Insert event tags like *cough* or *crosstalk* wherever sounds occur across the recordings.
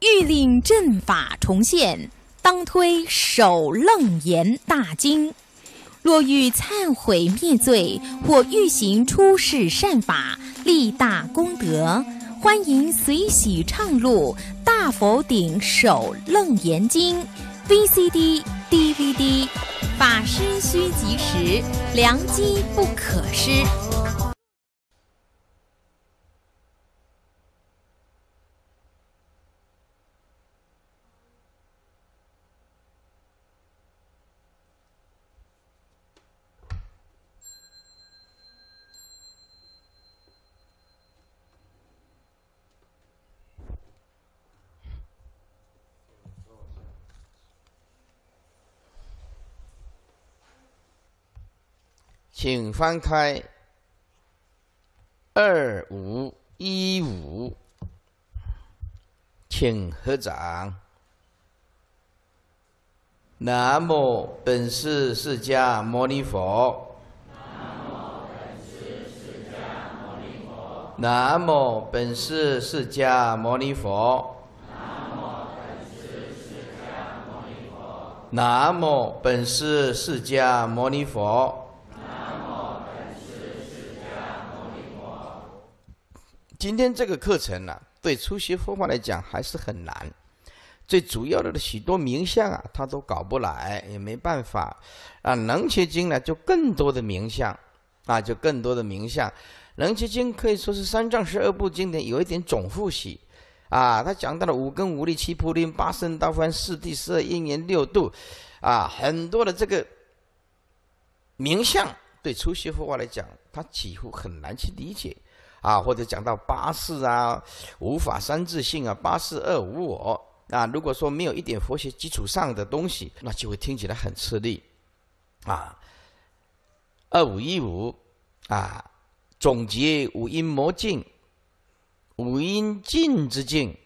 欲令阵法重现，当推《首楞严大经》。若欲忏悔灭罪，或欲行出世善法，立大功德，欢迎随喜唱录《大佛顶首楞严经》VCD、DVD。法师需及时，良机不可失。请翻开二五一五，请合掌。南无本师释迦牟尼佛。南无本师释迦牟尼佛。南无本师释迦牟尼佛。南无本师释迦牟尼佛。今天这个课程呢，对初学佛法来讲还是很难。最主要的许多名相啊，他都搞不来，也没办法。啊，能切经呢，就更多的名相，啊，就更多的名相。能切经可以说是三藏十二部经典有一点总复习，啊，他讲到了五根五力七菩提八圣道分四谛十二因缘六度，啊，很多的这个名相对初学佛法来讲，他几乎很难去理解。啊，或者讲到八四啊，无法三自性啊，八四二无我啊。如果说没有一点佛学基础上的东西，那就会听起来很吃力。啊，二五一五啊，总结五阴魔境，五阴尽之境，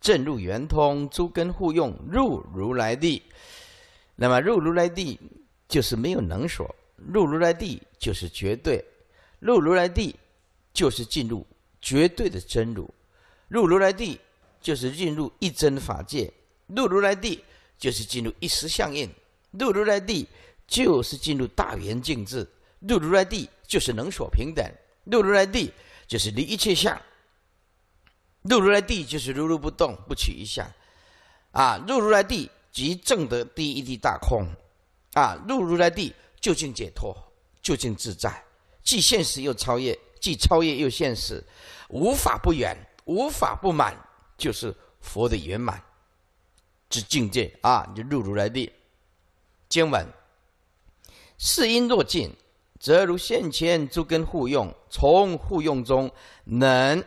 正入圆通，诸根互用，入如来地。那么入如来地就是没有能所，入如来地就是绝对，入如来地。就是进入绝对的真如，入如来地就是进入一真法界；入如来地就是进入一时相应；入如来地就是进入大圆净智；入如来地就是能所平等；入如来地就是离一切相；入如来地就是如如不动，不取一相。啊！入如来地即证得第一地大空。啊！入如来地究竟解脱，究竟自在，既现实又超越。既超越又现实，无法不圆，无法不满，就是佛的圆满之境界啊！你入如来地，经文：世因若尽，则如现前诸根互用，从互用中能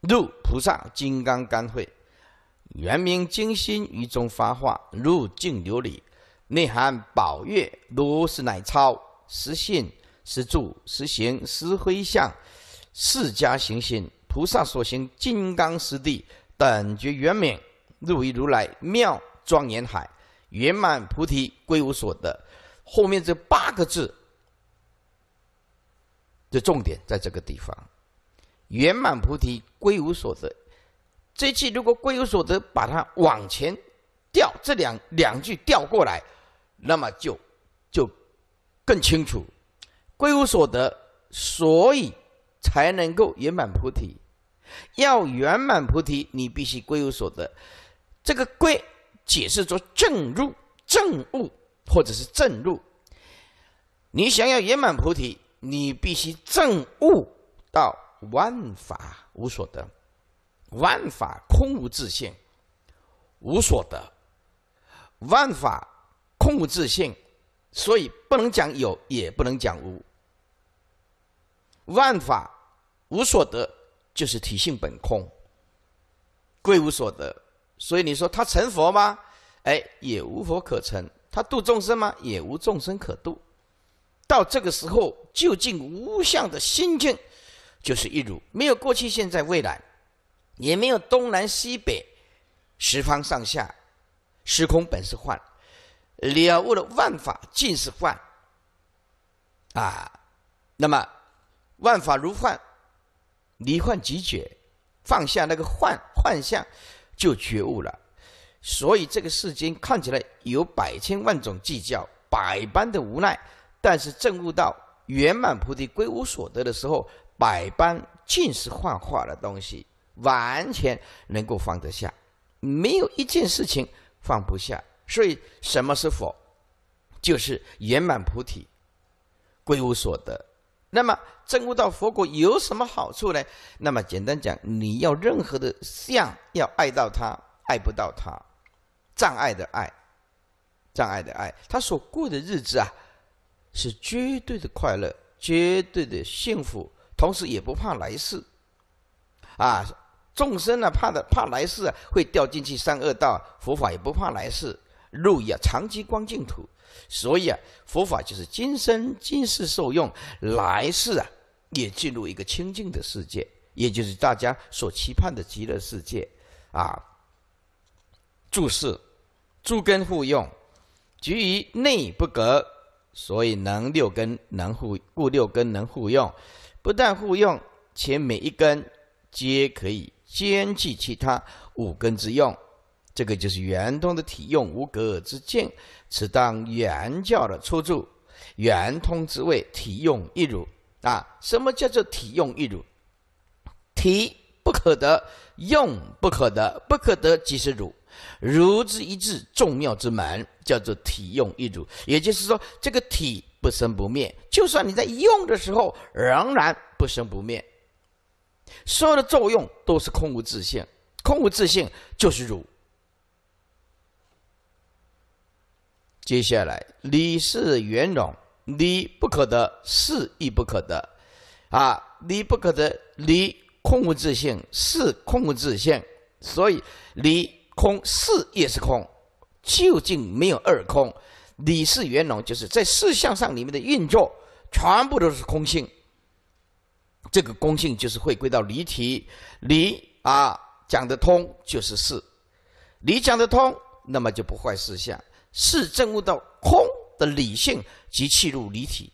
入菩萨金刚甘会，圆明精心于中发化，入净琉璃，内含宝月，如是乃超实性。石柱、石行石灰相，释迦行心菩萨所行金刚石地等觉圆明，入于如来妙庄严海，圆满菩提归无所得。后面这八个字的重点在这个地方：圆满菩提归无所得。这句如果归无所得，把它往前调这两两句调过来，那么就就更清楚。归无所得，所以才能够圆满菩提。要圆满菩提，你必须归无所得。这个“归”解释作正入、正悟，或者是正入。你想要圆满菩提，你必须正悟到万法无所得，万法空无自性，无所得。万法空无自性，所以不能讲有，也不能讲无。万法无所得，就是体性本空，贵无所得。所以你说他成佛吗？哎，也无佛可成。他度众生吗？也无众生可度。到这个时候，究竟无相的心境，就是一如，没有过去、现在、未来，也没有东南西北、十方上下，时空本是幻，了悟了万法尽是幻啊。那么。万法如幻，离幻即觉，放下那个幻幻象，就觉悟了。所以这个世间看起来有百千万种计较，百般的无奈，但是证悟到圆满菩提，归无所得的时候，百般尽是幻化的东西，完全能够放得下，没有一件事情放不下。所以什么是否，就是圆满菩提，归无所得。那么证悟到佛果有什么好处呢？那么简单讲，你要任何的相要爱到他，爱不到他，障碍的爱，障碍的爱，他所过的日子啊，是绝对的快乐，绝对的幸福，同时也不怕来世。啊，众生呢怕的怕来世啊会掉进去三恶道，佛法也不怕来世。入也常即光净土，所以啊，佛法就是今生今世受用，来世啊也进入一个清净的世界，也就是大家所期盼的极乐世界啊。注释：诸根互用，局于内不隔，所以能六根能互，故六根能互用。不但互用，且每一根皆可以兼济其他五根之用。这个就是圆通的体用无隔之境，此当圆教的初处。圆通之位，体用一如啊。什么叫做体用一如？体不可得，用不可得，不可得即是如，如之一字，众妙之门，叫做体用一如。也就是说，这个体不生不灭，就算你在用的时候，仍然不生不灭，所有的作用都是空无自性，空无自性就是如。接下来，理是圆融，理不可得，事亦不可得，啊，理不可得，理空无自性，是空无自性，所以理空，是也是空，究竟没有二空。理是圆融，就是在事项上里面的运作，全部都是空性。这个空性就是回归到离体，离啊讲得通就是事，离讲得通，那么就不坏事项。是证悟到空的理性及气入离体，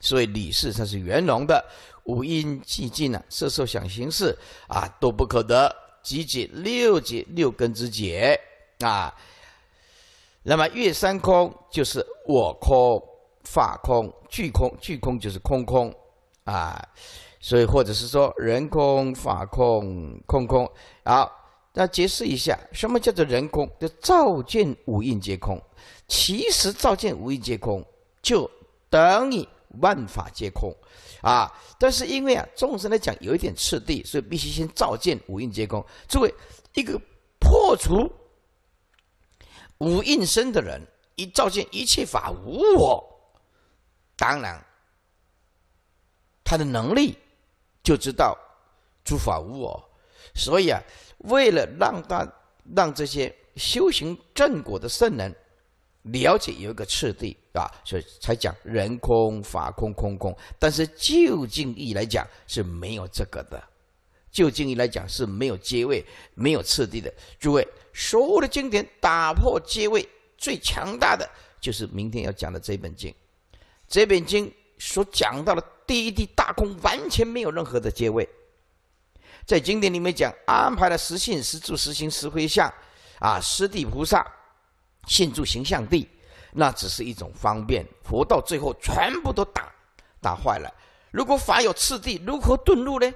所以理事它是圆融的，五阴寂静了，色受想行识啊都不可得，即解六解六根之解啊。那么月三空就是我空、法空、具空，具空就是空空啊，所以或者是说人空、法空、空空。好。那解释一下，什么叫做“人空”？就“照见五蕴皆空”。其实“照见五蕴皆空”就等于“万法皆空”，啊！但是因为啊众生来讲有一点次第，所以必须先“照见五蕴皆空”。作为一个破除五蕴身的人，一照见一切法无我，当然他的能力就知道诸法无我。所以啊，为了让他让这些修行正果的圣人了解有一个次第啊，所以才讲人空、法空、空空。但是就近义来讲是没有这个的，就近义来讲是没有阶位、没有次第的。诸位，所有的经典打破阶位最强大的就是明天要讲的这本经，这本经所讲到的第一地大空完全没有任何的阶位。在经典里面讲，安排了十信、十住、十行、十回向，啊，十地菩萨，信住形象地，那只是一种方便。佛到最后全部都打打坏了。如果法有次第，如何顿入呢？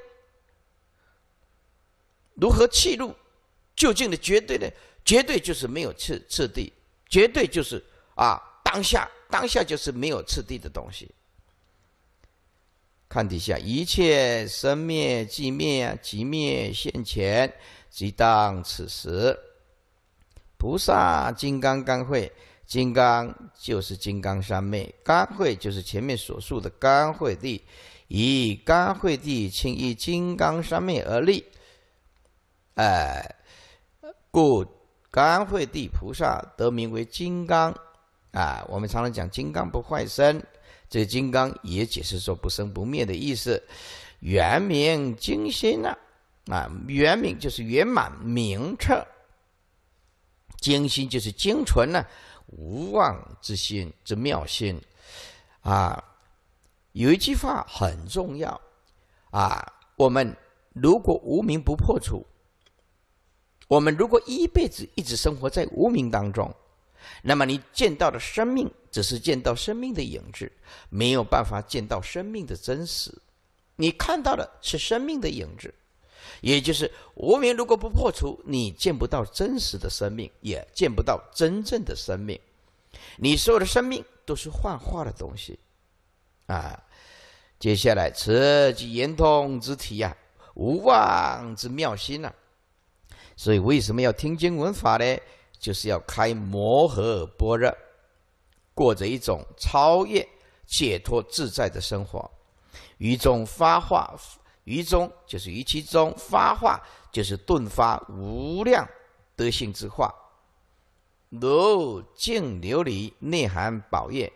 如何弃入？究竟的绝对的，绝对就是没有次次第，绝对就是啊，当下当下就是没有次第的东西。看底下，一切生灭即灭，即灭现前，即当此时，菩萨金刚甘会，金刚就是金刚三昧，甘会就是前面所述的甘会地，以甘会地轻依金刚三昧而立，哎，故甘会地菩萨得名为金刚啊。我们常常讲金刚不坏身。这金刚也解释说不生不灭的意思，原名金心呢？啊，原名就是圆满明澈，金心就是精纯呢，无妄之心之妙心，啊，有一句话很重要，啊，我们如果无名不破除，我们如果一辈子一直生活在无名当中。那么你见到的生命只是见到生命的影子，没有办法见到生命的真实。你看到的是生命的影子，也就是无名如果不破除，你见不到真实的生命，也见不到真正的生命。你所有的生命都是幻化的东西啊！接下来，此即圆通之体呀，无妄之妙心呐。所以，为什么要听经闻法呢？就是要开摩诃般若，过着一种超越解脱自在的生活。于中发化，于中就是于其中发化，就是顿发无量德性之化。如净琉璃内含宝业，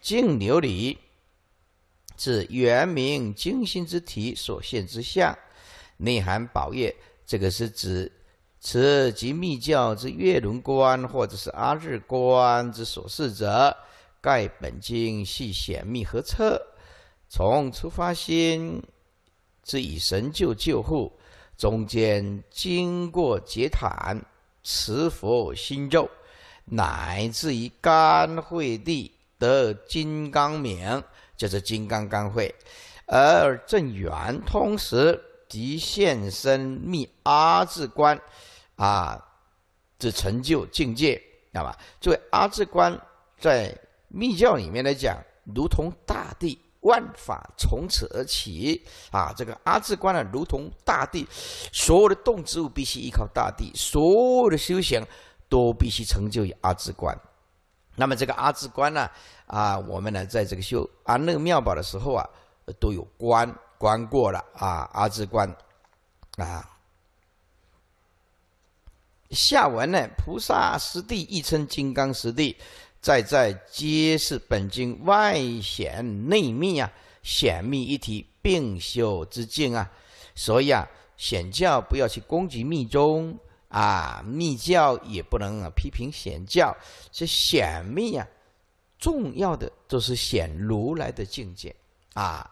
净琉璃指原明精心之体所现之相，内含宝业，这个是指。此即密教之月轮观，或者是阿日观之所示者。盖本经系显密合彻，从初发心至以神就救护，中间经过结坦持佛心咒，乃至于甘会地得金刚明，就是金刚甘会，而正圆通时即现身密阿字观。啊，的成就境界，知道吧？作为阿智观，在密教里面来讲，如同大地，万法从此而起。啊，这个阿智观呢，如同大地，所有的动植物必须依靠大地，所有的修行都必须成就于阿智观。那么这个阿智观呢，啊，我们呢，在这个修安乐妙宝的时候啊，都有观观过了啊，阿智观，啊。下文呢，菩萨实地亦称金刚实地，在在皆是本经外显内密啊，显密一体并修之境啊。所以啊，显教不要去攻击密宗啊，密教也不能啊批评显教，这显密啊，重要的都是显如来的境界啊。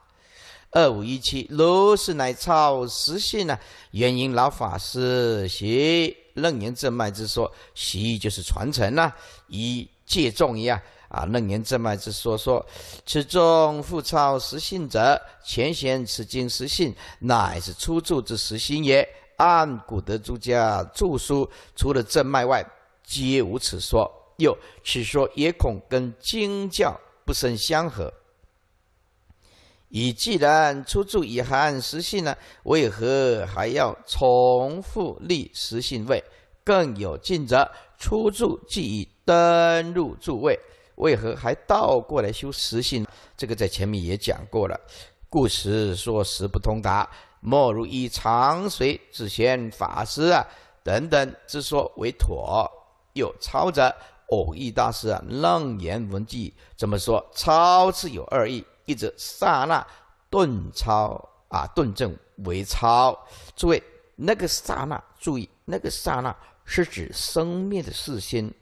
二五一七，如是乃超实信呢，原因老法师，行。楞严正脉之说，其意就是传承呐，以戒众一样啊，楞严正脉之说说，此中复抄实性者，前贤此经实性，乃是出处之实心也。按古德诸家著书，除了正脉外，皆无此说。又，此说也恐跟经教不甚相合。以既然出住已含实性呢，为何还要重复立实性位？更有尽则出住即已登入诸位，为何还倒过来修实性？这个在前面也讲过了。故事说实不通达，莫如以长水自贤法师啊等等之说为妥。又超着偶义大师啊楞严文记怎么说？超字有二义。一则刹那顿超啊，顿证为超。诸位，那个刹那，注意，那个刹那是指生灭的四心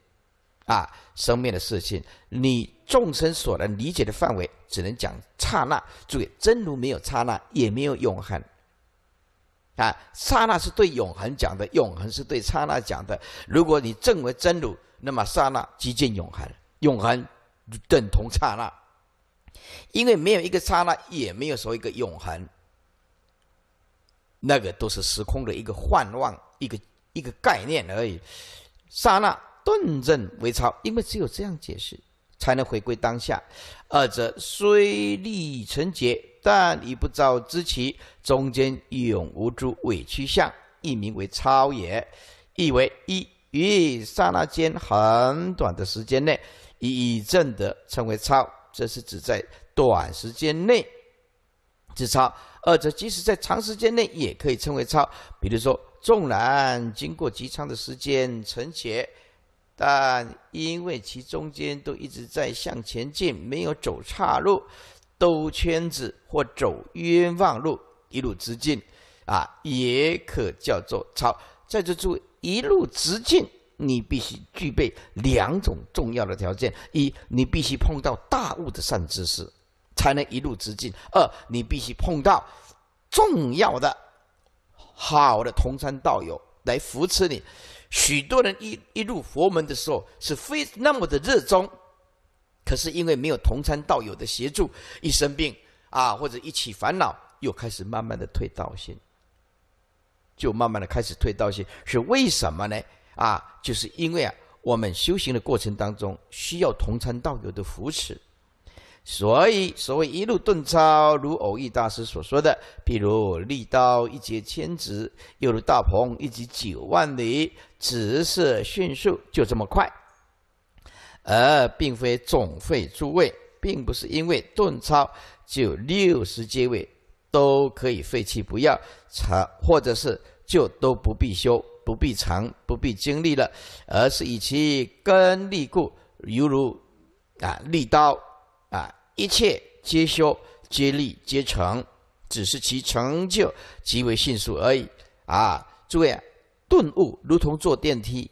啊，生灭的四心。你众生所能理解的范围，只能讲刹那。注意，真如没有刹那，也没有永恒。啊，刹那是对永恒讲的，永恒是对刹那讲的。如果你证为真如，那么刹那即见永恒，永恒等同刹那。因为没有一个刹那，也没有说一个永恒，那个都是时空的一个幻妄，一个一个概念而已。刹那顿证为超，因为只有这样解释，才能回归当下。二者虽立成结，但你不早知其中间永无诸伪趋向，亦名为超也。意为一于刹那间很短的时间内，以证得称为超，这是指在。短时间内之超，二者即使在长时间内也可以称为超。比如说，纵然经过极长的时间存劫，但因为其中间都一直在向前进，没有走岔路、兜圈子或走冤枉路，一路直进，啊，也可叫做超。在这注一路直进，你必须具备两种重要的条件：一，你必须碰到大悟的善知识。才能一路直进。二，你必须碰到重要的、好的同参道友来扶持你。许多人一一入佛门的时候是非那么的热衷，可是因为没有同参道友的协助，一生病啊，或者一起烦恼，又开始慢慢的退道心。就慢慢的开始退道心，是为什么呢？啊，就是因为啊，我们修行的过程当中需要同参道友的扶持。所以，所谓一路顿超，如偶遇大师所说的，譬如利刀一截千指，又如大鹏一集九万里，只是迅速就这么快，而并非总会诸位，并不是因为顿超就六十阶位都可以废弃不要，长或者是就都不必修、不必长、不必经历了，而是以其根力故，犹如啊利刀。一切皆修皆利皆成，只是其成就极为迅速而已。啊，诸位，顿悟如同坐电梯，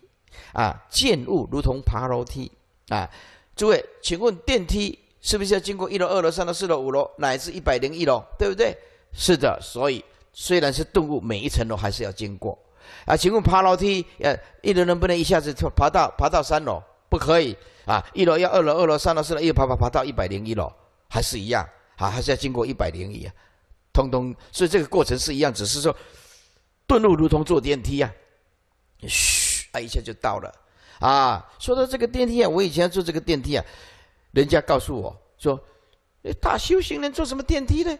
啊，见悟如同爬楼梯。啊，诸位，请问电梯是不是要经过一楼、二楼、三楼、四楼、五楼，乃至一百零一楼，对不对？是的。所以，虽然是顿悟，每一层楼还是要经过。啊，请问爬楼梯，呃，一楼能不能一下子爬到爬到三楼？不可以。啊，一楼要二楼，二楼三楼，四楼，又爬爬爬到一百零一楼。还是一样啊，还是要经过一百零一啊，通通，所以这个过程是一样，只是说，顿悟如同坐电梯呀，嘘啊，一下就到了啊。说到这个电梯啊，我以前坐这个电梯啊，人家告诉我说，大修行人坐什么电梯呢？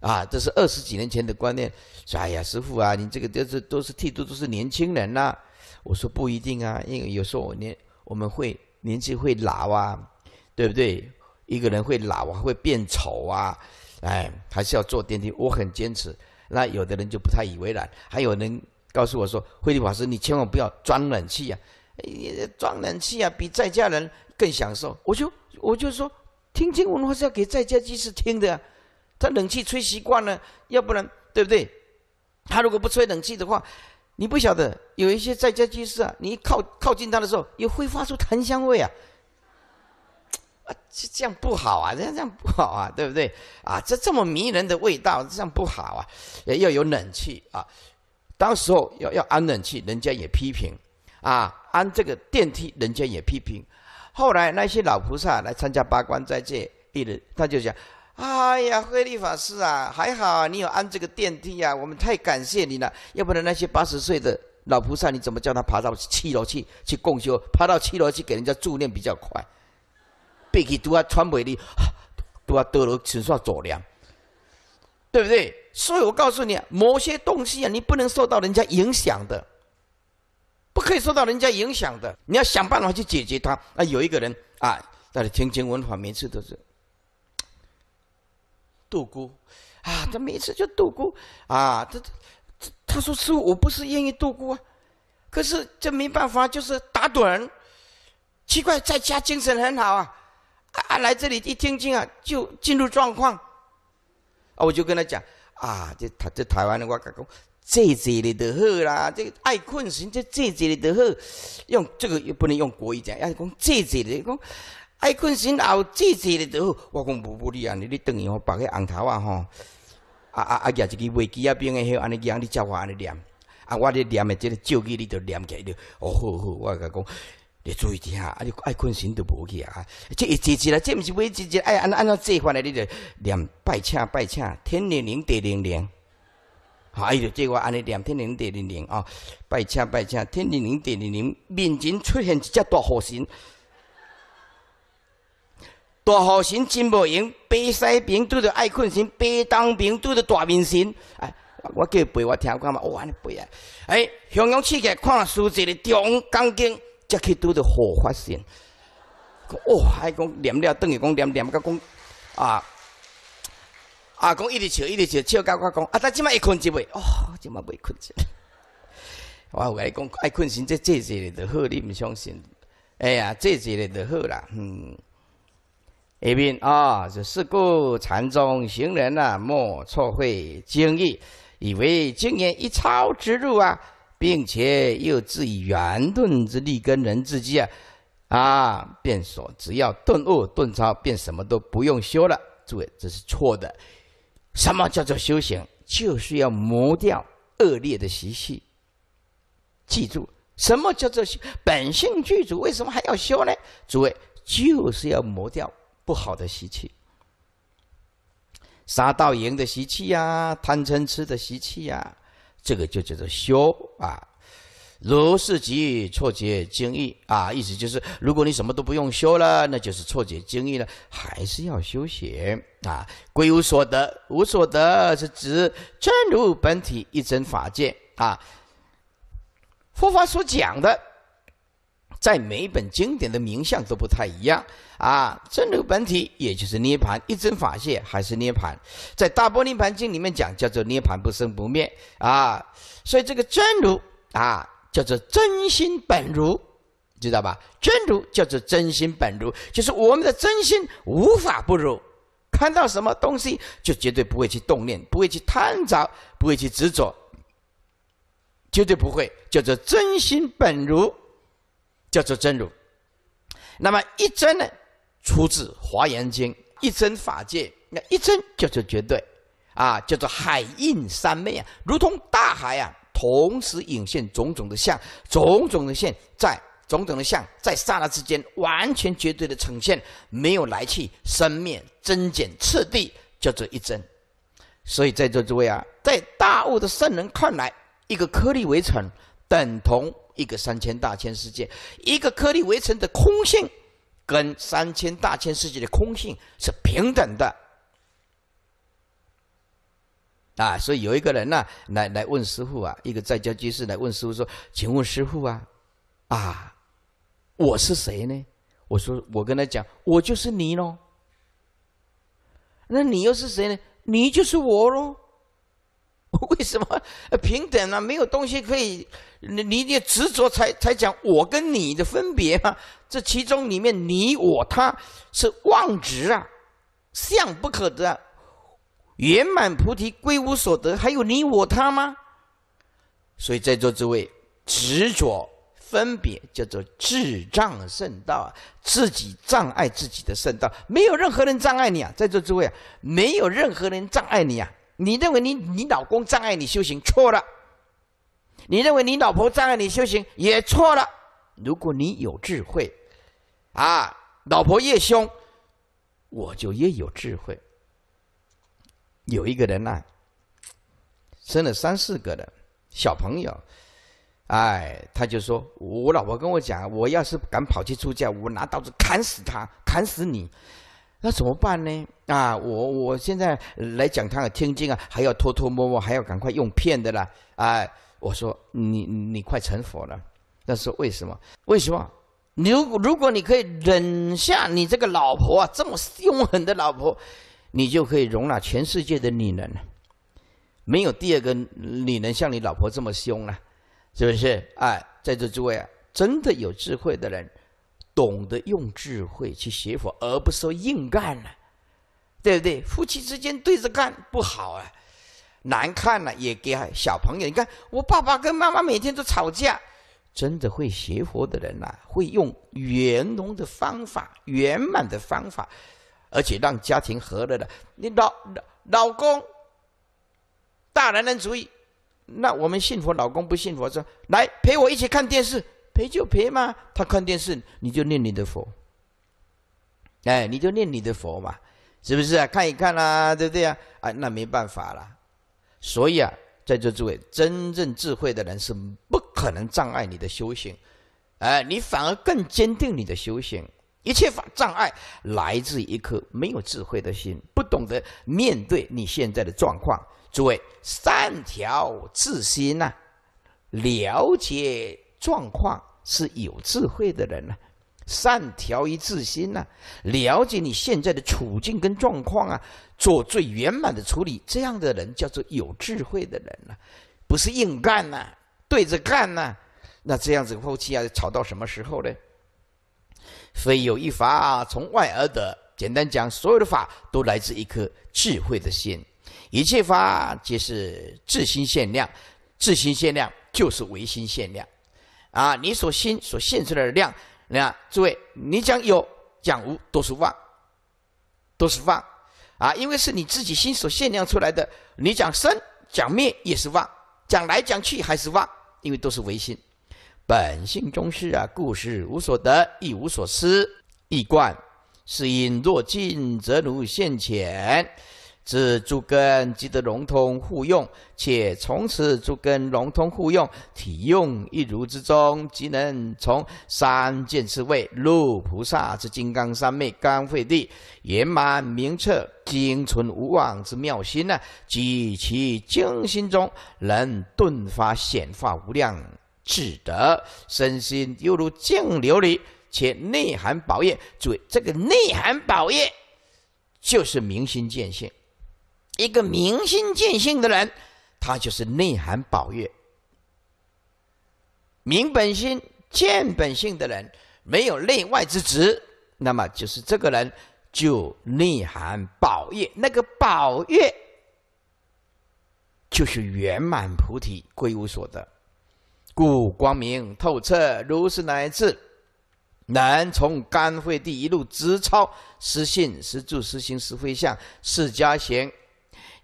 啊，这是二十几年前的观念，说，哎呀，师傅啊，你这个都是都是剃度，都是年轻人呐。我说不一定啊，因为有时候我年我们会年纪会老啊，对不对？一个人会老啊，会变丑啊，哎，还是要坐电梯。我很坚持，那有的人就不太以为然。还有人告诉我说：“慧利法师，你千万不要装冷气呀，你装冷气啊，比在家人更享受。”我就我就说，听经文化是要给在家居士听的，他冷气吹习惯了，要不然对不对？他如果不吹冷气的话，你不晓得有一些在家居士啊，你一靠靠近他的时候，又会发出檀香味啊。啊，这这样不好啊，这样这样不好啊，对不对？啊，这这么迷人的味道，这样不好啊，也要有冷气啊。到时候要要安冷气，人家也批评。啊，安这个电梯，人家也批评。后来那些老菩萨来参加八关斋戒一日，他就讲：，哎呀，慧立法师啊，还好你有安这个电梯啊，我们太感谢你了。要不然那些八十岁的老菩萨，你怎么叫他爬到七楼去去共修？爬到七楼去给人家助念比较快。被啊传媒的，都啊，堕落成什走佐对不对？所以我告诉你，某些东西啊，你不能受到人家影响的，不可以受到人家影响的，你要想办法去解决它。啊，有一个人啊，在天津文化，每次都是，度过啊，他每次就度过啊，他他他说是我不是愿意度过，可是这没办法，就是打盹。奇怪，在家精神很好啊。啊，来这里一听经啊，就进入状况。啊，我就跟他讲啊，这台这台湾的话讲，姐姐哩的好啦，这爱困神这姐姐哩的好，用这个又不能用国语讲，要讲姐姐哩，讲爱困神后姐姐哩都好，我讲不不你啊，你你等于我白个红头啊吼，啊啊啊，举一个飞机啊边个后安尼讲，你叫我安尼念，啊，我咧念的即个手机你就念起来，哦好好，我讲。你注意听啊！你爱困神都无去啊！这一节节啦，这毋是每节节哎，按按按这法来，你就念拜请拜请，天灵灵地灵灵。哎呦，这话安尼念天灵灵，地灵灵啊！拜请拜请，天灵灵地灵灵，面前出现一只大火神，大火神真无用，北西平拄着爱困神，北东平拄着大明神，哎，我叫伊背，我听看嘛，我安尼背啊！哎，雄雄起界看数字的中钢筋。即去拄着好发现，哦，还讲念了等于讲念念，甲讲啊啊，讲一直笑一直笑，笑到我讲啊，今麦会困一袂，哦，今麦袂困即。*laughs* 我有讲爱困神，即这坐咧就好，你毋相信？哎呀，这一咧就好啦，嗯。下面啊，就事故禅宗行人啊，莫错会经意，以为经言一抄直入啊。并且又自以圆顿之力跟人自欺啊，啊，便说只要顿悟顿超，便什么都不用修了。诸位，这是错的。什么叫做修行？就是要磨掉恶劣的习气。记住，什么叫做本性具足？为什么还要修呢？诸位，就是要磨掉不好的习气，杀盗淫的习气呀，贪嗔痴的习气呀。这个就叫做修啊，如是即错解经义啊，意思就是，如果你什么都不用修了，那就是错解经义了，还是要修行啊。归无所得，无所得是指真如本体一真法界啊。佛法所讲的。在每一本经典的名相都不太一样啊！真如本体也就是涅盘，一真法界还是涅盘。在《大波涅盘经》里面讲，叫做涅盘不生不灭啊。所以这个真如啊，叫做真心本如，知道吧？真如叫做真心本如，就是我们的真心无法不如，看到什么东西就绝对不会去动念，不会去探找，不会去执着，绝对不会，叫做真心本如。叫做真如，那么一真呢？出自《华严经》，一真法界，那一真就是绝对啊，叫做海印三昧啊，如同大海啊，同时显现种种的相，种种的现，在种种的相在刹那之间完全绝对的呈现，没有来去生灭增减，次第，叫做一真。所以在座诸位啊，在大悟的圣人看来，一个颗粒微尘等同。一个三千大千世界，一个颗粒微尘的空性，跟三千大千世界的空性是平等的。啊，所以有一个人呢，来来问师傅啊，一个在家居士来问师傅说：“请问师傅啊，啊，我是谁呢？”我说：“我跟他讲，我就是你喽。那你又是谁呢？你就是我喽。” *laughs* 为什么平等啊？没有东西可以，你你执着才才讲我跟你的分别啊。这其中里面你我他是妄执啊，相不可得，圆满菩提归无所得，还有你我他吗？所以在座诸位执着分别，叫做智障圣道啊，自己障碍自己的圣道，没有任何人障碍你啊！在座诸位啊，没有任何人障碍你啊！你认为你你老公障碍你修行错了，你认为你老婆障碍你修行也错了。如果你有智慧，啊，老婆越凶，我就越有智慧。有一个人呢，生了三四个的小朋友，哎，他就说我老婆跟我讲，我要是敢跑去出家，我拿刀子砍死他，砍死你。那怎么办呢？啊，我我现在来讲他听经啊，还要偷偷摸摸，还要赶快用骗的啦。啊，我说你你快成佛了。那是为什么？为什么？如果如果你可以忍下你这个老婆啊，这么凶狠的老婆，你就可以容纳全世界的女人。没有第二个女人像你老婆这么凶了，是不是？哎，在座诸位啊，真的有智慧的人。懂得用智慧去学佛，而不是说硬干呢，对不对？夫妻之间对着干不好啊，难看了，也给小朋友。你看，我爸爸跟妈妈每天都吵架，真的会学佛的人呐，会用圆融的方法、圆满的方法，而且让家庭和乐的。你老老公大男人主义，那我们信佛，老公不信佛，说来陪我一起看电视。赔就赔嘛，他看电视，你就念你的佛，哎，你就念你的佛嘛，是不是啊？看一看啦，对不对啊？啊，那没办法啦。所以啊，在座诸位，真正智慧的人是不可能障碍你的修行，哎，你反而更坚定你的修行。一切法障碍来自一颗没有智慧的心，不懂得面对你现在的状况。诸位善调自心呐，了解。状况是有智慧的人呢，善调于自心呢，了解你现在的处境跟状况啊，做最圆满的处理。这样的人叫做有智慧的人呢。不是硬干呐，对着干呐。那这样子夫妻啊，吵到什么时候呢？非有一法从外而得，简单讲，所有的法都来自一颗智慧的心，一切法皆是自心限量，自心限量就是唯心限量。啊，你所心所现出来的量，那诸位，你讲有讲无都是妄，都是妄啊，因为是你自己心所限量出来的。你讲生讲灭也是妄，讲来讲去还是妄，因为都是唯心本性中是啊。故事无所得，亦无所失，亦观。是因若尽，则如现前。自诸根即得融通互用，且从此诸根融通互用，体用一如之中，即能从三界之位入菩萨之金刚三昧，甘会地圆满明彻，精纯无妄之妙心呢？及其精心中能顿发显化无量智德，身心犹如净琉璃，且内含宝业。主这个内含宝业，就是明心见性。一个明心见性的人，他就是内涵宝月。明本心、见本性的人，没有内外之执，那么就是这个人就内涵宝月。那个宝月就是圆满菩提，归无所得，故光明透彻，如是乃至能从干慧地一路直超实信、实住、实行、实回向、释迦行。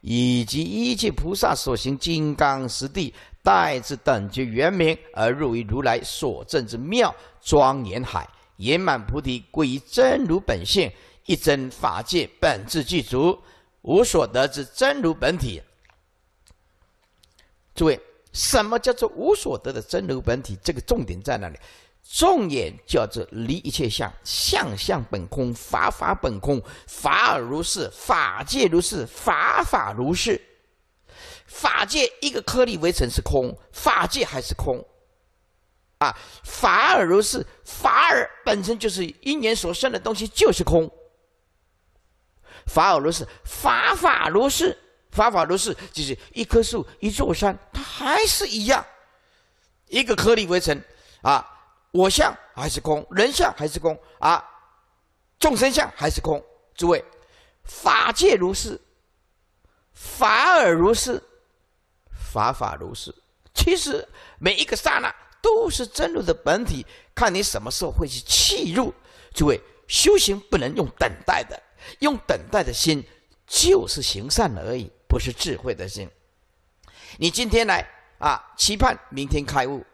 以及一切菩萨所行金刚石地代之等觉圆明，而入于如来所证之妙庄严海，圆满菩提归于真如本性，一真法界本质具足，无所得之真如本体。诸位，什么叫做无所得的真如本体？这个重点在哪里？重点叫做离一切相，相相本空，法法本空，法尔如是，法界如是，法法如是，法界一个颗粒微尘是空，法界还是空，啊，法尔如是，法尔本身就是因缘所生的东西就是空，法尔如是，法法如是，法法如是，就是一棵树，一座山，它还是一样，一个颗粒微尘，啊。我相还是空，人相还是空，啊，众生相还是空。诸位，法界如是，法尔如是，法法如是。其实每一个刹那都是真如的本体，看你什么时候会去弃入。诸位，修行不能用等待的，用等待的心就是行善而已，不是智慧的心。你今天来啊，期盼明天开悟。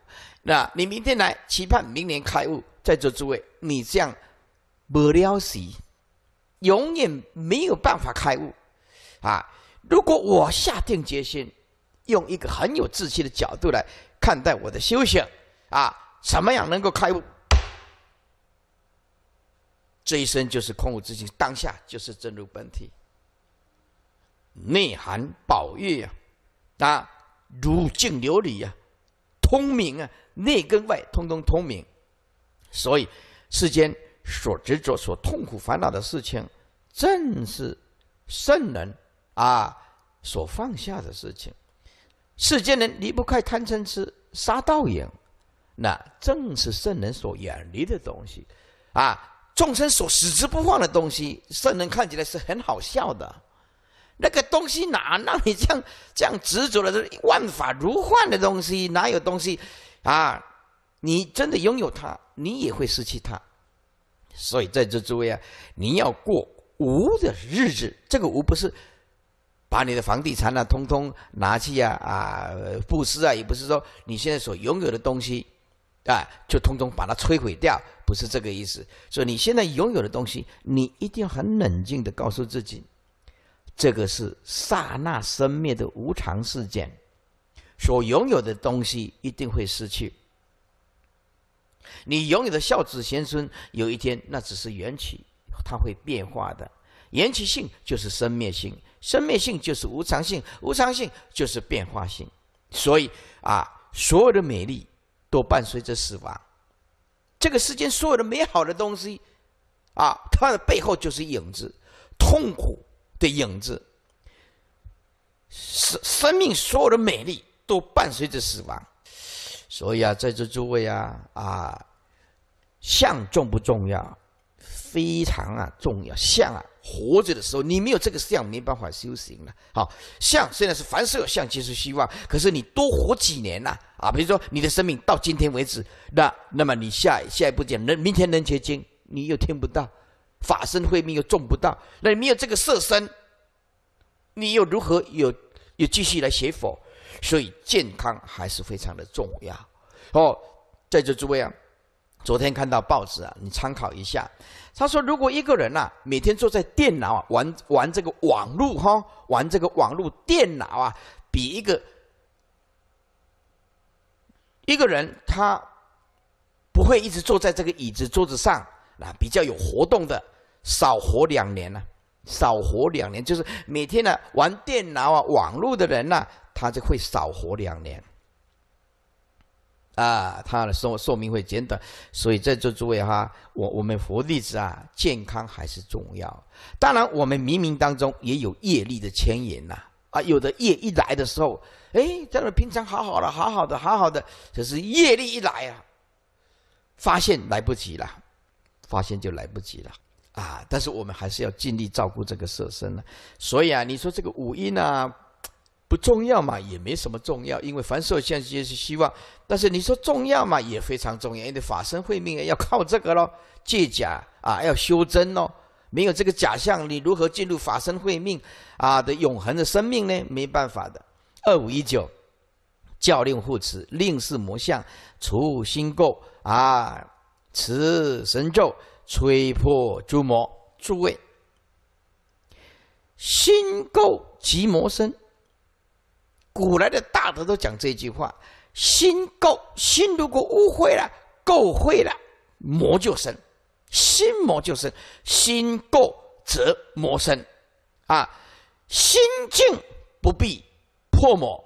那，你明天来期盼明年开悟，在座诸位，你这样不了时，永远没有办法开悟啊！如果我下定决心，用一个很有志气的角度来看待我的修行啊，怎么样能够开悟？这一生就是空无之心，当下就是真如本体，内涵宝玉啊，那如镜琉璃呀。通明啊，内跟外通通通明，所以世间所执着、所痛苦、烦恼的事情，正是圣人啊所放下的事情。世间人离不开贪嗔痴、杀盗淫，那正是圣人所远离的东西。啊，众生所死之不放的东西，圣人看起来是很好笑的。那个东西哪让你这样这样执着的？这万法如幻的东西，哪有东西？啊，你真的拥有它，你也会失去它。所以在这诸位啊，你要过无的日子。这个无不是把你的房地产啊通通拿去啊啊布施啊，也不是说你现在所拥有的东西啊就通通把它摧毁掉，不是这个意思。所以你现在拥有的东西，你一定要很冷静的告诉自己。这个是刹那生灭的无常事件，所拥有的东西一定会失去。你拥有的孝子贤孙，有一天那只是缘起，它会变化的。缘起性就是生灭性，生灭性就是无常性，无常性就是变化性。所以啊，所有的美丽都伴随着死亡。这个世间所有的美好的东西，啊，它的背后就是影子，痛苦。的影子，生生命所有的美丽都伴随着死亡，所以啊，在座诸位啊啊，相重不重要？非常啊，重要。相啊，活着的时候你没有这个相，没办法修行了。好，相虽然是凡色相，即是虚妄。可是你多活几年呐啊，比如说你的生命到今天为止，那那么你下下一步讲能明天能结晶，你又听不到。法身慧命又种不到，那你没有这个色身，你又如何有有继续来学佛？所以健康还是非常的重要。哦，在座诸位啊，昨天看到报纸啊，你参考一下。他说，如果一个人啊，每天坐在电脑玩玩这个网络哈，玩这个网络电脑啊，比一个一个人他不会一直坐在这个椅子桌子上。那比较有活动的，少活两年呢？少活两年就是每天呢玩电脑啊、网络的人呢，他就会少活两年。啊，他的寿寿命会减短。所以，在座诸位哈，我我们佛弟子啊，健康还是重要。当然，我们冥冥当中也有业力的牵引呐。啊，有的业一来的时候，哎，在那平常好好的、好好的、好好的，可是业力一来啊，发现来不及了。发现就来不及了，啊！但是我们还是要尽力照顾这个色身呢。所以啊，你说这个五一啊，不重要嘛，也没什么重要，因为凡受现就是希望。但是你说重要嘛，也非常重要，因为法身慧命要靠这个咯，借假啊要修真喽，没有这个假象，你如何进入法身慧命啊的永恒的生命呢？没办法的。二五一九，教令护持，令是魔相，除心垢啊。此神咒吹破诸魔，诸位心垢即魔生。古来的大德都讲这句话：心垢，心如果污秽了、垢秽了，魔就生；心魔就生。心垢则魔生，啊，心静不必破魔。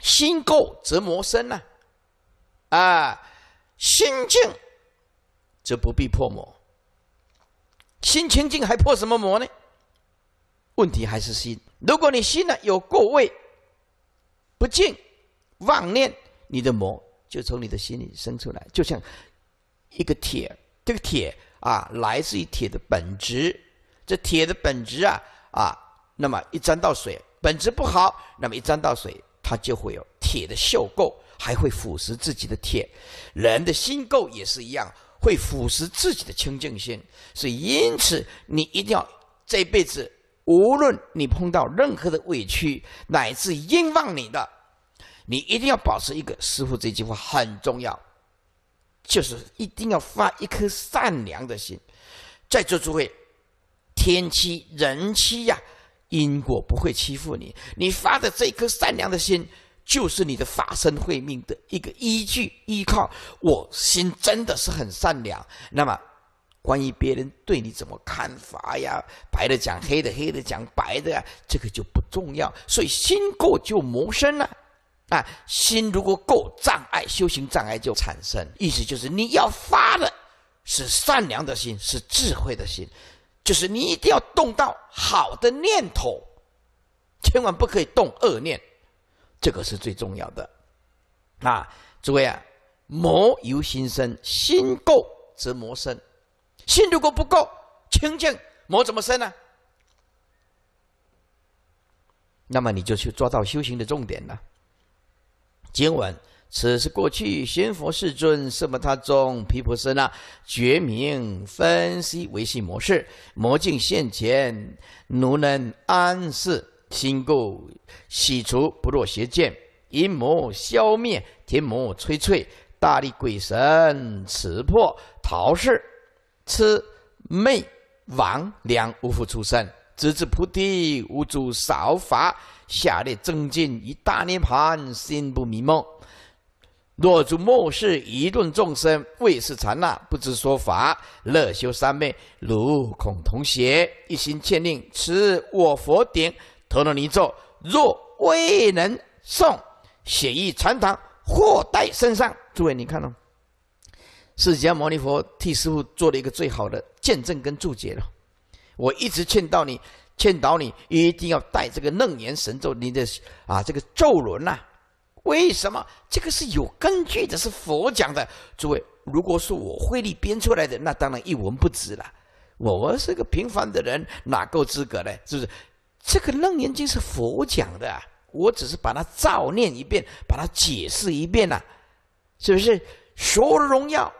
心垢则魔生呢？啊！心静则不必破魔。心清净还破什么魔呢？问题还是心。如果你心呢有过位、不净、妄念，你的魔就从你的心里生出来，就像一个铁，这个铁啊来自于铁的本质。这铁的本质啊啊，那么一沾到水，本质不好，那么一沾到水，它就会有铁的锈垢。还会腐蚀自己的铁，人的心垢也是一样，会腐蚀自己的清净心。所以，因此你一定要这辈子，无论你碰到任何的委屈，乃至冤枉你的，你一定要保持一个。师傅这句话很重要，就是一定要发一颗善良的心。在座诸位，天欺人欺呀，因果不会欺负你，你发的这颗善良的心。就是你的法身慧命的一个依据依靠，我心真的是很善良。那么，关于别人对你怎么看法呀，白的讲黑的，黑的讲白的，呀，这个就不重要。所以心够就磨生了啊，心如果够，障碍，修行障碍就产生。意思就是你要发的是善良的心，是智慧的心，就是你一定要动到好的念头，千万不可以动恶念。这个是最重要的啊！诸位啊，魔由心生，心够则魔生。心如果不够清净，魔怎么生呢？那么你就去抓到修行的重点了。经文：此是过去贤佛世尊释么他宗，毗婆尸那觉明分析维系模式，魔境现前，奴能安世。心垢洗除，不落邪见；阴魔消灭，天魔摧摧；大力鬼神，持破陶氏痴魅王魉无复出生。直至菩提，无主少法，下列增进，一大涅盘，心不迷梦。若诸末世，愚钝众生，未是禅那，不知说法，乐修三昧，如恐同邪，一心坚令持我佛顶。陀罗尼咒若未能诵，写意传堂，或带身上。诸位，你看了？释迦牟尼佛替师傅做了一个最好的见证跟注解了。我一直劝导你，劝导你一定要带这个楞严神咒，你的啊这个咒轮呐。为什么？这个是有根据的，是佛讲的。诸位，如果是我慧力编出来的，那当然一文不值了。我是个平凡的人，哪够资格呢？是不是？这个《楞严经》是佛讲的，啊，我只是把它照念一遍，把它解释一遍呐，是不是？所有的荣耀，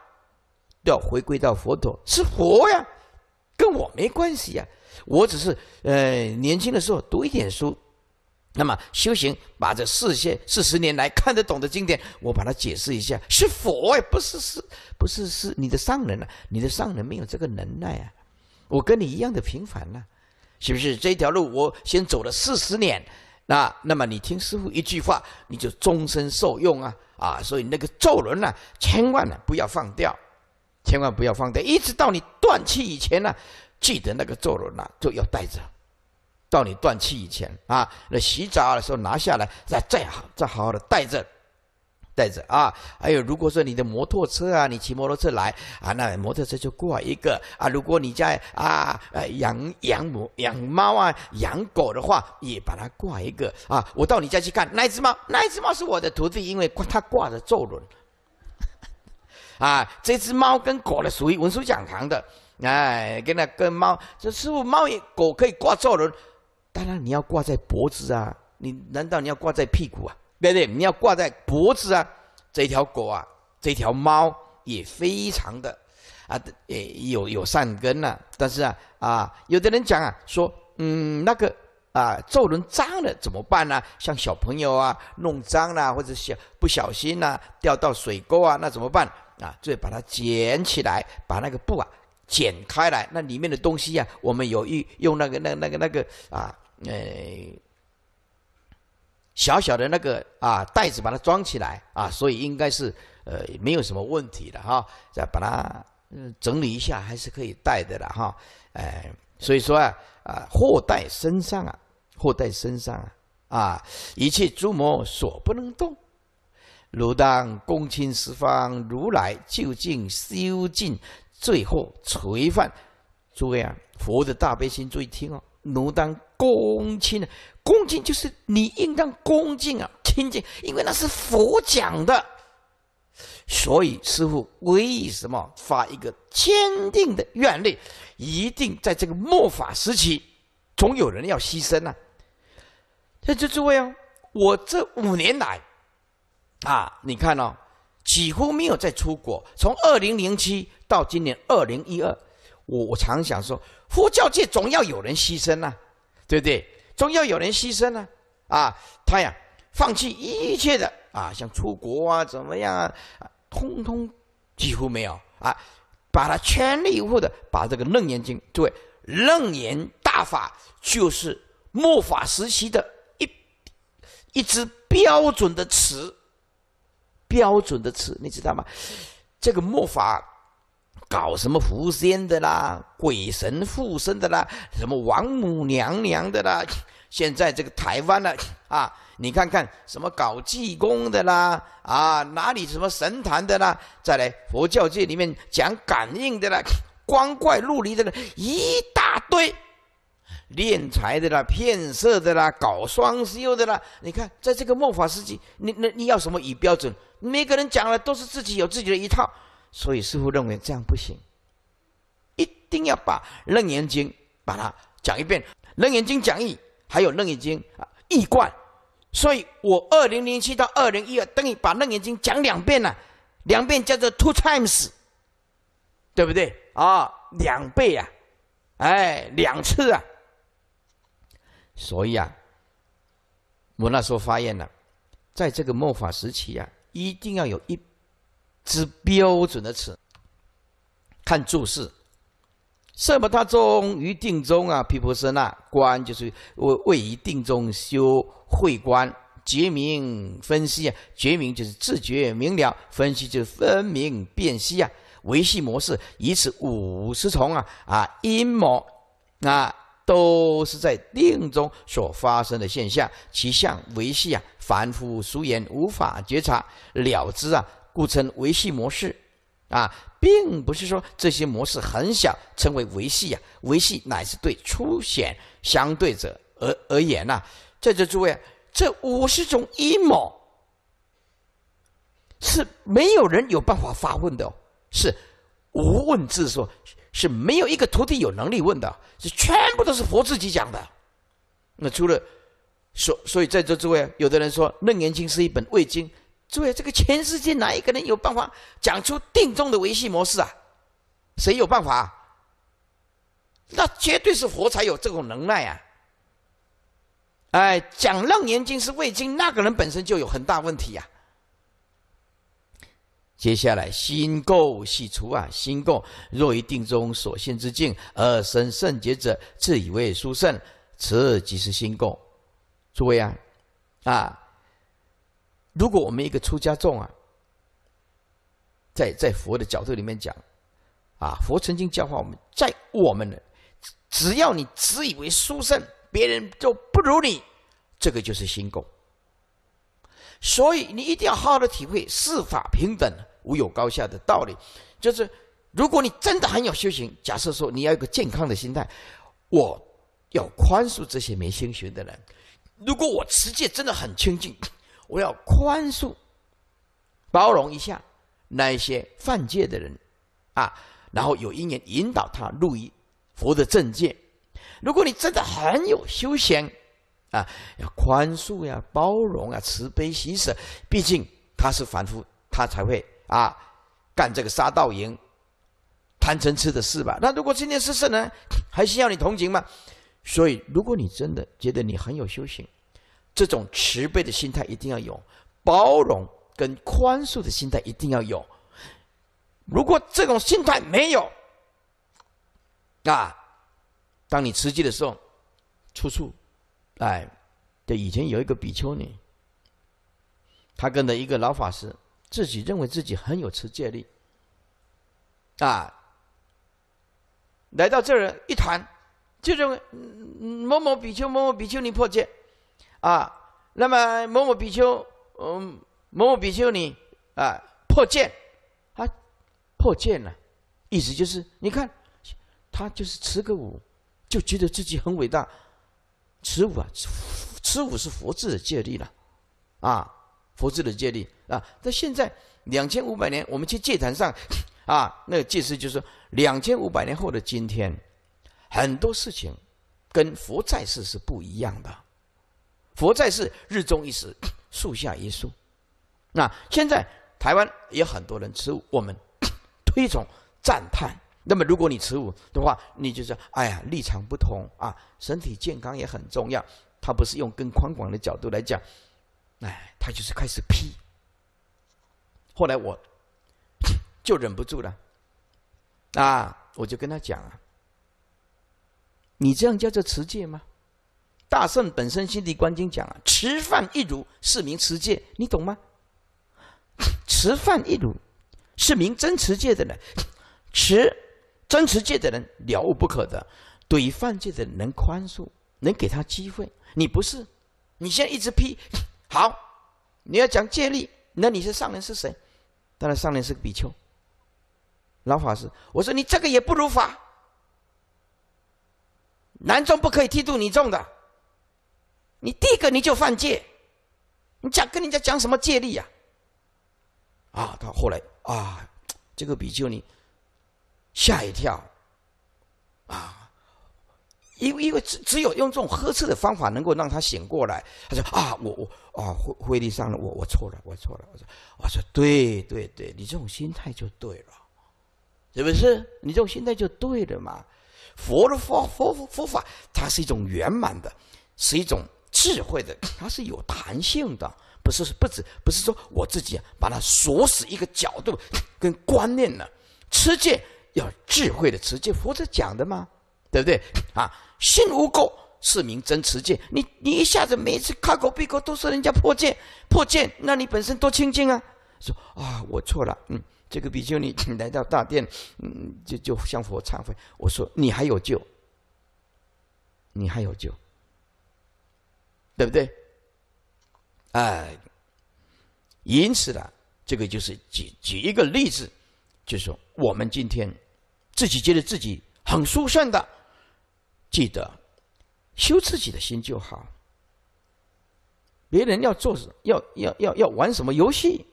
要回归到佛陀，是佛呀，跟我没关系呀。我只是，呃，年轻的时候读一点书，那么修行，把这四千四十年来看得懂的经典，我把它解释一下，是佛呀，不是是，不是是你的上人呐，你的上人没有这个能耐啊，我跟你一样的平凡呐。是不是这条路我先走了四十年？那那么你听师傅一句话，你就终身受用啊！啊，所以那个咒轮呢，千万呢不要放掉，千万不要放掉，一直到你断气以前呢，记得那个咒轮呢就要带着，到你断气以前啊，那洗澡的时候拿下来，再再好再好好的带着。带着啊，还有如果说你的摩托车啊，你骑摩托车来啊，那摩托车就挂一个啊。如果你家啊，养养母养猫啊、养狗的话，也把它挂一个啊。我到你家去看那一只猫？那一只猫是我的徒弟？因为挂它挂着坐轮。*laughs* 啊，这只猫跟狗的属于文殊讲堂的，哎，跟那跟猫，这师傅猫也狗可以挂坐轮？当然你要挂在脖子啊，你难道你要挂在屁股啊？对不对？你要挂在脖子啊，这条狗啊，这条猫也非常的啊，也有有善根呐。但是啊，啊，有的人讲啊，说，嗯，那个啊，皱纹脏了怎么办呢？像小朋友啊，弄脏了或者小不小心呐，掉到水沟啊，那怎么办？啊，就把它捡起来，把那个布啊剪开来，那里面的东西呀，我们有一用那个那那个那个啊，诶。小小的那个啊袋子把它装起来啊，所以应该是呃没有什么问题的哈。再把它嗯整理一下，还是可以带的了哈。哎，所以说啊啊，货带身上啊，货带身上啊啊，一切诸魔所不能动。如当恭亲十方如来，究竟修尽罪后垂范，诸位啊，佛的大悲心，注意听哦。如当恭亲。恭敬就是你应当恭敬啊，亲近，因为那是佛讲的，所以师傅为什么发一个坚定的愿力，一定在这个末法时期，总有人要牺牲呢？在这诸位哦，我这五年来，啊，你看哦，几乎没有再出国。从二零零七到今年二零一二，我我常想说，佛教界总要有人牺牲啊，对不对？总要有人牺牲呢、啊，他呀，放弃一切的啊，想出国啊，怎么样啊，通通几乎没有啊，把他全力以赴的把这个楞严经，对，楞严大法就是末法时期的一一只标准的词，标准的词，你知道吗？这个末法。搞什么狐仙的啦、鬼神附身的啦、什么王母娘娘的啦，现在这个台湾的啊，你看看什么搞济公的啦，啊哪里什么神坛的啦，再来佛教界里面讲感应的啦、光怪陆离的啦，一大堆，敛财的啦、骗色的啦、搞双修的啦，你看在这个末法时期，你那你要什么以标准？每个人讲的都是自己有自己的一套。所以师父认为这样不行，一定要把《楞严经》把它讲一遍，《楞严经》讲义还有《楞严经》啊易贯，所以我二零零七到二零一二等于把《楞严经》讲两遍了，两遍叫做 two times，对不对啊？两倍啊，哎，两次啊。所以啊，我那时候发现了，在这个末法时期啊，一定要有一。之标准的词，看注释，什么他终于定中啊，毗婆舍那观就是位位于定中修慧观，觉明分析啊，觉明就是自觉明了，分析就是分明辨析啊，维系模式，以此五十重啊啊阴谋啊，都是在定中所发生的现象，其相维系啊，凡夫俗眼无法觉察了之啊。故称维系模式，啊，并不是说这些模式很小，称为维系呀。维系乃是对初显相对者而而言呐。在这诸位，这五十种阴谋是没有人有办法发问的，哦，是无问自说，是没有一个徒弟有能力问的，是全部都是佛自己讲的。那除了所，所以在这诸位，有的人说《楞严经》是一本未经。诸位，这个全世界哪一个人有办法讲出定中的维系模式啊？谁有办法？那绝对是佛才有这种能耐啊！哎，讲楞严经是未经，那个人本身就有很大问题呀。接下来，心垢系除啊，心垢若于定中所现之境而生圣洁者，自以为殊胜，此即是心垢。诸位啊，啊。如果我们一个出家众啊，在在佛的角度里面讲，啊，佛曾经教化我们，在我们，只要你自以为殊胜，别人就不如你，这个就是心功。所以你一定要好好的体会四法平等、无有高下的道理。就是如果你真的很有修行，假设说你要一个健康的心态，我要宽恕这些没修行的人。如果我持戒真的很清净。我要宽恕、包容一下那一些犯戒的人，啊，然后有因缘引导他入于佛的正见。如果你真的很有修行，啊，要宽恕呀、包容啊、慈悲喜舍，毕竟他是凡夫，他才会啊干这个杀盗淫、贪嗔痴的事吧。那如果今天是圣人，还需要你同情吗？所以，如果你真的觉得你很有修行，这种慈悲的心态一定要有，包容跟宽恕的心态一定要有。如果这种心态没有，啊，当你吃戒的时候，处处，哎，对，以前有一个比丘尼，他跟着一个老法师，自己认为自己很有持戒力，啊，来到这儿一谈，就认为某某比丘、某某比丘尼破戒。啊，那么某某比丘，嗯，某某比丘尼，啊，破戒，啊，破戒了。意思就是，你看，他就是持个舞，就觉得自己很伟大。持舞啊，持舞是佛智的戒律了，啊，佛智的戒律啊。那现在两千五百年，我们去戒坛上，啊，那个戒师就说，两千五百年后的今天，很多事情跟佛在世是不一样的。佛在世，日中一时，*coughs* 树下一树。那现在台湾也有很多人持午，我们 *coughs* 推崇赞叹。那么如果你持武的话，你就说：哎呀，立场不同啊，身体健康也很重要。他不是用更宽广的角度来讲，哎，他就是开始批。后来我 *coughs* 就忍不住了，啊，我就跟他讲啊，你这样叫做持戒吗？大圣本身心地观经讲啊，吃饭一如是名持戒，你懂吗？*laughs* 吃饭一如是名真持戒的人，持真持戒的人了无不可的，对于犯戒的人能宽恕，能给他机会。你不是，你现在一直批，好，你要讲戒力，那你是上人是谁？当然上人是个比丘。老法师，我说你这个也不如法，男众不可以剃度你众的。你第一个你就犯戒，你讲跟人家讲什么戒律呀？啊，他后来啊，这个比丘尼吓一跳，啊，因为因为只只有用这种呵斥的方法能够让他醒过来。他说啊，我我啊，会会力上了，我我错了，我错了。我说我说对对对，你这种心态就对了，是不是？你这种心态就对了嘛？佛的佛佛佛法它是一种圆满的，是一种。智慧的，它是有弹性的，不是不止，不是说我自己把它锁死一个角度，跟观念呢，持戒要智慧的持戒，佛在讲的嘛，对不对啊？心无垢是名真持戒，你你一下子每一次开口闭口都说人家破戒破戒，那你本身多清净啊？说啊，我错了，嗯，这个比丘尼来到大殿，嗯，就就向佛忏悔。我说你还有救，你还有救。对不对？哎，因此呢，这个就是举举一个例子，就说我们今天自己觉得自己很舒顺的，记得修自己的心就好。别人要做、要要要要玩什么游戏，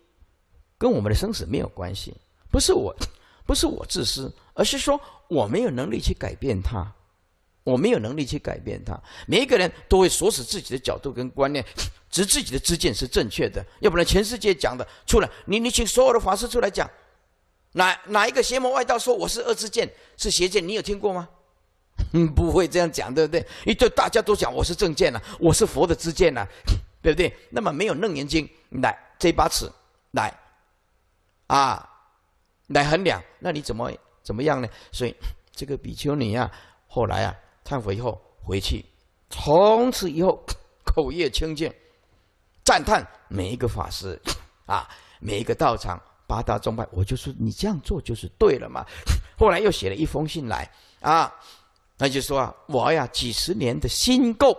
跟我们的生死没有关系。不是我，不是我自私，而是说我没有能力去改变他。我没有能力去改变他。每一个人都会锁死自己的角度跟观念，执 *sniffs* 自己的知见是正确的。要不然全世界讲的出来，你你请所有的法师出来讲，哪哪一个邪魔外道说我是二之见是邪见？你有听过吗？*laughs* 不会这样讲，对不对？你对大家都讲我是正见了，我是佛的知见了，*sniffs* 对不对？那么没有楞眼睛来这把尺来，啊，来衡量，那你怎么怎么样呢？所以 *sniffs* 这个比丘尼啊，后来啊。忏悔以后回去，从此以后口业清净，赞叹每一个法师，啊，每一个道场八大宗派，我就说你这样做就是对了嘛。*laughs* 后来又写了一封信来，啊，那就说啊，我呀几十年的心垢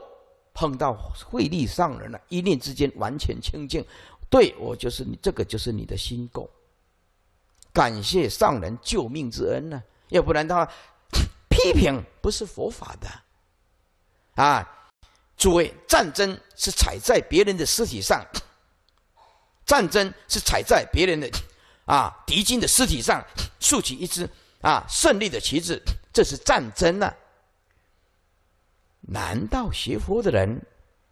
碰到慧力上人了，一念之间完全清净，对我就是你这个就是你的心垢。感谢上人救命之恩呢，要不然的话。批评不是佛法的，啊，诸位，战争是踩在别人的尸体上，战争是踩在别人的啊敌军的尸体上，竖起一支啊胜利的旗帜，这是战争呢。难道学佛的人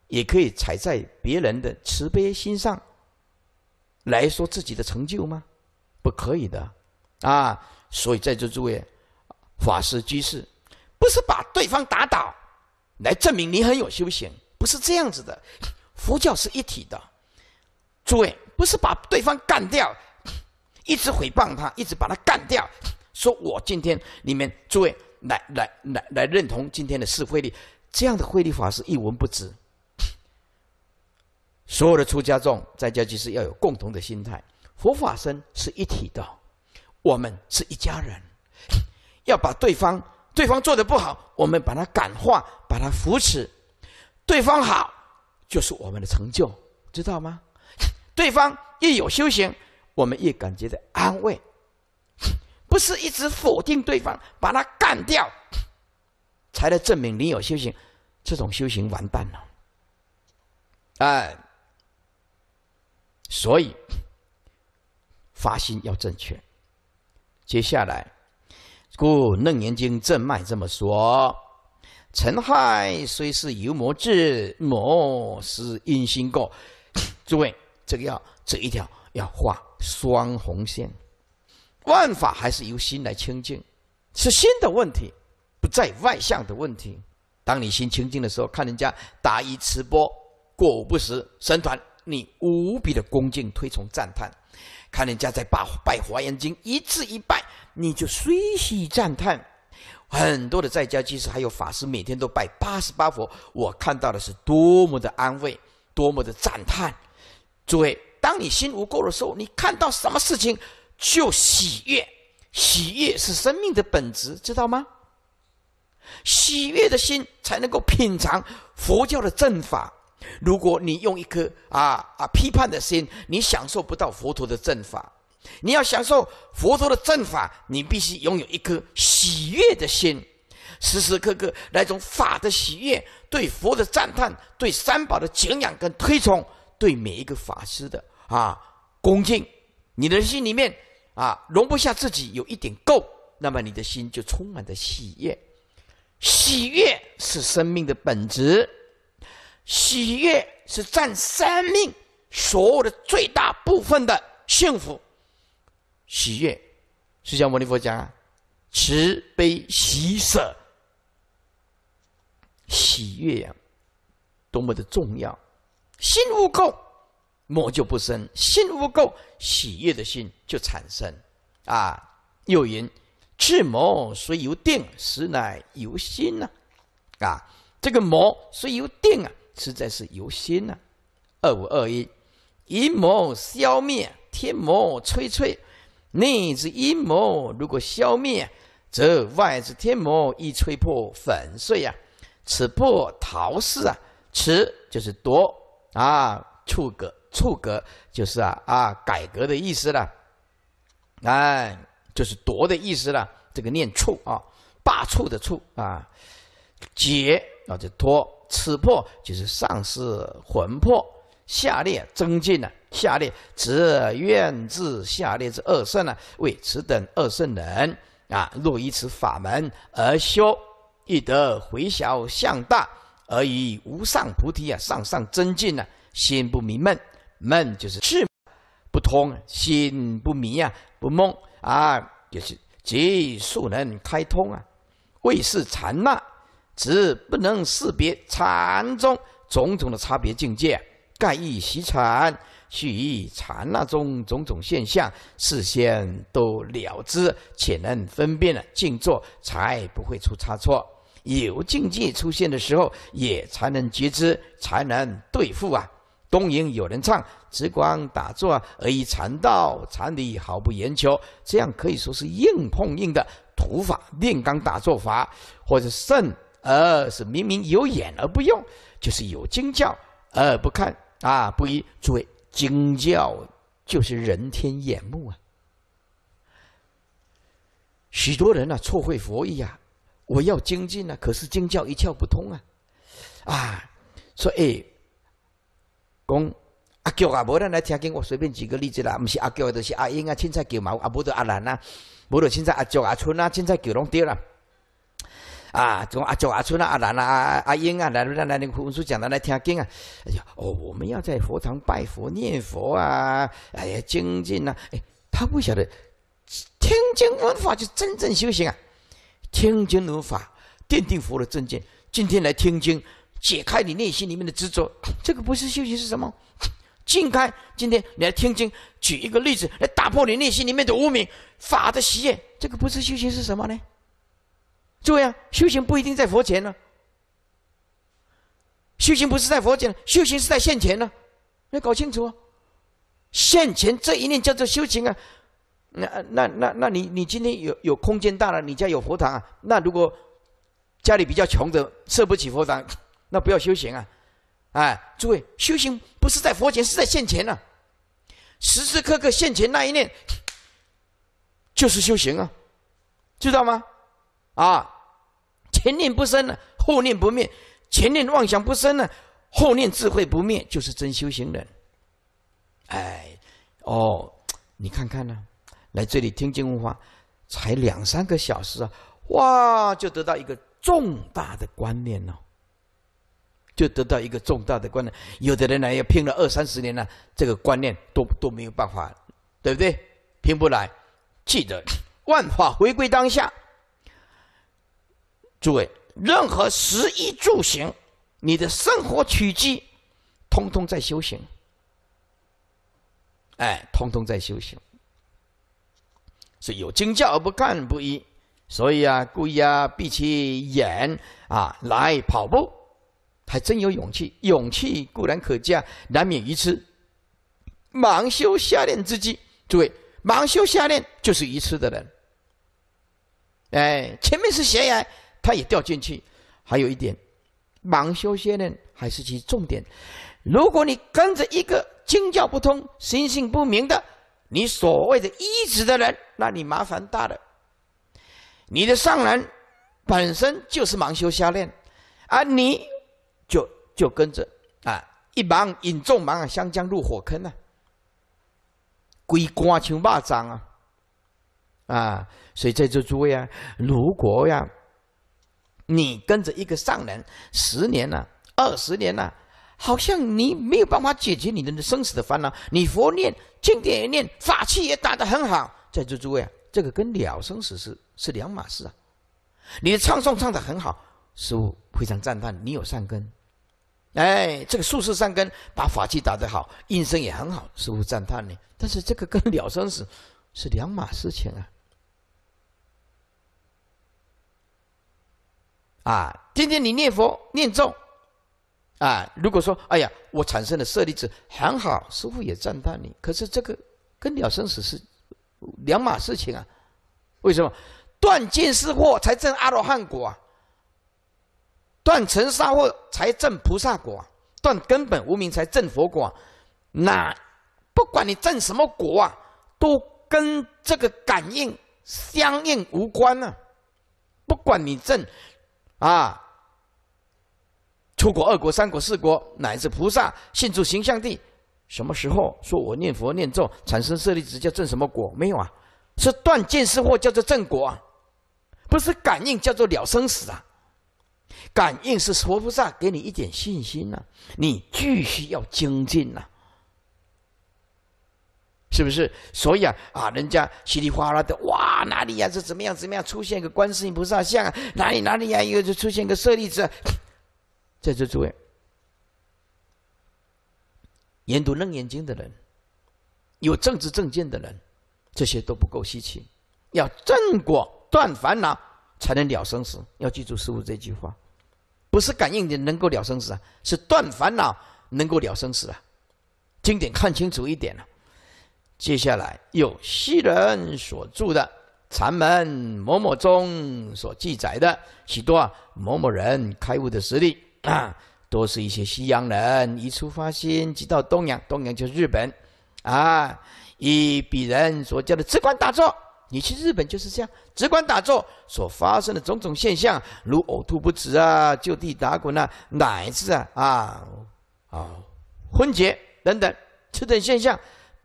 也可以踩在别人的慈悲心上来说自己的成就吗？不可以的，啊，所以在座诸位。法师居士，不是把对方打倒来证明你很有修行，不是这样子的。佛教是一体的，诸位不是把对方干掉，一直诽谤他，一直把他干掉，说我今天你们诸位来来来来认同今天的是非力，这样的非力法师一文不值。所有的出家众在家居士要有共同的心态，佛法僧是一体的，我们是一家人。要把对方，对方做的不好，我们把他感化，把他扶持；对方好，就是我们的成就，知道吗？*laughs* 对方越有修行，我们越感觉的安慰。*laughs* 不是一直否定对方，把他干掉，才能证明你有修行，这种修行完蛋了。哎，所以发心要正确，接下来。故《楞严经》正脉这么说：“尘害虽是油魔制，魔是阴心过。”诸位，这个要这一条要画双红线。万法还是由心来清净，是心的问题，不在外向的问题。当你心清净的时候，看人家大疑直播，果不食，身团。你无比的恭敬、推崇、赞叹，看人家在拜拜《华严经》，一字一拜，你就随喜赞叹。很多的在家居士还有法师，每天都拜八十八佛，我看到的是多么的安慰，多么的赞叹。诸位，当你心无垢的时候，你看到什么事情就喜悦，喜悦是生命的本质，知道吗？喜悦的心才能够品尝佛教的正法。如果你用一颗啊啊批判的心，你享受不到佛陀的正法。你要享受佛陀的正法，你必须拥有一颗喜悦的心，时时刻刻来种法的喜悦，对佛的赞叹，对三宝的敬仰跟推崇，对每一个法师的啊恭敬。你的心里面啊容不下自己有一点垢，那么你的心就充满着喜悦。喜悦是生命的本质。喜悦是占生命所有的最大部分的幸福。喜悦，释迦牟尼佛讲，慈悲喜舍。喜悦呀，多么的重要！心无垢，魔就不生；心无垢，喜悦的心就产生。啊，又云：智魔虽由定，实乃由心呐。啊，这个魔虽由定啊。实在是有心呐，二五二一，阴谋消灭天魔摧摧，内之阴谋如果消灭，则外之天魔一摧破粉碎呀，此破逃世啊，此就是夺啊，处格处格就是啊啊改革的意思了，哎，就是夺的意思了，这个念处啊，罢黜的黜啊，解。啊，这脱此魄，就是丧失魂魄；下列增进呢？下列此愿至下列之二圣呢？为此等二圣人啊，若以此法门而修，亦得回小向大，而以无上菩提啊，上上增进呢？心不迷闷，闷就是去不通，心不迷啊，不蒙，啊，就是即速能开通啊，为是禅那。只不能识别禅中种种的差别境界，盖意习禅，须意禅那中种种现象事先都了知，且能分辨了，静坐才不会出差错。有境界出现的时候，也才能觉知，才能对付啊。东瀛有人唱直光打坐，而以禅道禅理毫不研究，这样可以说是硬碰硬的土法炼钢打坐法，或者甚。而是明明有眼而不用，就是有经教而不看啊，不一。诸位，经教就是人天眼目啊。许多人呢错会佛意啊，我要精进呢，可是经教一窍不通啊啊！所以，讲阿舅啊，无伯来听经，我随便举个例子啦，不是阿舅，就是阿英啊，青菜狗毛，阿伯都阿兰啊，不如青菜阿舅阿春啊，青菜狗拢跌啦。啊，从阿九阿春啊，阿兰啊，阿英啊，来来来，个胡叔讲的来听经啊！哎呀，哦，我们要在佛堂拜佛念佛啊，哎呀，精进呐！哎，他不晓得听经闻法就真正修行啊。听经闻法奠定佛的正见，今天来听经，解开你内心里面的执着，这个不是修行是什么？静开，今天你来听经，举一个例子来打破你内心里面的无名，法的习业，这个不是修行是什么呢？诸位啊，修行不一定在佛前呢。修行不是在佛前，修行是在现前呢。要搞清楚啊，现前这一念叫做修行啊。那那那那你你今天有有空间大了，你家有佛堂啊。那如果家里比较穷的，设不起佛堂，那不要修行啊。哎，诸位，修行不是在佛前，是在现前呢。时时刻刻现前那一念就是修行啊，知道吗？啊，前念不生呢，后念不灭；前念妄想不生呢，后念智慧不灭，就是真修行人。哎，哦，你看看呢，来这里听经文化，才两三个小时啊，哇，就得到一个重大的观念哦。就得到一个重大的观念。有的人呢，要拼了二三十年了，这个观念都都没有办法，对不对？拼不来，记得万法回归当下。诸位，任何食衣住行，你的生活取居，通通在修行。哎，通通在修行，是有惊叫而不干不依，所以啊故意啊闭起眼啊来跑步，还真有勇气。勇气固然可嘉，难免愚痴。盲修瞎练之际，诸位，盲修瞎练就是愚痴的人。哎，前面是悬眼，他也掉进去，还有一点，盲修仙呢，还是其重点。如果你跟着一个经教不通、心性不明的，你所谓的医止的人，那你麻烦大了。你的上人本身就是盲修瞎练，而你就就跟着啊，一盲引众盲啊，香江入火坑啊，鬼瓜求蚂蚱啊，啊！所以在座诸位啊，如果呀。你跟着一个上人十年了，二十年了，好像你没有办法解决你的生死的烦恼。你佛念、经典也念，法器也打得很好。在座诸位啊，这个跟了生死是是两码事啊。你的唱诵唱得很好，师父非常赞叹你有善根。哎，这个术士善根把法器打得好，应声也很好，师父赞叹你。但是这个跟了生死是两码事情啊。啊，天天你念佛念咒，啊，如果说，哎呀，我产生的舍利子很好，师傅也赞叹你。可是这个跟了生死是两码事情啊。为什么断见是惑才证阿罗汉果，断尘沙惑才证菩萨果，断根本无名才证佛果。那不管你证什么果啊，都跟这个感应相应无关呢。不管你证。啊！出国、二国、三国、四国，乃至菩萨、信主、形象地，什么时候说我念佛念咒产生舍利子，叫证什么果？没有啊，是断见识惑叫做正果啊，不是感应叫做了生死啊，感应是佛菩萨给你一点信心呐，你继续要精进呐。是不是？所以啊，啊，人家稀里哗啦的，哇，哪里呀？这怎么样？怎么样？出现一个观世音菩萨像啊？哪里哪里呀？又出现一个舍利子。在这诸位研读楞严经的人，有正治正见的人，这些都不够稀奇。要正果断烦恼，才能了生死。要记住师父这句话：不是感应的能够了生死啊，是断烦恼能够了生死啊。经典看清楚一点了。接下来有西人所著的禅门某某宗所记载的许多某某人开悟的实例啊，*coughs* 都是一些西洋人一出发心即到东洋，东洋就是日本，啊，以鄙人所教的只管打坐，你去日本就是这样，只管打坐所发生的种种现象，如呕吐不止啊，就地打滚啊，乃至啊啊啊昏厥等等，此等现象。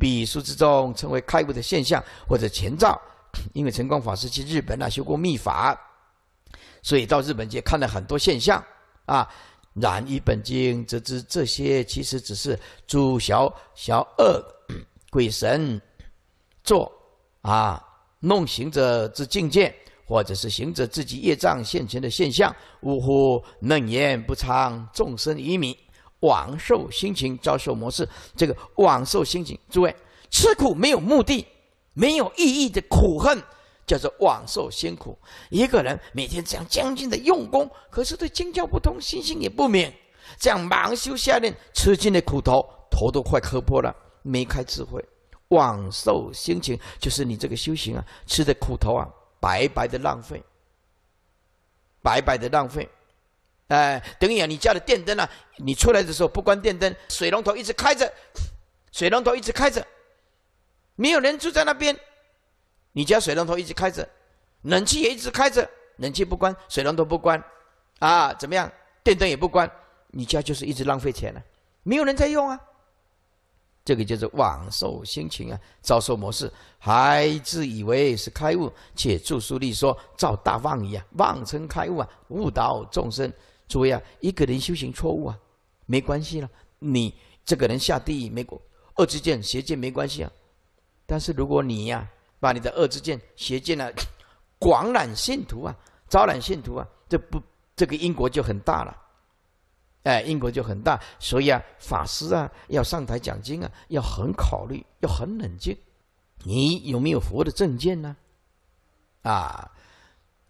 笔书之中称为开悟的现象或者前兆，*coughs* 因为成光法师去日本那修过密法，所以到日本去看了很多现象啊。然一本经则知这些其实只是诸小小恶 *coughs* 鬼神作啊弄行者之境界，或者是行者自己业障现前的现象。呜呼，嫩言不昌，众生愚迷。枉受心情遭受模式，这个枉受心情，诸位吃苦没有目的、没有意义的苦恨，叫做枉受辛苦。一个人每天这样将尽的用功，可是对经教不通，心性也不明，这样盲修瞎练，吃尽的苦头，头都快磕破了，没开智慧。枉受心情，就是你这个修行啊，吃的苦头啊，白白的浪费，白白的浪费。哎，等于啊，你家的电灯啊，你出来的时候不关电灯，水龙头一直开着，水龙头一直开着，没有人住在那边，你家水龙头一直开着，冷气也一直开着，冷气不关，水龙头不关，啊，怎么样？电灯也不关，你家就是一直浪费钱呢，没有人在用啊。这个就是妄受心情啊，遭受模式，孩子以为是开悟，且著书立说造大妄一啊，妄称开悟啊，误导众生。所以啊，一个人修行错误啊，没关系了。你这个人下地狱没关，恶之见、邪见没关系啊。但是如果你呀，把你的恶之见、邪见呢，*coughs* 广揽信徒啊，招揽信徒啊，这不，这个因果就很大了。哎，因果就很大。所以啊，法师啊，要上台讲经啊，要很考虑，要很冷静。你有没有佛的证件呢？啊？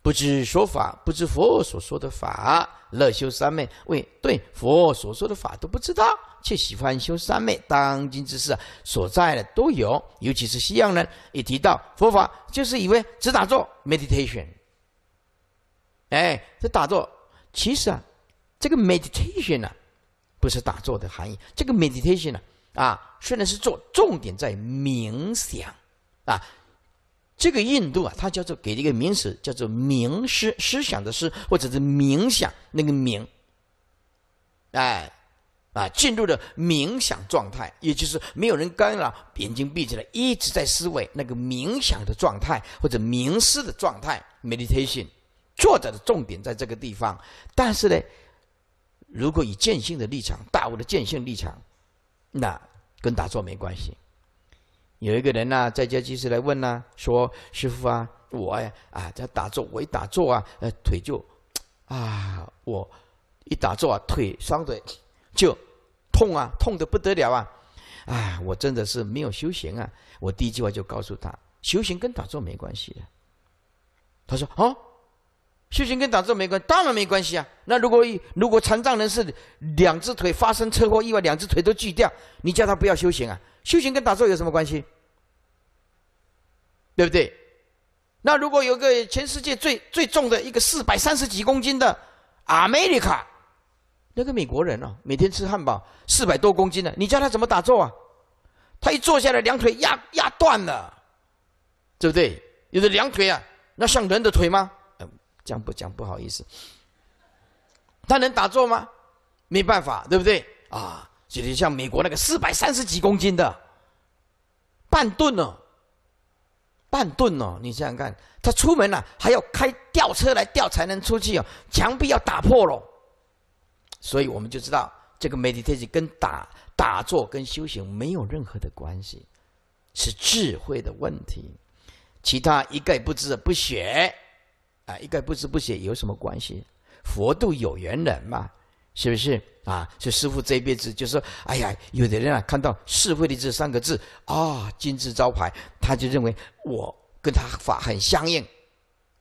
不知说法，不知佛所说的法，乐修三昧。为对佛所说的法都不知道，却喜欢修三昧。当今之事啊，所在的都有，尤其是西洋人一提到佛法，就是以为只打坐 （meditation）。哎，这打坐其实啊，这个 meditation 啊，不是打坐的含义。这个 meditation 啊，啊，虽然是做重点在冥想，啊。这个印度啊，它叫做给一个名词，叫做冥思思想的思，或者是冥想那个冥，哎，啊，进入了冥想状态，也就是没有人干扰，眼睛闭起来，一直在思维那个冥想的状态或者冥思的状态 （meditation）。作者的重点在这个地方，但是呢，如果以见性的立场，大悟的见性立场，那跟打坐没关系。有一个人呐，在家及时来问呐，说：“师傅啊，我呀，啊在打坐，我一打坐啊，呃腿就，啊我，一打坐啊腿双腿就，痛啊，痛的不得了啊，啊，我真的是没有修行啊，我第一句话就告诉他，修行跟打坐没关系的。”他说：“哦，修行跟打坐没关当然没关系啊。那如果如果残障人士两只腿发生车祸意外，两只腿都锯掉，你叫他不要修行啊？”修行跟打坐有什么关系？对不对？那如果有个全世界最最重的一个四百三十几公斤的阿美 c 卡，那个美国人啊，每天吃汉堡四百多公斤的，你叫他怎么打坐啊？他一坐下来，两腿压压断了，对不对？有的两腿啊，那像人的腿吗？嗯，讲不讲不好意思。他能打坐吗？没办法，对不对啊？就是像美国那个四百三十几公斤的半吨哦，半吨哦！你想想看，他出门了还要开吊车来吊才能出去哦，墙壁要打破了。所以我们就知道，这个媒体特技跟打打坐跟修行没有任何的关系，是智慧的问题。其他一概不知不学啊，一概不知不学有什么关系？佛度有缘人嘛。是不是啊？这师傅这一辈子就是，哎呀，有的人啊，看到“是会的这三个字啊，金字招牌，他就认为我跟他法很相应，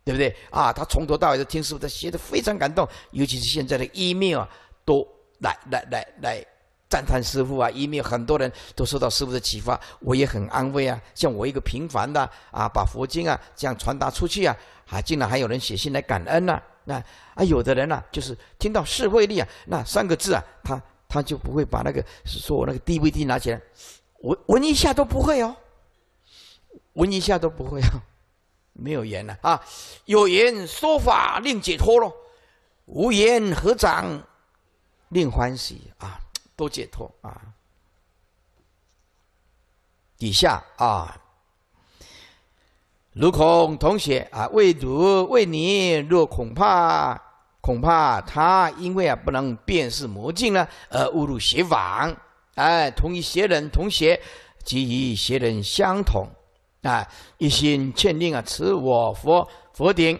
对不对啊？他从头到尾都听师傅的，写的非常感动。尤其是现在的一 l 啊，都来来来来赞叹师傅啊！一 l 很多人都受到师傅的启发，我也很安慰啊。像我一个平凡的啊，把佛经啊这样传达出去啊，啊，竟然还有人写信来感恩呢。那啊，有的人呢，就是听到“是会力”啊，那三个字啊，他他就不会把那个说我那个 DVD 拿起来，闻闻一下都不会哦，闻一下都不会啊，*laughs* 没有言了啊，有言说法令解脱咯，无言合掌令欢喜啊，都解脱啊，底下啊。如恐同学啊，为汝为你，若恐怕恐怕他因为啊不能辨识魔镜呢，而误入邪网，哎，同一邪人同学，即与邪人相同，啊，一心劝令啊持我佛佛顶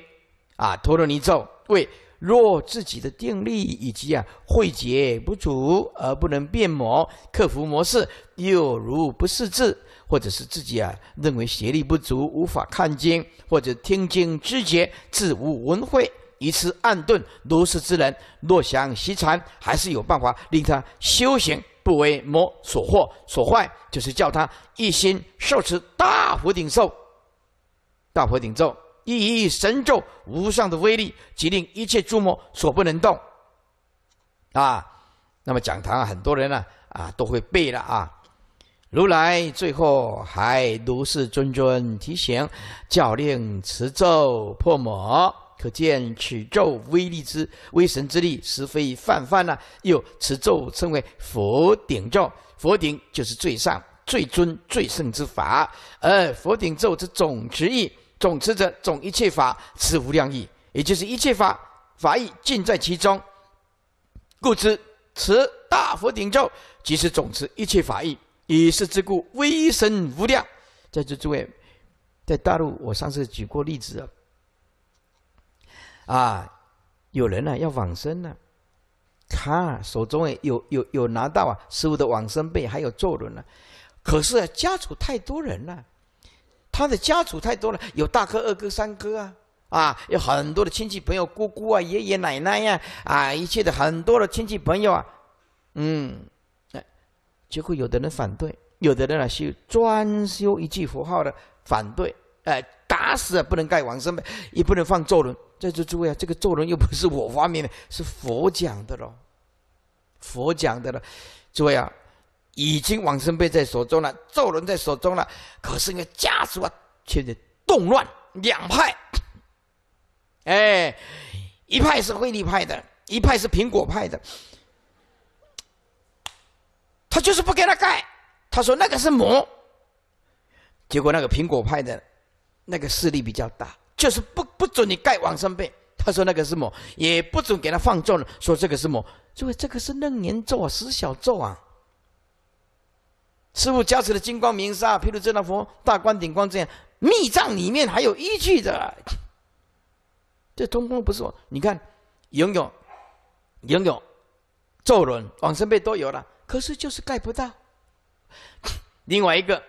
啊陀罗尼咒，为若自己的定力以及啊慧解不足而不能辨魔，克服魔式，又如不识字。或者是自己啊，认为学力不足，无法看经或者听经知觉，自无文慧，以此暗遁如是之人，若想习禅，还是有办法令他修行不为魔所惑所坏，就是叫他一心受持大佛顶咒，大佛顶咒，意义神咒，无上的威力，即令一切诸魔所不能动。啊，那么讲堂很多人呢，啊，都会背了啊。如来最后还如是尊尊提醒，教令持咒破魔，可见持咒威力之威神之力实非泛泛呐。又持咒称为佛顶咒，佛顶就是最上、最尊、最圣之法。而佛顶咒之总持意，总持者总一切法，持无量意，也就是一切法法意尽在其中。故知持大佛顶咒即是总持一切法意。以是之故，微神无量。在这诸位，在大陆，我上次举过例子啊。啊，有人呢要往生呢，他手中有有有拿到啊师傅的往生贝，还有坐轮呢。可是家主太多人了，他的家主太多了，有大哥、二哥、三哥啊，啊，有很多的亲戚朋友、姑姑啊、爷爷奶奶呀，啊，一切的很多的亲戚朋友啊，嗯。结果，有的人反对，有的人呢是专修一句佛号的反对。哎，打死也不能盖往生碑，也不能放咒轮。在这诸位啊，这个咒轮又不是我发明的，是佛讲的喽。佛讲的了，诸位啊，已经往生碑在手中了，咒轮在手中了。可是因为家族啊，现在动乱，两派，哎，一派是慧利派的，一派是苹果派的。他就是不给他盖，他说那个是魔。结果那个苹果派的那个势力比较大，就是不不准你盖往生碑。他说那个是魔，也不准给他放咒了，说这个是魔。诸位，这个是楞严咒啊，十小咒啊。师傅加持的金光明沙、譬如这那佛、大光顶光这样密藏里面还有依据的。这通通不是，你看，勇勇、勇勇，咒人往生碑都有了。可是就是盖不到，另外一个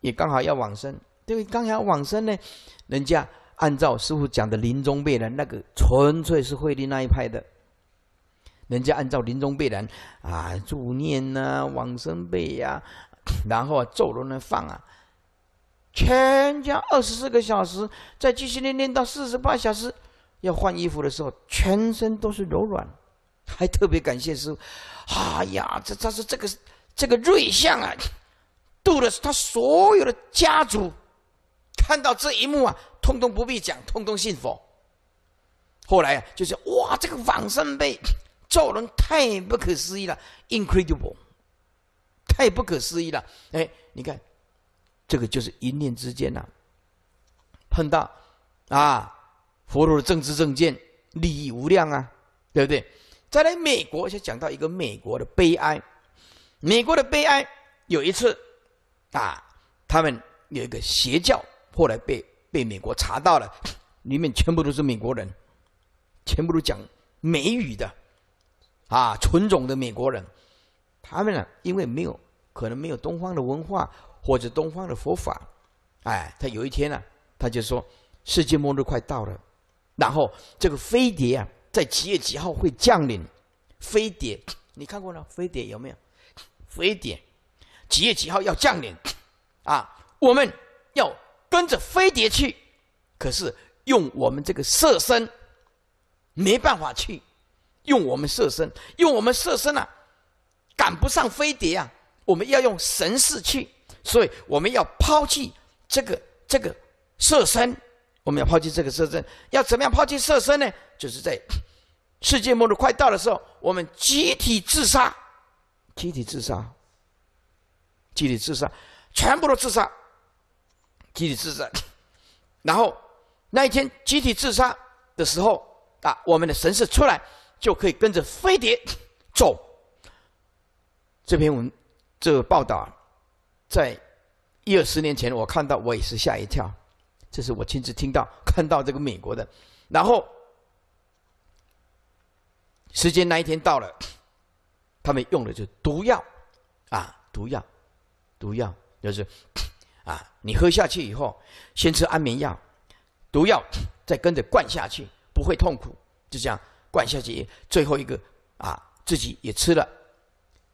也刚好要往生，对刚好往生呢，人家按照师傅讲的临终背人，那个纯粹是慧的那一派的，人家按照临终背人啊，助念呐，往生背呀，*coughs* 然后啊，咒人的放啊，全家二十四个小时再继续练，练到四十八小时，要换衣服的时候，全身都是柔软。还特别感谢师傅。哎呀，这他说这个这个瑞相啊，度的是他所有的家族。看到这一幕啊，通通不必讲，通通信佛。后来啊，就是哇，这个往生辈做人太不可思议了，incredible，太不可思议了。哎，你看，这个就是一念之间呐，碰到啊，佛陀的政治正见利益无量啊，对不对？再来美国，先讲到一个美国的悲哀。美国的悲哀，有一次，啊，他们有一个邪教，后来被被美国查到了，*laughs* 里面全部都是美国人，全部都讲美语的，啊，纯种的美国人。他们呢，因为没有可能没有东方的文化或者东方的佛法，哎，他有一天呢，他就说世界末日快到了，然后这个飞碟啊。在几月几号会降临，飞碟？你看过了飞碟有没有？飞碟，几月几号要降临？啊，我们要跟着飞碟去，可是用我们这个色身，没办法去。用我们色身，用我们色身啊，赶不上飞碟啊。我们要用神识去，所以我们要抛弃这个这个色身。我们要抛弃这个色身，要怎么样抛弃色身呢？就是在世界末日快到的时候，我们集体自杀，集体自杀，集体自杀，全部都自杀，集体自杀。然后那一天集体自杀的时候啊，我们的神士出来就可以跟着飞碟走。这篇文这个报道，在一二十年前我看到，我也是吓一跳，这是我亲自听到看到这个美国的，然后。时间那一天到了，他们用的就是毒药，啊，毒药，毒药就是，啊，你喝下去以后，先吃安眠药，毒药再跟着灌下去，不会痛苦，就这样灌下去，最后一个啊，自己也吃了，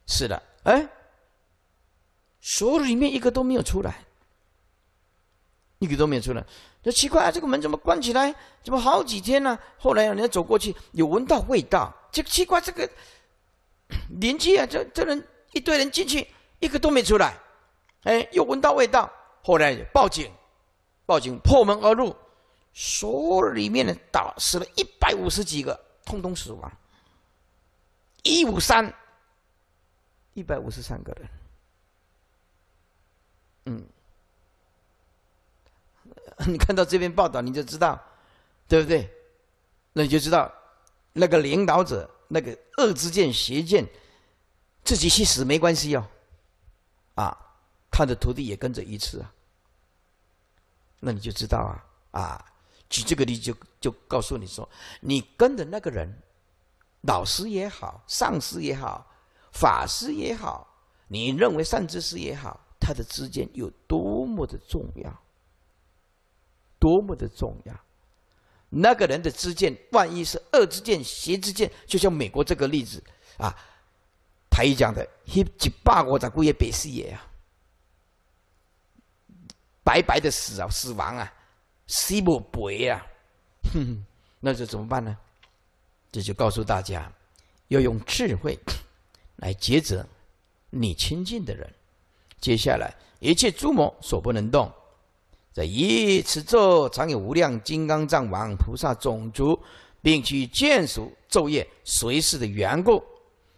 死了，哎，所里面一个都没有出来，一个都没有出来。这奇怪，这个门怎么关起来？怎么好几天呢？后来有人走过去，有闻到味道。这奇怪，这个 *coughs* 邻居啊，这这人一堆人进去，一个都没出来。哎，又闻到味道，后来报警，报警破门而入，所里面的倒死了一百五十几个，通通死亡。一五三，一百五十三个人。嗯。*laughs* 你看到这篇报道，你就知道，对不对？那你就知道，那个领导者那个恶之见邪见，自己去死没关系哟，啊，他的徒弟也跟着一次啊。那你就知道啊啊，举这个例子就就告诉你说，你跟的那个人，老师也好，上司也好，法师也好，你认为善知识也好，他的之间有多么的重要。多么的重要！那个人的知见，万一是恶之见、邪之见，就像美国这个例子啊，他一讲的，一一百国十个也白死的啊，白白的死啊，死亡啊，死不赔啊，哼，那就怎么办呢？这就告诉大家，要用智慧来抉择你亲近的人。接下来，一切诸魔所不能动。在一此咒常有无量金刚藏王菩萨种族，并去眷属，昼夜随侍的缘故。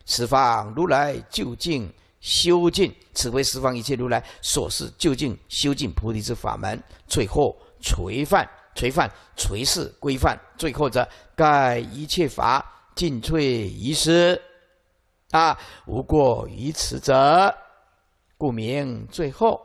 此方如来究竟修尽，此为十方一切如来所示究竟修尽菩提之法门。最后垂范，垂范，垂示规范。最后者，盖一切法尽退遗失，啊，无过于此者，故名最后。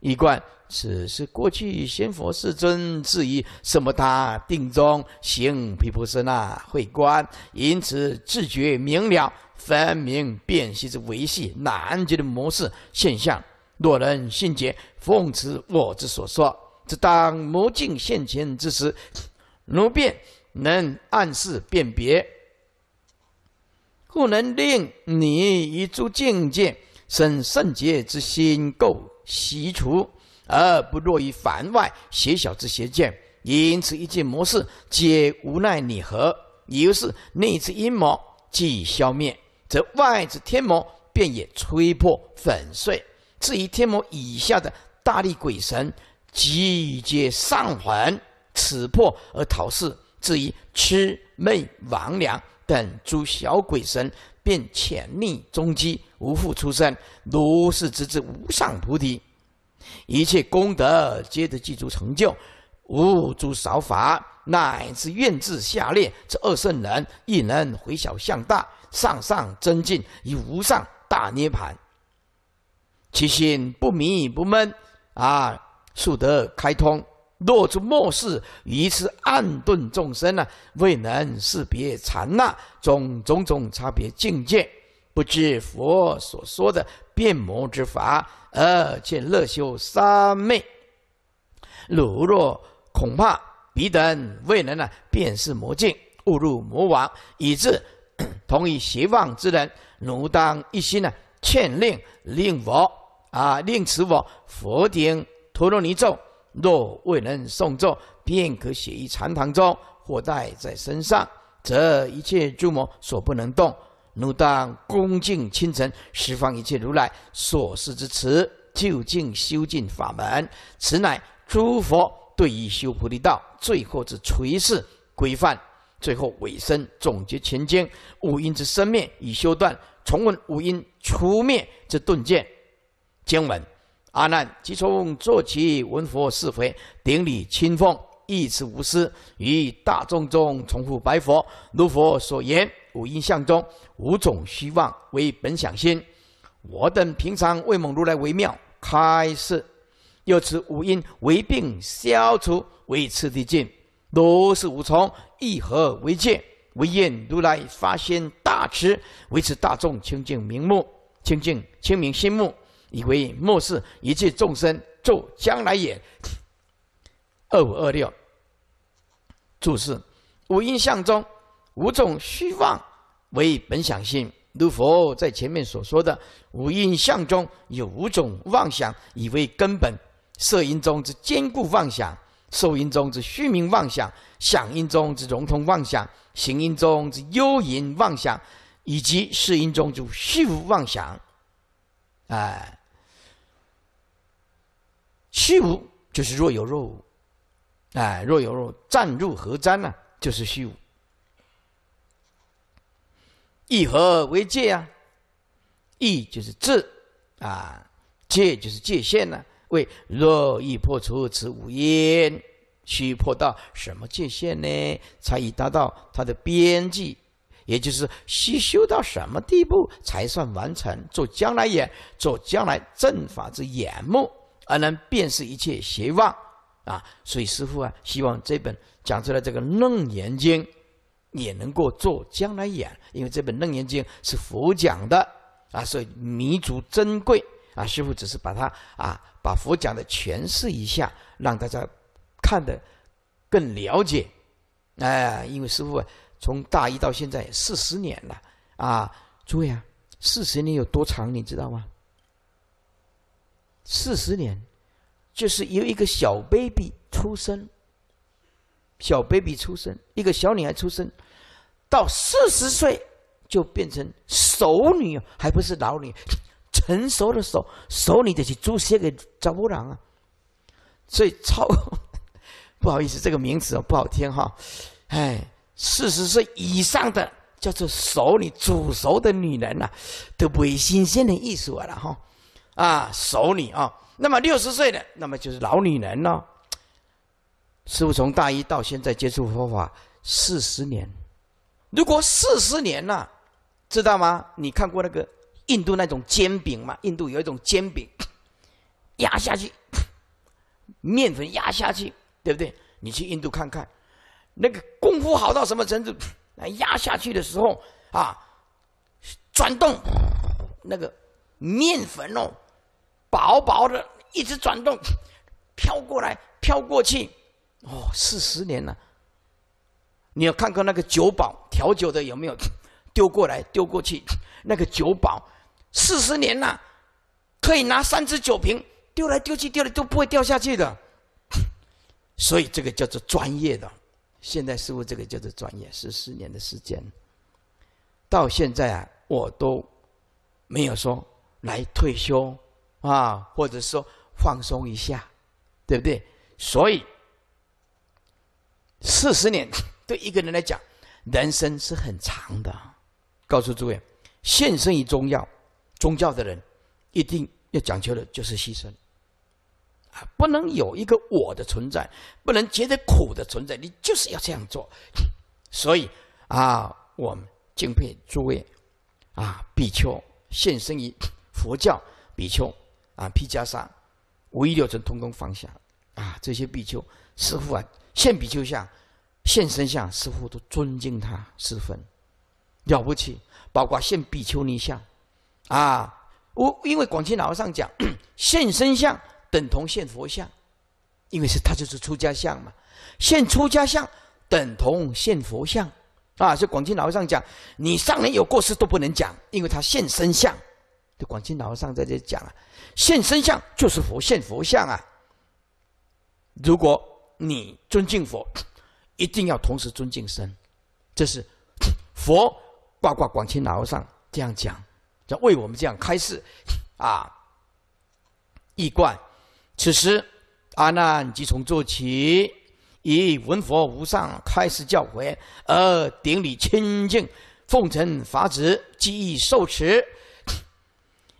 一贯。此是过去仙佛世尊质疑什么他定中行毗婆尸那会观，因此自觉明了分明辨析之维系难解的模式现象。若人心解，奉持我之所说，只当魔境现前之时，如便能暗示辨别，故能令你一诸境界生圣洁之心，垢习除。而不落于凡外邪小之邪见，因此一切魔式皆无奈你何。由是内之阴魔既消灭，则外之天魔便也吹破粉碎。至于天魔以下的大力鬼神，即皆丧魂此破而逃世；至于魑魅魍魉等诸小鬼神，便潜匿终极，无复出生，如是直至无上菩提。一切功德皆得具足成就，无诸少法，乃至愿至下列这二圣人，亦能回小向大，上上增进，以无上大涅盘。其心不迷不闷啊，速得开通。若诸末世于此暗顿众生啊，未能识别禅那种种种差别境界，不知佛所说的。辩魔之法，而见乐修三昧。如若恐怕彼等未能呢，便是魔境，误入魔王，以致 *clears throat* 同于邪妄之人。奴当一心呢，劝令令我啊，令此我佛顶陀罗尼咒。若未能诵咒，便可写于禅堂中，或带在身上，则一切诸魔所不能动。汝当恭敬亲承，十方一切如来所施之慈，就近修尽法门。此乃诸佛对于修菩提道最后之垂示规范，最后尾声总结前经五阴之生灭已修断，重温五阴除灭之顿见经文。阿难即从坐起，闻佛是非，顶礼亲奉，意此无私，于大众中重复白佛如佛所言。五印象中，五种虚妄为本想心。我等平常为蒙如来为妙开示，又此五因为病消除，为次的见如是无从，亦何为戒？唯愿如来发心大慈，维持大众清净明目，清净清明心目，以为末世一切众生作将来也。二五二六。注释：五因相中。五种虚妄为本想性，如佛在前面所说的，五印相中有五种妄想，以为根本。色因中之坚固妄想，受因中之虚名妄想，想因中之融通妄想，行因中之幽隐妄想，以及事因中之虚无妄想。哎，虚无就是若有若无，哎，若有若暂入何暂呢？就是虚无。以和为界啊，意就是智啊，界就是界限呢。为若欲破除此五因，需破到什么界限呢？才以达到它的边际，也就是需修到什么地步才算完成，做将来眼，做将来正法之眼目，而能辨识一切邪妄啊。所以师父啊，希望这本讲出来这个《楞严经》。也能够做将来演，因为这本《楞严经》是佛讲的啊，所以弥足珍贵啊。师傅只是把它啊，把佛讲的诠释一下，让大家看得更了解。哎，因为师傅从大一到现在四十年了啊，诸位啊，四十年有多长，你知道吗？四十年就是由一个小 baby 出生。小 baby 出生，一个小女孩出生，到四十岁就变成熟女，还不是老女，成熟的熟熟女得去煮血给赵波郎啊。所以超，*laughs* 不好意思，这个名字哦不好听哈。哎，四十岁以上的叫做熟女，煮熟的女人呐，都为新鲜的术啊，了哈。啊，熟女啊，那么六十岁的，那么就是老女人了。师傅从大一到现在接触佛法四十年，如果四十年了，知道吗？你看过那个印度那种煎饼吗？印度有一种煎饼，*coughs* 压下去，*coughs* 面粉压下去，对不对？你去印度看看，那个功夫好到什么程度？来 *coughs* 压下去的时候啊，转动那个面粉哦，薄薄的一直转动，飘过来，飘过去。哦，四十年了。你要看看那个酒保调酒的有没有 *laughs* 丢过来丢过去，那个酒保四十年了，可以拿三只酒瓶丢来丢去，丢来都不会掉下去的。*laughs* 所以这个叫做专业的，现在师傅这个叫做专业，四十年的时间，到现在啊，我都没有说来退休啊，或者说放松一下，对不对？所以。四十年对一个人来讲，人生是很长的。告诉诸位，献身于中药、宗教的人，一定要讲究的就是牺牲啊！不能有一个我的存在，不能觉得苦的存在，你就是要这样做。所以啊，我们敬佩诸位啊，比丘献身于佛教，比丘啊披袈裟，五一六尘通通放下啊，这些比丘似乎啊。现比丘像、现身像，师乎都尊敬他十分了不起。包括现比丘尼像，啊，我因为广清老和尚讲，*coughs* 现身像等同现佛像，因为是他就是出家像嘛。现出家像等同现佛像啊。所以广清老和尚讲，你上人有过失都不能讲，因为他现身像。这广清老和尚在这讲啊，现身像就是佛，现佛像啊。如果。你尊敬佛，一定要同时尊敬身，这是佛挂挂广清老和尚这样讲，叫为我们这样开示啊。易观，此时阿难即从做起，以闻佛无上开示教诲而顶礼亲净，奉承法旨，记忆受持，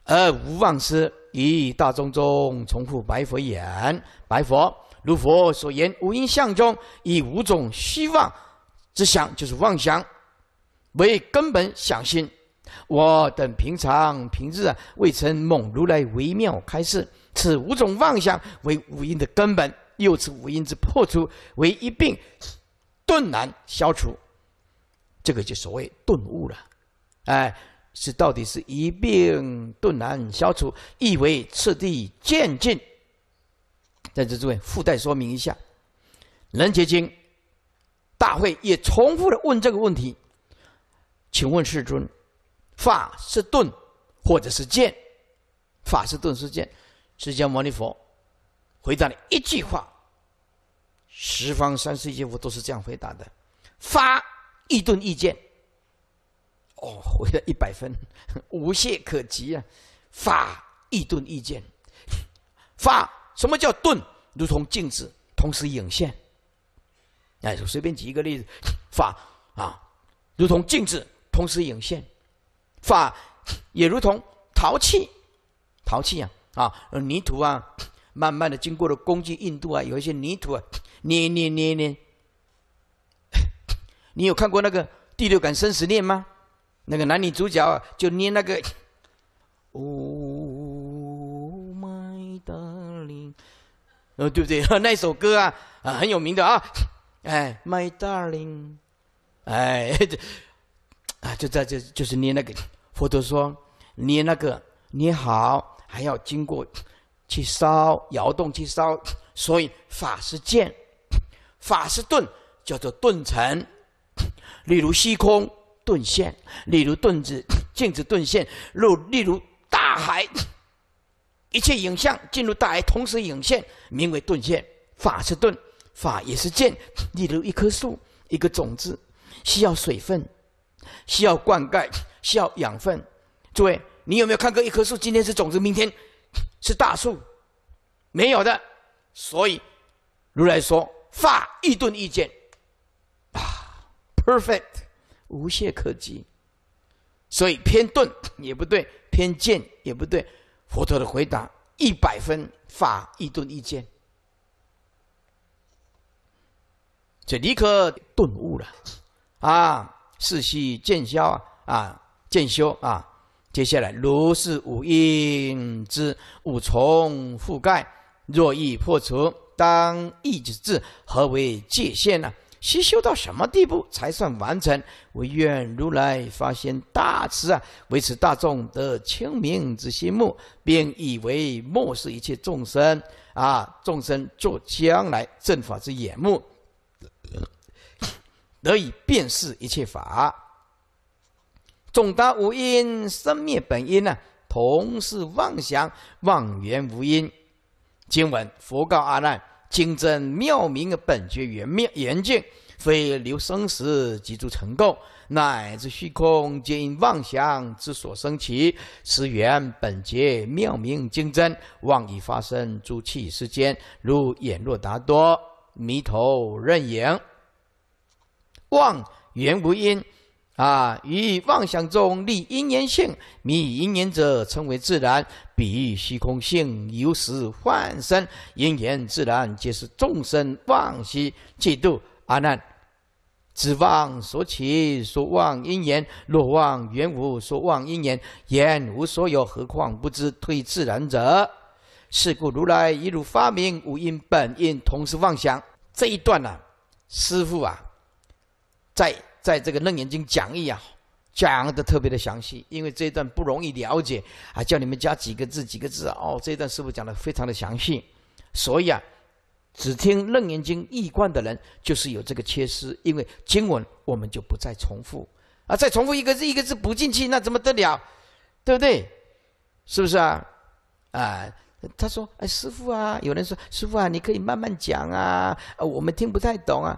而无妄思，以大中中重复白佛言：“白佛。”如佛所言，五音相中以五种虚妄之想，就是妄想，为根本想心。我等平常平日啊，未曾猛如来微妙开示，此五种妄想为五音的根本，又此五音之破除为一病顿难消除。这个就所谓顿悟了，哎，是到底是一病顿难消除，意为次第渐进。在这位附带说明一下，楞结经大会也重复的问这个问题，请问世尊，法是顿或者是剑？法是顿是剑？释迦牟尼佛回答了一句话，十方三世一切佛都是这样回答的：发一顿一剑。哦，回了一百分，*laughs* 无懈可击啊！法一顿意见，法。什么叫顿？如同镜子，同时影现。哎，随便举一个例子，法啊，如同镜子，同时影现。法也如同陶器，陶器啊啊，泥土啊，慢慢的经过了工具硬度啊，有一些泥土啊，捏捏捏捏。你有看过那个第六感生死恋吗？那个男女主角就捏那个，呜。呃，对不对？*laughs* 那首歌啊，啊，很有名的啊。哎，My Darling，哎，啊，就在这，就是捏那个。或者说捏那个捏好，还要经过去烧窑洞去烧。所以法是剑，法是盾，叫做盾成。例如虚空盾现，例如盾子镜子盾现，如例如大海。一切影像进入大碍，同时影现，名为顿现。法是顿，法也是剑。例如一棵树，一个种子，需要水分，需要灌溉，需要养分。诸位，你有没有看过一棵树？今天是种子，明天是大树？没有的。所以，如来说法一顿一见，啊，perfect，无懈可击。所以偏顿也不对，偏见也不对。佛陀的回答一百分，法一顿意见，这立刻顿悟了，啊，世系见消啊，啊，见修啊，接下来如是五蕴之五重覆盖，若欲破除，当意之至，何为界限呢？修到什么地步才算完成？唯愿如来发现大慈啊，为此大众得清明之心目，并以为漠视一切众生啊，众生作将来正法之眼目，*coughs* 得以辨识一切法。总达无因生灭本因呢，同是妄想妄缘无因。经文佛告阿难。精真妙明的本觉圆妙圆净，非留生时及诸成垢，乃至虚空，皆因妄想之所生起。是缘本觉妙明精真，妄以发生诸气世间，如眼若达多迷头认影，妄缘无因。啊，于妄想中立因缘性，迷因缘者称为自然；比喻虚空性，由是幻生因缘，自然皆是众生妄习嫉妒。阿难，只妄所起，所妄因缘若妄缘无，所妄因缘言无所有，何况不知推自然者？是故如来一路发明无因本因，同时妄想。这一段呢，师父啊，在。在这个楞严经讲义啊，讲的特别的详细，因为这一段不容易了解，啊，叫你们加几个字，几个字啊，哦，这一段师傅讲的非常的详细，所以啊，只听楞严经一观的人就是有这个缺失，因为经文我们就不再重复啊，再重复一个字一个字补进去，那怎么得了？对不对？是不是啊？啊，他说，哎，师傅啊，有人说，师傅啊，你可以慢慢讲啊，啊我们听不太懂啊。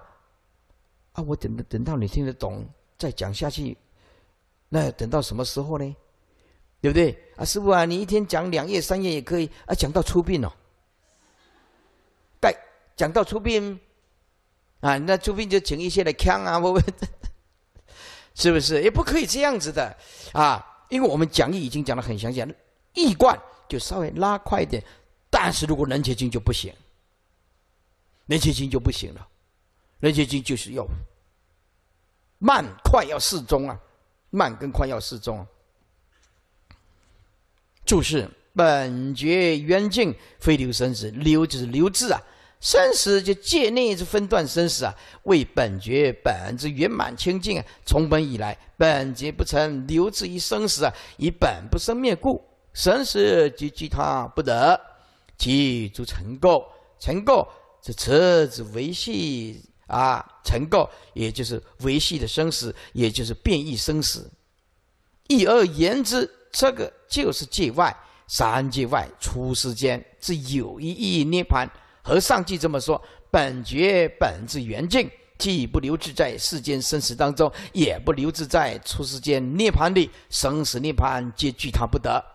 啊，我等等到你听得懂再讲下去，那等到什么时候呢？对不对？啊，师傅啊，你一天讲两页、三页也可以，啊，讲到出殡哦，对，讲到出殡，啊，那出殡就请一些来扛啊，我们是不是也不可以这样子的啊？因为我们讲义已经讲的很详细，一贯就稍微拉快一点，但是如果能结晶就不行，能结晶就不行了。人结经》就是要慢快要适中啊，慢跟快要适中。注释：本觉缘净，非流生死，流就是流志啊，生死就界内之分段生死啊，为本觉本之圆满清净啊，从本以来，本觉不成，流至于生死啊，以本不生灭故，生死即即他不得，即诸成垢，成垢是此之维系。啊，成垢也就是维系的生死，也就是变异生死。一而言之，这个就是界外三界外出世间之有一义涅槃。和上句这么说，本觉本自圆净，既不留自在世间生死当中，也不留自在出世间涅槃里，生死涅槃皆惧他不得。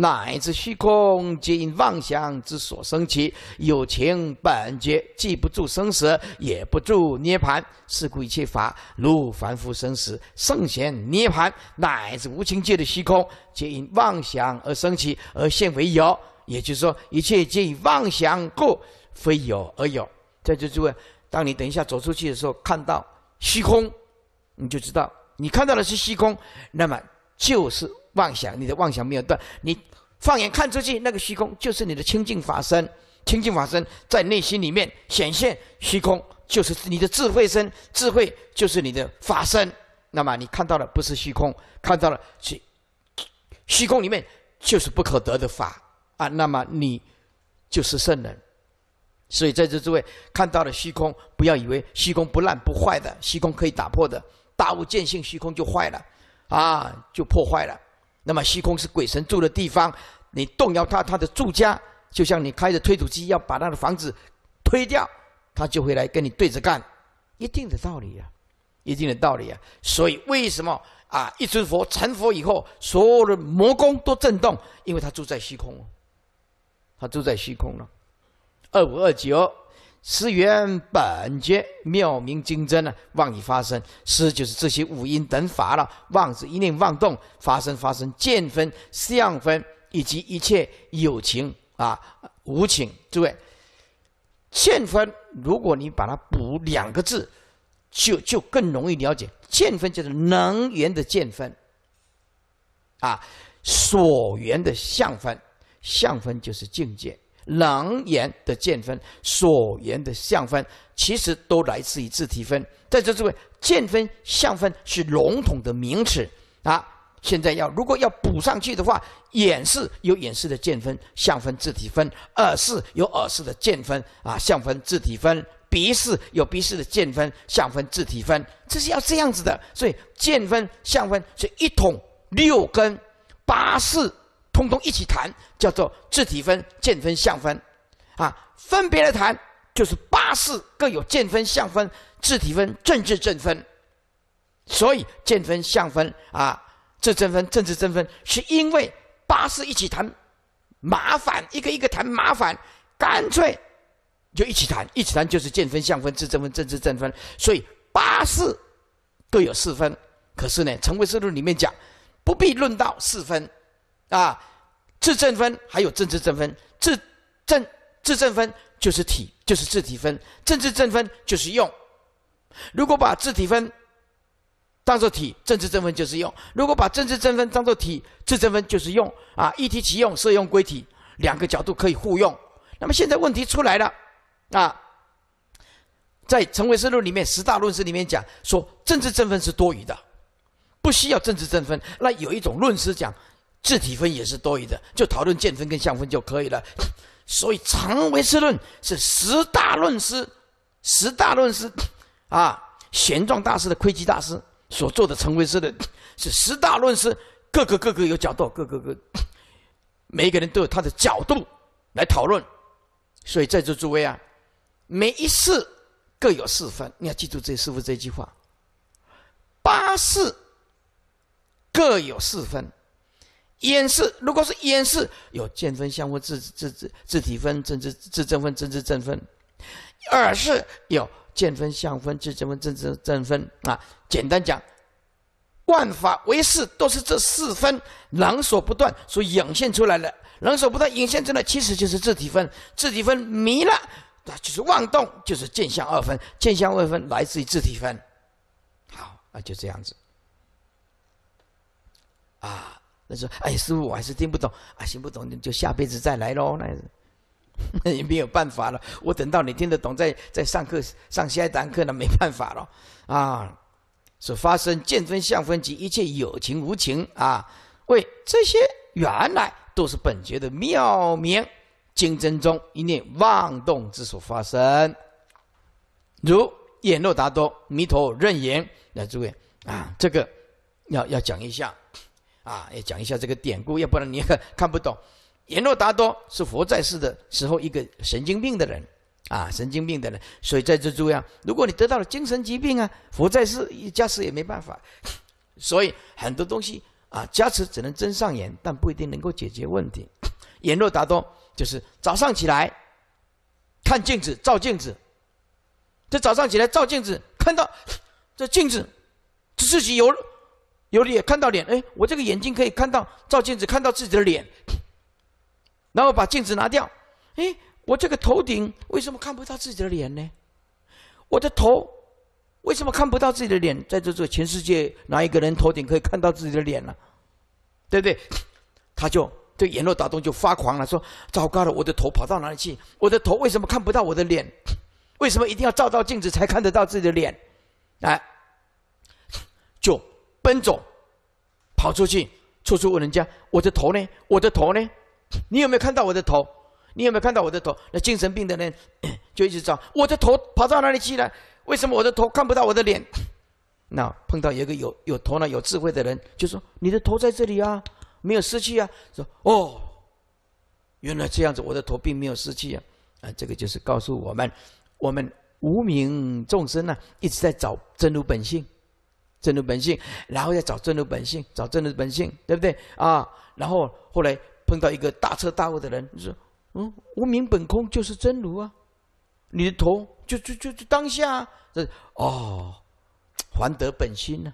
乃至虚空，皆因妄想之所生起；有情本觉，既不住生死，也不住涅盘。是故一切法如凡夫生死，圣贤涅盘，乃至无情界的虚空，皆因妄想而生起，而现为有。也就是说，一切皆以妄想故，非有而有。这就意味，当你等一下走出去的时候，看到虚空，你就知道你看到的是虚空，那么就是。妄想，你的妄想没有断。你放眼看出去，那个虚空就是你的清净法身。清净法身在内心里面显现，虚空就是你的智慧身，智慧就是你的法身。那么你看到的不是虚空，看到了虚虚空里面就是不可得的法啊。那么你就是圣人。所以在这诸位看到了虚空，不要以为虚空不烂不坏的，虚空可以打破的。大悟见性，虚空就坏了啊，就破坏了。那么虚空是鬼神住的地方，你动摇他他的住家，就像你开着推土机要把他的房子推掉，他就会来跟你对着干，一定的道理啊，一定的道理啊。所以为什么啊一尊佛成佛以后，所有的魔功都震动，因为他住在虚空，他住在虚空了。二五二九是缘本觉妙明真妄以发生，是就是这些五音等法了。妄是一念妄动，发生发生见分相分，以及一切有情啊无情。诸位，见分，如果你把它补两个字，就就更容易了解。见分就是能源的见分，啊所缘的相分，相分就是境界。能言的见分、所言的相分，其实都来自于自体分。在这之外，见分、相分是笼统的名词啊。现在要如果要补上去的话，眼是有眼识的见分、相分、自体分；耳是有耳饰的见分、啊相分、自体分；鼻是有鼻饰的见分、相分、自体分。这是要这样子的，所以见分、相分是一统六根八识。通通一起谈，叫做自体分、见分相分，啊，分别的谈，就是八四各有见分相分、自体分、政治正分。所以见分相分啊、自正分、政治正分，是因为八四一起谈，麻烦一个一个谈麻烦，干脆就一起谈，一起谈就是见分相分、自正分、政治正分。所以八四各有四分，可是呢，《成为制论》里面讲，不必论到四分。啊，自证分还有政治正分，自证自证分就是体，就是自体分；政治正分就是用。如果把自体分当做体，政治正分就是用；如果把政治正分当做体，自正分就是用。啊，一体其用，设用归体，两个角度可以互用。那么现在问题出来了，啊，在成为思论里面十大论师里面讲说，政治正分是多余的，不需要政治正分。那有一种论师讲。字体分也是多余的，就讨论剑分跟相分就可以了。所以，常为师论是十大论师，十大论师啊，玄奘大师的窥基大师所做的成为师论是十大论师，各个各个有角度，各个各每一个人都有他的角度来讨论。所以在座诸位啊，每一世各有四分，你要记住这师傅这句话：八事各有四分。演是，如果是“演是”，有见分、相分、自自自自体分、政治自正分、政治正分；二是有见分、相分、自正分、政治正分。啊，简单讲，万法唯是都是这四分，能所不断，所涌现出来的，能所不断涌现出的，其实就是自体分，自体分迷了，就是妄动，就是见相二分，见相二分来自于自体分。好，那就这样子，啊。他说：“哎，师傅，我还是听不懂啊，行不懂就下辈子再来喽。”那 *laughs* 也没有办法了，我等到你听得懂，再再上课上下一堂课呢，没办法了啊！所发生见分、相分及一切有情无情啊，喂，这些原来都是本觉的妙明真中一念妄动之所发生，如眼、耳、达多、弥陀、任言，那诸位啊，这个要要讲一下。啊，也讲一下这个典故，要不然你看不懂。*laughs* 阎罗达多是佛在世的时候一个神经病的人，啊，神经病的人，所以在这意啊，如果你得到了精神疾病啊，佛在世加持也没办法。*laughs* 所以很多东西啊，加持只能增上眼，但不一定能够解决问题。*coughs* 阎罗达多就是早上起来看镜子，照镜子。这早上起来照镜子，看到 *coughs* 这镜子，自己有。有脸看到脸，哎，我这个眼睛可以看到照镜子看到自己的脸，然后把镜子拿掉，哎，我这个头顶为什么看不到自己的脸呢？我的头为什么看不到自己的脸？在这这全世界哪一个人头顶可以看到自己的脸呢？对不对？他就对阎罗打动就发狂了，说：糟糕了，我的头跑到哪里去？我的头为什么看不到我的脸？为什么一定要照照镜子才看得到自己的脸？哎，就。奔走，跑出去，处处问人家：“我的头呢？我的头呢？你有没有看到我的头？你有没有看到我的头？”那精神病的人 *coughs* 就一直找：“我的头跑到哪里去了？为什么我的头看不到我的脸？” *coughs* 那碰到一个有有头脑、有智慧的人，就说：“你的头在这里啊，没有失去啊。”说：“哦，原来这样子，我的头并没有失去啊。”啊，这个就是告诉我们：我们无名众生呢，一直在找真如本性。真如本性，然后再找真如本性，找真如本性，对不对啊？然后后来碰到一个大彻大悟的人，说：“嗯，无明本空就是真如啊，你的头就就就就当下啊，这哦，还得本心呢，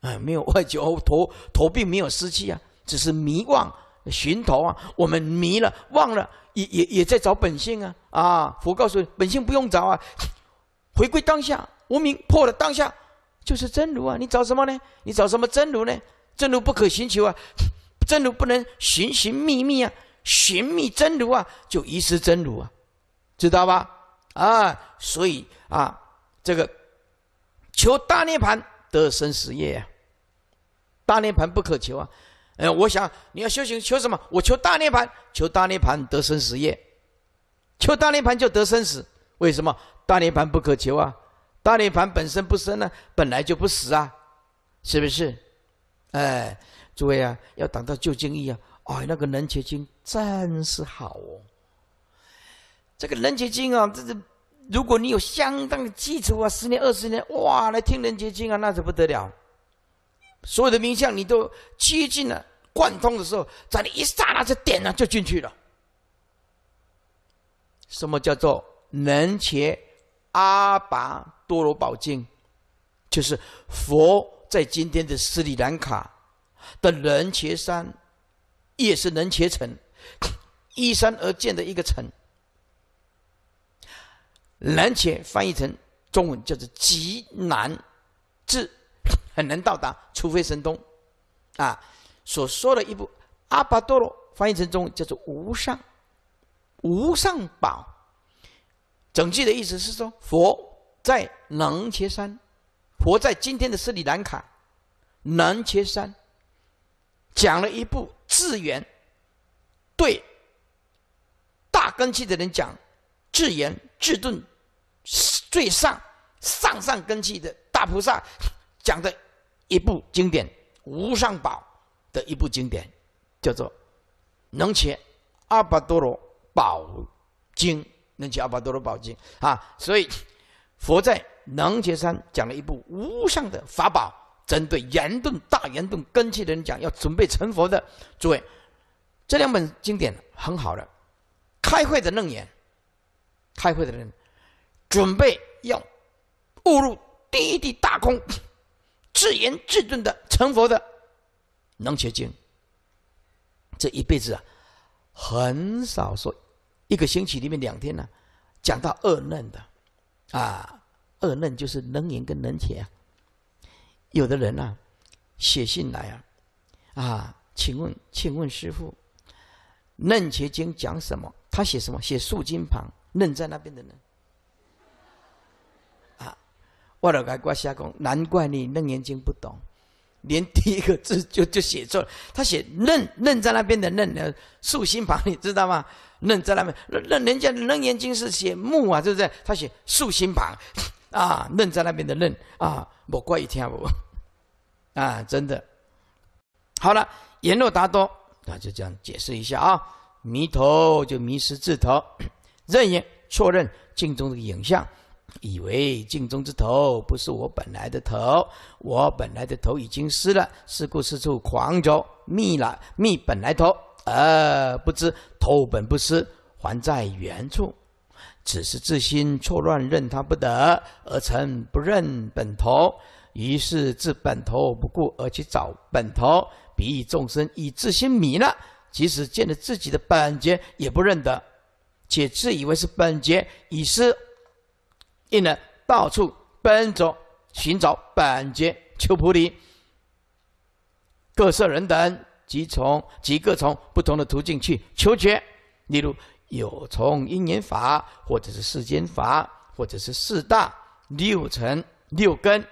啊，没有外求，头头并没有失气啊，只是迷妄寻头啊，我们迷了忘了，也也也在找本性啊啊，佛告诉你，本性不用找啊，回归当下，无明破了当下。”就是真如啊！你找什么呢？你找什么真如呢？真如不可寻求啊，真如不能寻寻觅觅啊，寻觅真如啊，就遗失真如啊，知道吧？啊，所以啊，这个求大涅盘得生死业，大涅盘不可求啊。嗯，我想你要修行求什么？我求大涅盘，求大涅盘得生死业，求大涅盘就得生死。为什么大涅盘不可求啊？大涅盘本身不生呢，本来就不死啊，是不是？哎，诸位啊，要等到旧经义啊！哎，那个能结晶真是好哦。这个能结晶啊，这是如果你有相当的基础啊，十年二十年，哇，来听能结晶啊，那就不得了。所有的名相你都接近了、贯通的时候，在你一刹那就点了，就进去了。什么叫做能结？阿拔多罗宝经，就是佛在今天的斯里兰卡的难切山，也是难切城依山而建的一个城。南切翻译成中文叫做极难至，很难到达，除非神通。啊，所说的一部阿巴多罗翻译成中文叫做无上，无上宝。整句的意思是说，佛在南切山，佛在今天的斯里兰卡南切山，讲了一部《智言》，对大根器的人讲，《智言智顿》，最上上上根器的大菩萨讲的一部经典，无上宝的一部经典，叫做《能切阿波多罗宝经》。能起阿宝多罗宝经》啊，所以佛在能伽山讲了一部无上的法宝，针对严顿大严顿根的人讲，要准备成佛的诸位，这两本经典很好的，开会的楞严，开会的人准备要误入第一地大空自严自顿的成佛的能伽经。这一辈子啊，很少说。一个星期里面两天呢，讲到二愣的，啊，二愣就是楞严跟楞啊。有的人啊，写信来啊，啊，请问，请问师傅，《楞伽经讲什么？他写什么？写竖金旁，愣在那边的人，啊，我老该刮瞎讲，难怪你楞严经不懂。连第一个字就就写错了，他写“认认”在那边的“认”呢，竖心旁，你知道吗？“认”在那边，认人家的认眼睛是写“目”啊，是不是？他写竖心旁，*laughs* 啊，“认”在那边的“认”啊，莫怪一天不，*laughs* 啊，真的。好了，言若达多，那就这样解释一下啊，迷头就迷失字头，认眼错认镜中的影像。以为镜中之头不是我本来的头，我本来的头已经失了，是故四处狂走，觅了觅本来头，而不知头本不失，还在原处。此时自心错乱，认他不得，而成不认本头，于是自本头不顾，而去找本头。彼以众生以自心迷了，即使见了自己的本节，也不认得，且自以为是本节，已失。亦人到处奔走寻找本觉求菩提。各色人等即从几个从不同的途径去求觉，例如有从因缘法，或者是世间法，或者是四大六尘六根，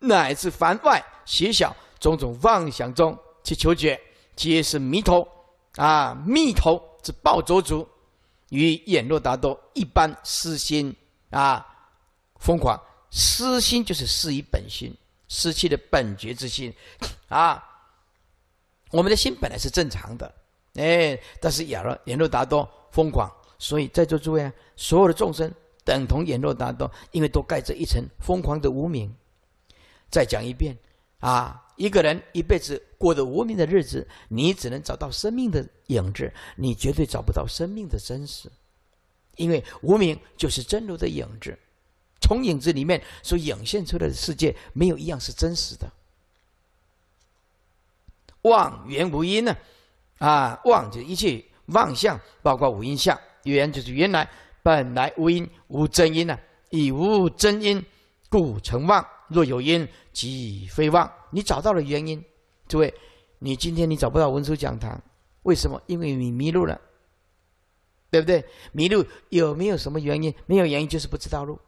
乃至凡外邪小种种妄想中去求觉，皆是迷头。啊，迷头之暴走族，与眼若达多一般，私心。啊，疯狂！失心就是失于本心，失去了本觉之心。啊，我们的心本来是正常的，哎，但是亚若眼若达多疯狂。所以在座诸位啊，所有的众生等同眼若达多，因为都盖着一层疯狂的无名。再讲一遍，啊，一个人一辈子过着无名的日子，你只能找到生命的影子，你绝对找不到生命的真实。因为无名就是真如的影子，从影子里面所涌现出来的世界，没有一样是真实的。妄缘无因呢？啊，妄就是一切妄相，包括无因相；缘就是原来本来无因无真因呢？以无真因故成妄，若有因即非妄。你找到了原因，诸位，你今天你找不到文殊讲堂，为什么？因为你迷路了。对不对？迷路有没有什么原因？没有原因就是不知道路。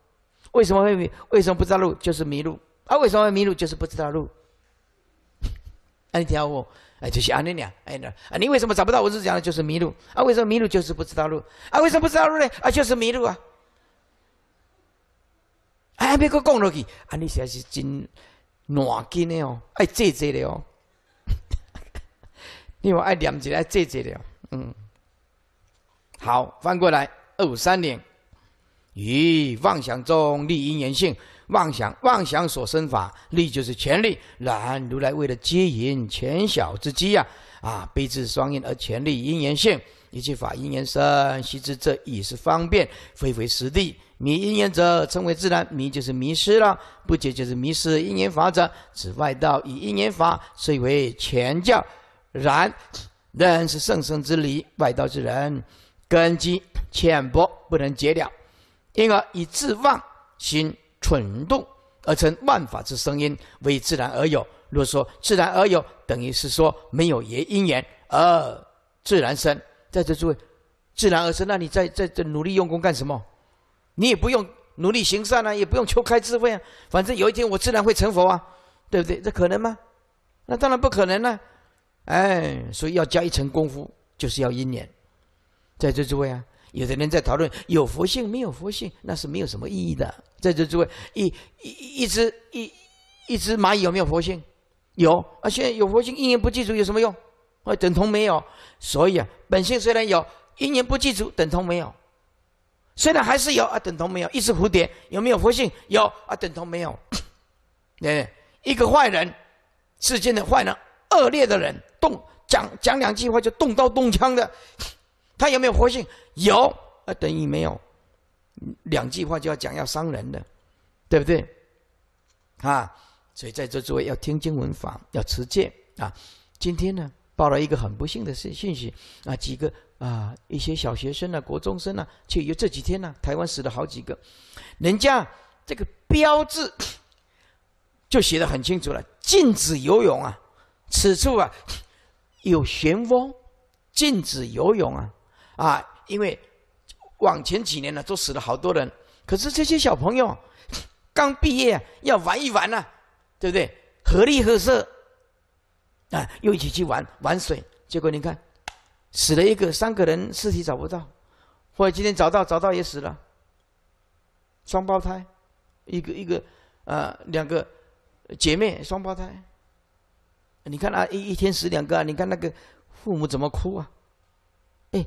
为什么会迷？为什么不知道路？就是迷路。啊，为什么会迷路？就是不知道路。*laughs* 啊，你听我，哎，就是阿玲呢？哎，你为什么找不到？我是讲的就是迷路。啊，为什么迷路？就是不知道路。啊，为什么不知道路呢？啊，就是迷路啊。哎，别个讲落去，啊，你实在是真暖金的哦，哎，姐姐的哦。*laughs* 你话爱念起来，姐姐的，哦，嗯。好，翻过来，二五三点，咦，妄想中立因缘性，妄想妄想所生法，力就是权力。然如来为了接引浅小之机呀，啊，悲智双运而权力因缘性，一切法因缘生，悉知这已是方便，非为实地。迷因缘者称为自然迷，就是迷失了，不解就是迷失因缘法者，此外道以因缘法，虽为前教，然仍是圣圣之理，外道之人。根基浅薄，不能解了，因而以自妄心蠢动而成万法之声音为自然而有。若说自然而有，等于是说没有也因缘而自然生。在这诸位，自然而生，那你在在这努力用功干什么？你也不用努力行善啊，也不用求开智慧啊，反正有一天我自然会成佛啊，对不对？这可能吗？那当然不可能了。哎，所以要加一层功夫，就是要因缘。在这诸位啊，有的人在讨论有佛性没有佛性，那是没有什么意义的。在这诸位，一一一只一一只蚂蚁有没有佛性？有啊，现在有佛性一年不祭祖有什么用？啊，等同没有。所以啊，本性虽然有，一年不祭祖等同没有。虽然还是有啊，等同没有。一只蝴蝶有没有佛性？有啊，等同没有。*coughs* 哎，一个坏人，世间的坏人，恶劣的人，动讲讲两句话就动刀动枪的。他有没有活性？有，那等于没有。两句话就要讲，要伤人的，对不对？啊，所以在这诸位要听经闻法，要持戒啊。今天呢，报了一个很不幸的信信息啊，几个啊，一些小学生啊，国中生啊，就有这几天呢，台湾死了好几个。人家这个标志就写的很清楚了，禁止游泳啊，此处啊有漩涡，禁止游泳啊。啊，因为往前几年呢，都死了好多人。可是这些小朋友 *laughs* 刚毕业，要玩一玩呢，对不对？合力合色啊，又一起去玩玩水。结果你看，死了一个，三个人尸体找不到，或者今天找到，找到也死了。双胞胎，一个一个，呃，两个姐妹双胞胎。你看啊，一一天死两个，啊，你看那个父母怎么哭啊？哎。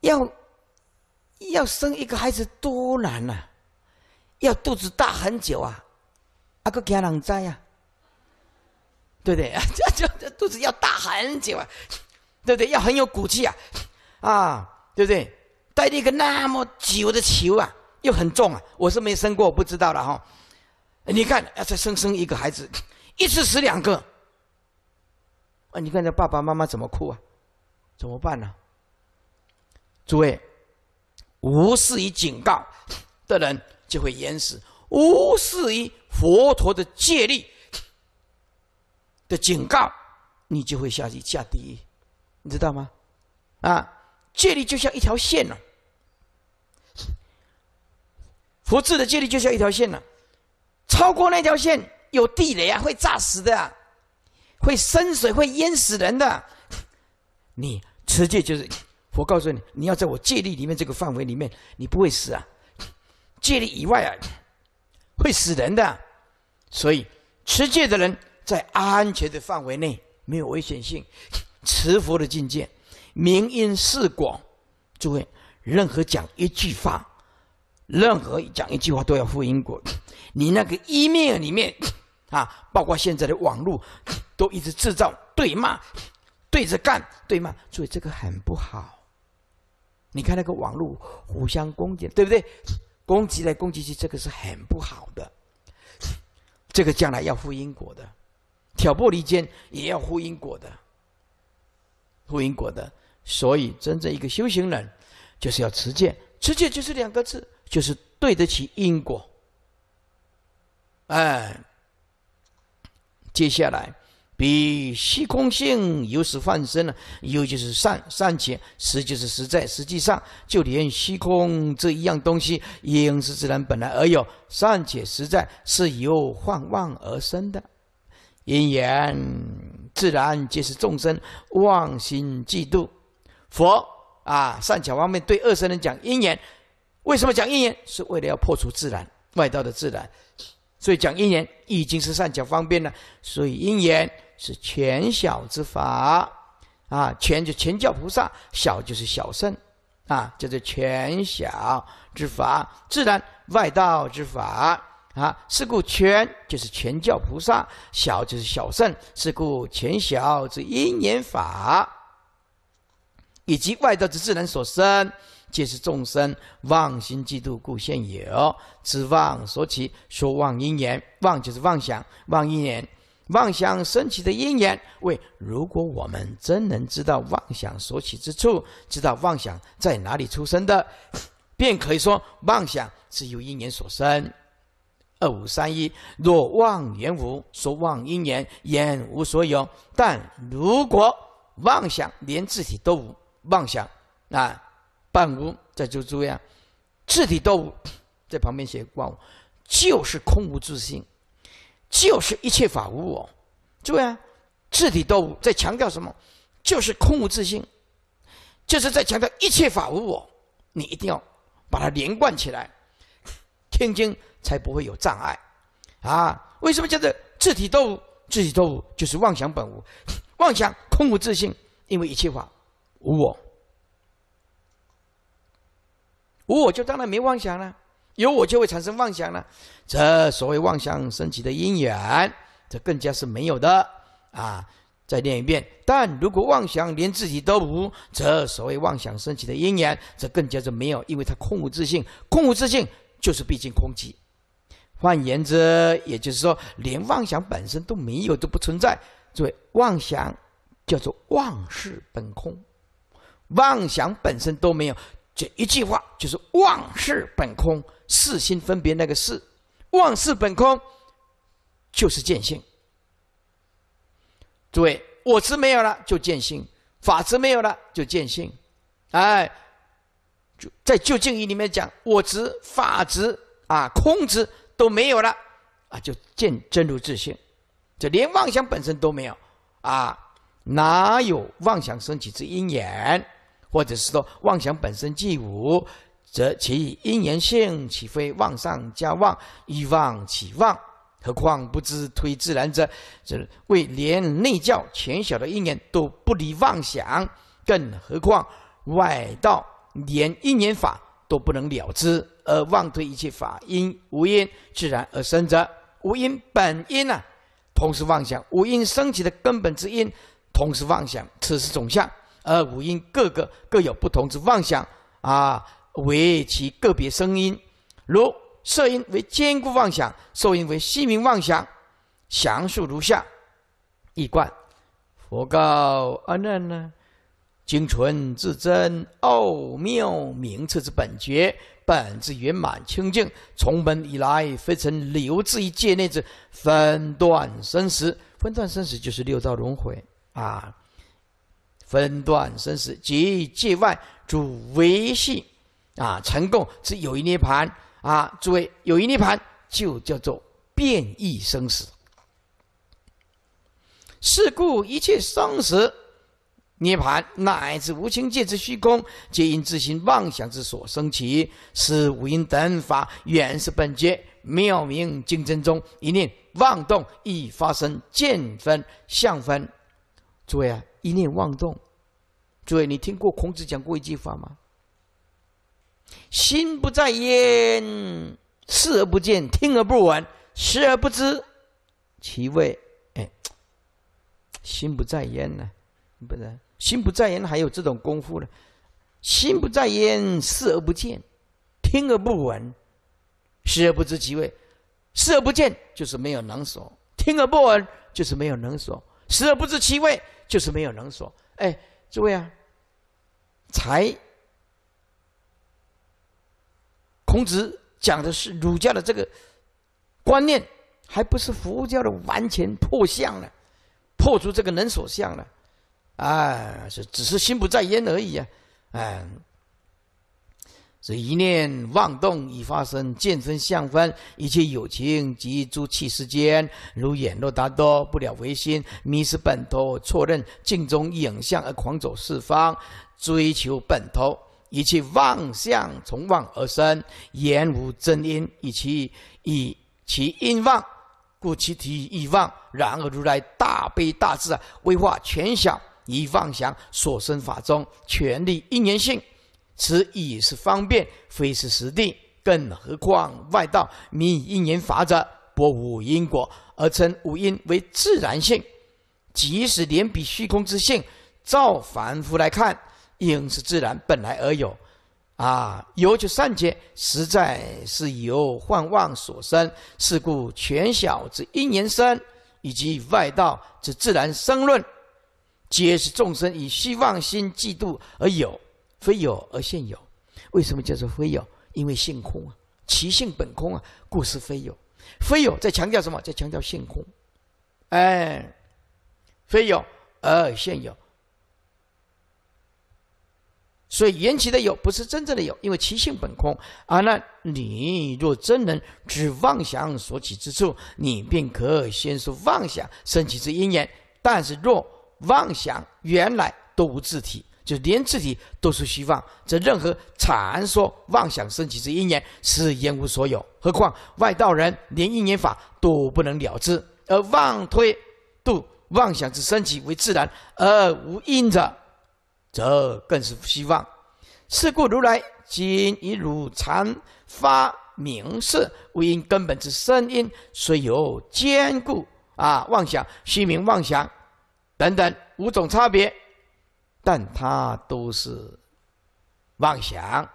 要要生一个孩子多难呐！要肚子大很久啊，阿哥给人家养仔呀，对不对？*laughs* 这这这肚子要大很久啊，对不对？要很有骨气啊，啊，对不对？带一个那么久的球啊，又很重啊，我是没生过，不知道了哈。你看，要再生生一个孩子，一次死两个，啊！你看这爸爸妈妈怎么哭啊？怎么办呢？诸位，无视于警告的人就会淹死；无视于佛陀的戒律的警告，你就会下去下地狱，你知道吗？啊，戒律就像一条线了，佛制的戒律就像一条线了，超过那条线有地雷啊，会炸死的啊，会深水会淹死人的，你持戒就是。我告诉你，你要在我戒律里面这个范围里面，你不会死啊。*laughs* 戒律以外啊，*coughs* 会死人的。所以持戒的人在安全的范围内没有危险性。*coughs* 持佛的境界，明因事果。诸位，任何讲一句话，任何讲一句话都要负因果。*coughs* 你那个一面里面啊，包括现在的网络，都一直制造对骂，对着干，对骂。所以这个很不好。你看那个网络互相攻击，对不对？攻击来攻击去，这个是很不好的，这个将来要负因果的，挑拨离间也要负因果的，负因果的。所以，真正一个修行人，就是要持戒，持戒就是两个字，就是对得起因果。哎，接下来。比虚空性由此幻生呢？又就是善善且实，就是实在。实际上，就连虚空这一样东西，应是自然本来而有，善且实在是由幻妄而生的。因缘自然皆是众生妄心嫉妒。佛啊，善巧方面对二乘人讲因缘，为什么讲因缘？是为了要破除自然外道的自然，所以讲因缘已经是善巧方便了。所以因缘是全小之法啊，全就全教菩萨，小就是小圣啊，叫做全小之法，自然外道之法啊。是故全就是全教菩萨，小就是小圣，是故全小之因缘法，以及外道之自然所生，皆是众生妄心嫉妒故现有之妄所起所妄因缘，妄就是妄想妄因缘。妄想升起的因缘，为如果我们真能知道妄想所起之处，知道妄想在哪里出生的，*coughs* 便可以说妄想是由因缘所生。二五三一，若妄言无，说妄因缘，言无所有。但如果妄想连自体都无，妄想啊，半无这就注样，自体都无，在旁边写妄，就是空无自性。就是一切法无我，注意啊，自体都无，在强调什么？就是空无自性，就是在强调一切法无我。你一定要把它连贯起来，听经才不会有障碍。啊，为什么叫做自体都无？自体都无就是妄想本无，妄想空无自性，因为一切法无我，无我就当然没妄想了。有我就会产生妄想呢，这所谓妄想升起的因缘，这更加是没有的啊！再念一遍。但如果妄想连自己都无，则所谓妄想升起的因缘，这更加是没有，因为它空无自性，空无自性就是毕竟空寂。换言之，也就是说，连妄想本身都没有，都不存在。所以妄想叫做妄事本空，妄想本身都没有。这一句话，就是妄事本空，四心分别那个事，妄事本空，就是见性。诸位，我执没有了就见性，法执没有了就见性。哎，就在《旧经义》里面讲，我执、法执啊，空执都没有了啊，就见真如自性，就连妄想本身都没有啊，哪有妄想升起之因缘？或者是说，妄想本身即无，则其因缘性岂非妄上加妄？欲妄起妄，何况不知推自然者，则为连内教浅小的因缘都不离妄想，更何况外道连因缘法都不能了知，而妄推一切法因无因自然而生者，无因本因啊，同时妄想；无因升起的根本之因，同时妄想，此是总相。而五音各个各有不同之妄想，啊，为其个别声音。如色音为坚固妄想，受音为虚名妄想。详述如下：一观，佛告阿难呢，精纯至真奥妙名次之本觉，本自圆满清净。从本以来，非曾留置一界内之分段生死。分段生死就是六道轮回，啊。分段生死及界外诸维系啊，成共是有一涅盘啊。诸位，有一涅盘就叫做变异生死。是故一切生死涅盘乃至无情界之虚空，皆因自心妄想之所生起，是五音等法，原是本觉妙明竞真中一念妄动，易发生见分、相分。诸位啊！一念妄动，诸位，你听过孔子讲过一句话吗？心不在焉，视而不见，听而不闻，时而不知其味。哎，心不在焉呢？不是，心不在焉还有这种功夫呢？心不在焉，视而不见，听而不闻，时而不知其味。视而不见就是没有能手，听而不闻就是没有能手，时而不知其味。就是没有能所，哎，诸位啊，才，孔子讲的是儒家的这个观念，还不是佛教的完全破相了，破除这个能所相了，啊，是只是心不在焉而已啊，哎。一念妄动已发生，见分相分，一切有情及诸器世间，如眼若达多不了唯心，迷失本头，错认镜中影像而狂走四方，追求本头，一切妄相从妄而生，言无真因，以其以其因妄，故其体以妄。然而如来大悲大智啊，威化权小，以妄想所生法中，全力因缘性。此已是方便，非是实定。更何况外道迷以因缘法则，不无因果，而称五因为自然性。即使连比虚空之性，照凡夫来看，应是自然本来而有。啊，有其善解，实在是由幻妄所生。是故全小之因缘生，以及外道之自然生论，皆是众生以虚妄心嫉妒而有。非有而现有，为什么叫做非有？因为性空啊，其性本空啊，故是非有。非有在强调什么？在强调性空。哎，非有而现有，所以缘起的有不是真正的有，因为其性本空。而那你若真能知妄想所起之处，你便可先说妄想升起之因缘。但是若妄想原来都无自体。就连自己都是虚妄，这任何阐说妄想升起之因缘，是言无所有。何况外道人连因缘法都不能了知，而妄推度妄想之升起为自然而无因者，则更是虚妄。是故如来今以汝常发明是无因根本之声音，虽有坚固啊妄想、虚名、妄想等等五种差别。但他都是妄想，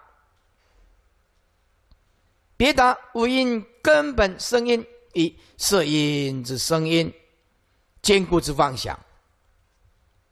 别打五音根本声音一色音之声音坚固之妄想，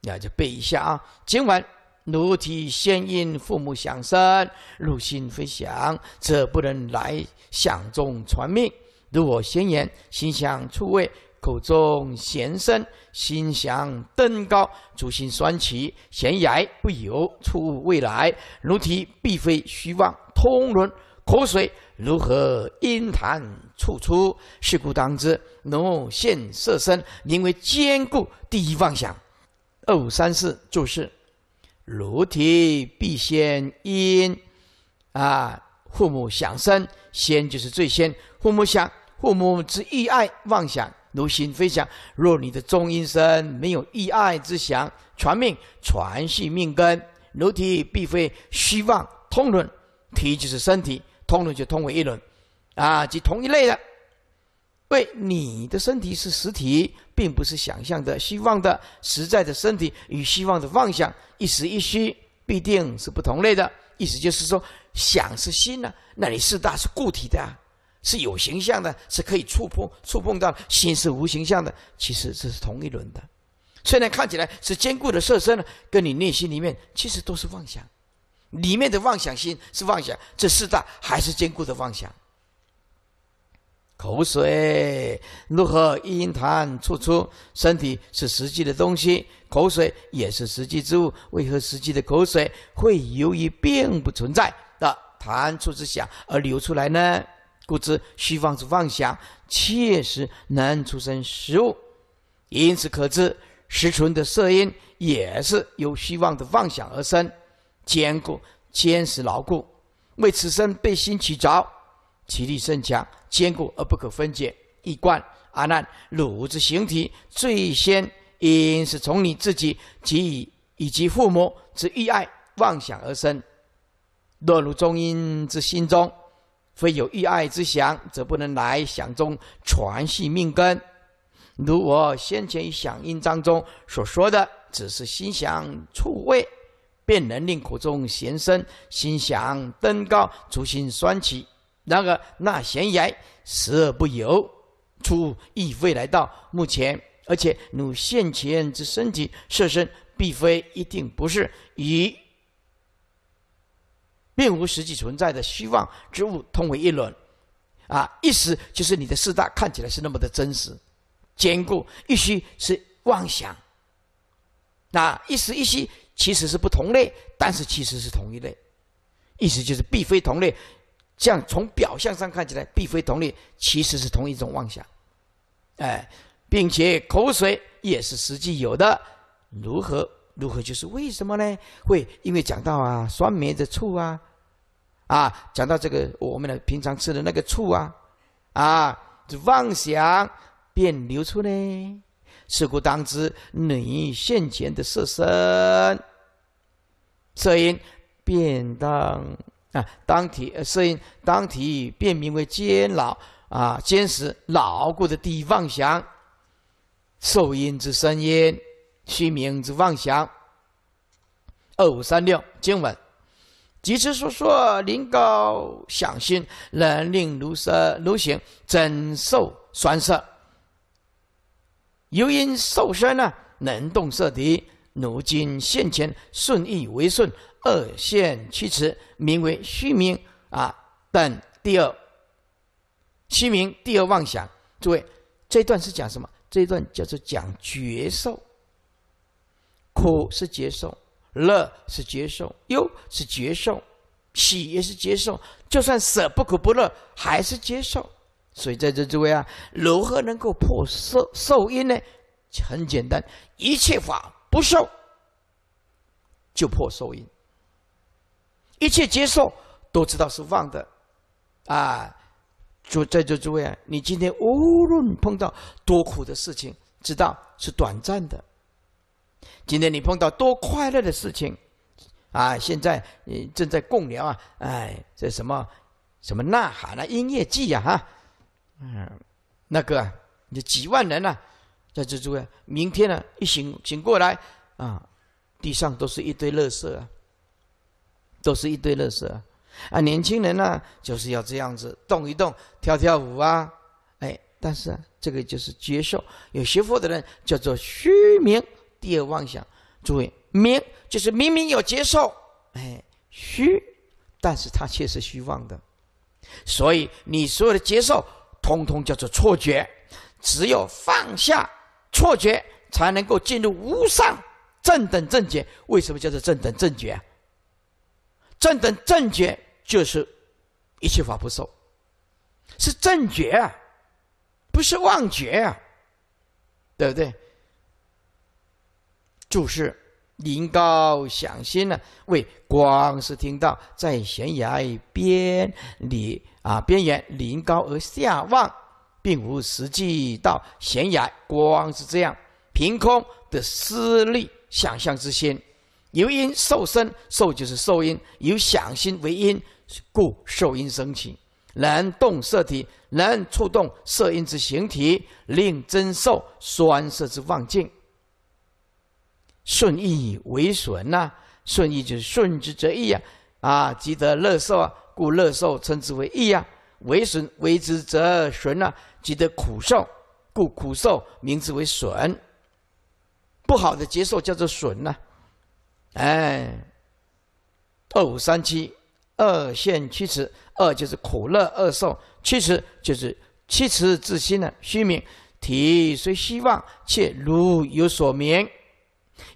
那就背一下啊。今晚奴体先因父母想生入心非想，则不能来想中传命。如我先言心想出位。口中弦声，心想登高；竹心酸起，闲言不由出未来。如题必非虚妄，通伦口水如何因谈处出？事故当知，浓现色身，名为坚固第一妄想。二五三四注释：如题必先因，啊，父母想生，先就是最先父母想父母之欲爱妄想。如心飞翔。若你的中阴身没有意爱之想，传命传续命根，如体必非虚妄通轮，体就是身体，通轮就通为一轮，啊，即同一类的。为你的身体是实体，并不是想象的希望的实在的身体与希望的妄想一时一虚，必定是不同类的。意思就是说，想是心啊，那你四大是固体的啊。是有形象的，是可以触碰触碰到；心是无形象的，其实这是同一轮的。虽然看起来是坚固的色身呢，跟你内心里面其实都是妄想，里面的妄想心是妄想，这四大还是坚固的妄想。口水如何一音痰出出？身体是实际的东西，口水也是实际之物，为何实际的口水会由于并不存在的痰出之想而流出来呢？故知虚妄之妄想，确实能出生实物。因此可知，实存的色音也是由虚妄的妄想而生，坚固坚实牢固，为此生背心取着，其力甚强，坚固而不可分解。一观阿难，汝之形体，最先应是从你自己及以及父母之欲爱妄想而生，落入中阴之心中。非有欲爱之想，则不能来想中传系命根。如我先前与响应章中所说的，只是心想触位，便能令苦中贤生心想登高，足心酸起。然而那闲言时而不由，出亦未来到目前，而且汝现前之身体色身，必非一定不是以。并无实际存在的虚妄之物，通为一轮。啊，意思就是你的四大看起来是那么的真实、坚固，一虚是妄想。那一时一虚其实是不同类，但是其实是同一类，意思就是必非同类。这样从表象上看起来必非同类，其实是同一种妄想，哎，并且口水也是实际有的，如何？如何？就是为什么呢？会因为讲到啊，酸梅的醋啊，啊，讲到这个我们的平常吃的那个醋啊，啊，妄想便流出呢。是故当知，你现前的色身、色音，便当啊，当体色音当体便名为坚牢啊，坚实牢固的第妄想，受音之声音。虚名之妄想，二五三六经文，即次说说临高想心，能令如色如行，真受酸涩。又因受身呢，能动色敌。如今现前顺意为顺，二现其持名为虚名啊。等第二，虚名第二妄想。诸位，这一段是讲什么？这一段叫做讲绝受。苦是接受，乐是接受，忧是接受，喜也是接受。就算舍不苦不乐，还是接受。所以在这诸位啊，如何能够破受受因呢？很简单，一切法不受，就破受因。一切接受都知道是妄的，啊，就在座诸位啊，你今天无论碰到多苦的事情，知道是短暂的。今天你碰到多快乐的事情啊！现在你正在共聊啊，哎，这什么什么呐喊啊，音乐季呀，哈，嗯，那个你几万人呐，在这住啊？明天呢，一醒醒过来啊，地上都是一堆垃圾啊，都是一堆垃圾啊！啊，年轻人呢，就是要这样子动一动，跳跳舞啊，哎，但是这个就是接受，有学佛的人叫做虚名。第二妄想，注意明就是明明有接受，哎虚，但是他却是虚妄的，所以你所有的接受，通通叫做错觉，只有放下错觉，才能够进入无上正等正觉。为什么叫做正等正觉啊？正等正觉就是一切法不受，是正觉啊，不是妄觉啊，对不对？就是临高想心呢？为光是听到在悬崖边里啊边缘，临高而下望，并无实际到悬崖，光是这样凭空的思虑想象之心。由因受身，受就是受因，由想心为因，故受因生起，能动色体，能触动色因之形体，令真受酸色之望境。顺义为损呐，顺义就是顺之则义呀，啊，即得乐受啊，故乐受称之为义呀；为损为之则损呐，即得苦受，故苦受名字为损。不好的接受叫做损呐。哎，二五三七二现七尺，二就是苦乐二受，七尺就是七尺之心呢。虚名体虽希望，却如有所明。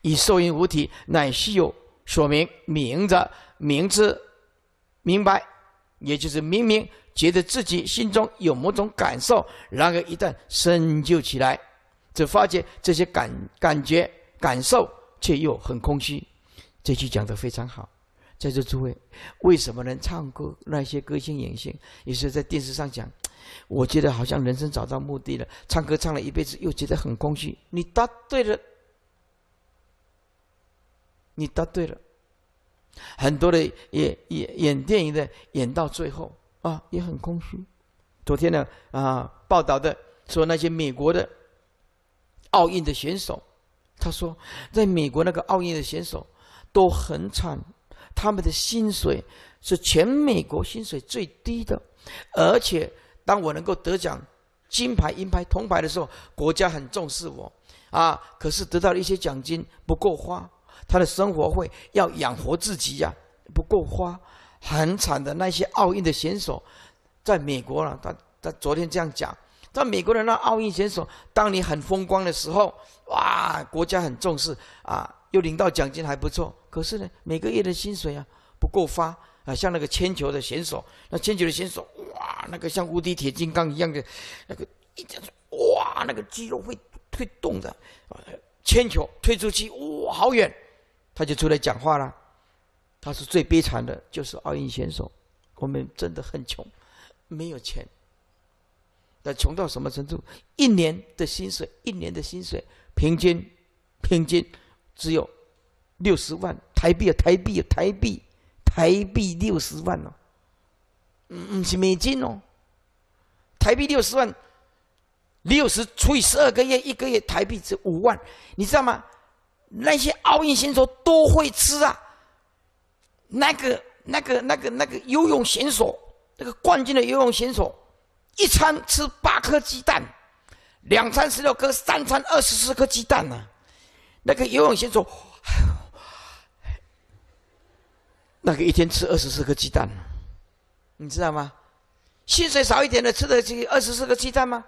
以受音无体，乃是有所明、明着、明知、明白，也就是明明觉得自己心中有某种感受，然而一旦深究起来，只发觉这些感感觉、感受，却又很空虚。这句讲得非常好。在座诸位，为什么能唱歌？那些歌星影星，有时在电视上讲，我觉得好像人生找到目的了，唱歌唱了一辈子，又觉得很空虚。你答对了。你答对了。很多的演演演电影的演到最后啊，也很空虚。昨天呢啊报道的说那些美国的奥运的选手，他说在美国那个奥运的选手都很惨，他们的薪水是全美国薪水最低的。而且当我能够得奖金牌、银牌、铜牌的时候，国家很重视我啊，可是得到一些奖金不够花。他的生活费要养活自己呀，不够花，很惨的那些奥运的选手，在美国了，他他昨天这样讲，在美国的那奥运选手，当你很风光的时候，哇，国家很重视啊，又领到奖金还不错，可是呢，每个月的薪水啊不够发啊，像那个铅球的选手，那铅球的选手，哇，那个像无敌铁金刚一样的，那个一哇，那个肌肉会推动的，铅球推出去，哇，好远。他就出来讲话了，他是最悲惨的，就是奥运选手。我们真的很穷，没有钱。那穷到什么程度？一年的薪水，一年的薪水，平均，平均只有六十万台币，台币，台币，台币六十万哦，嗯，唔是美金哦，台币六十万，六十除以十二个月，一个月台币值五万，你知道吗？那些奥运选手都会吃啊！那个、那个、那个、那个游泳选手，那个冠军的游泳选手，一餐吃八颗鸡蛋，两餐十六颗，三餐二十四颗鸡蛋呢。那个游泳选手，那个一天吃二十四颗鸡蛋，你知道吗？薪水少一点的吃得起二十四个鸡蛋吗？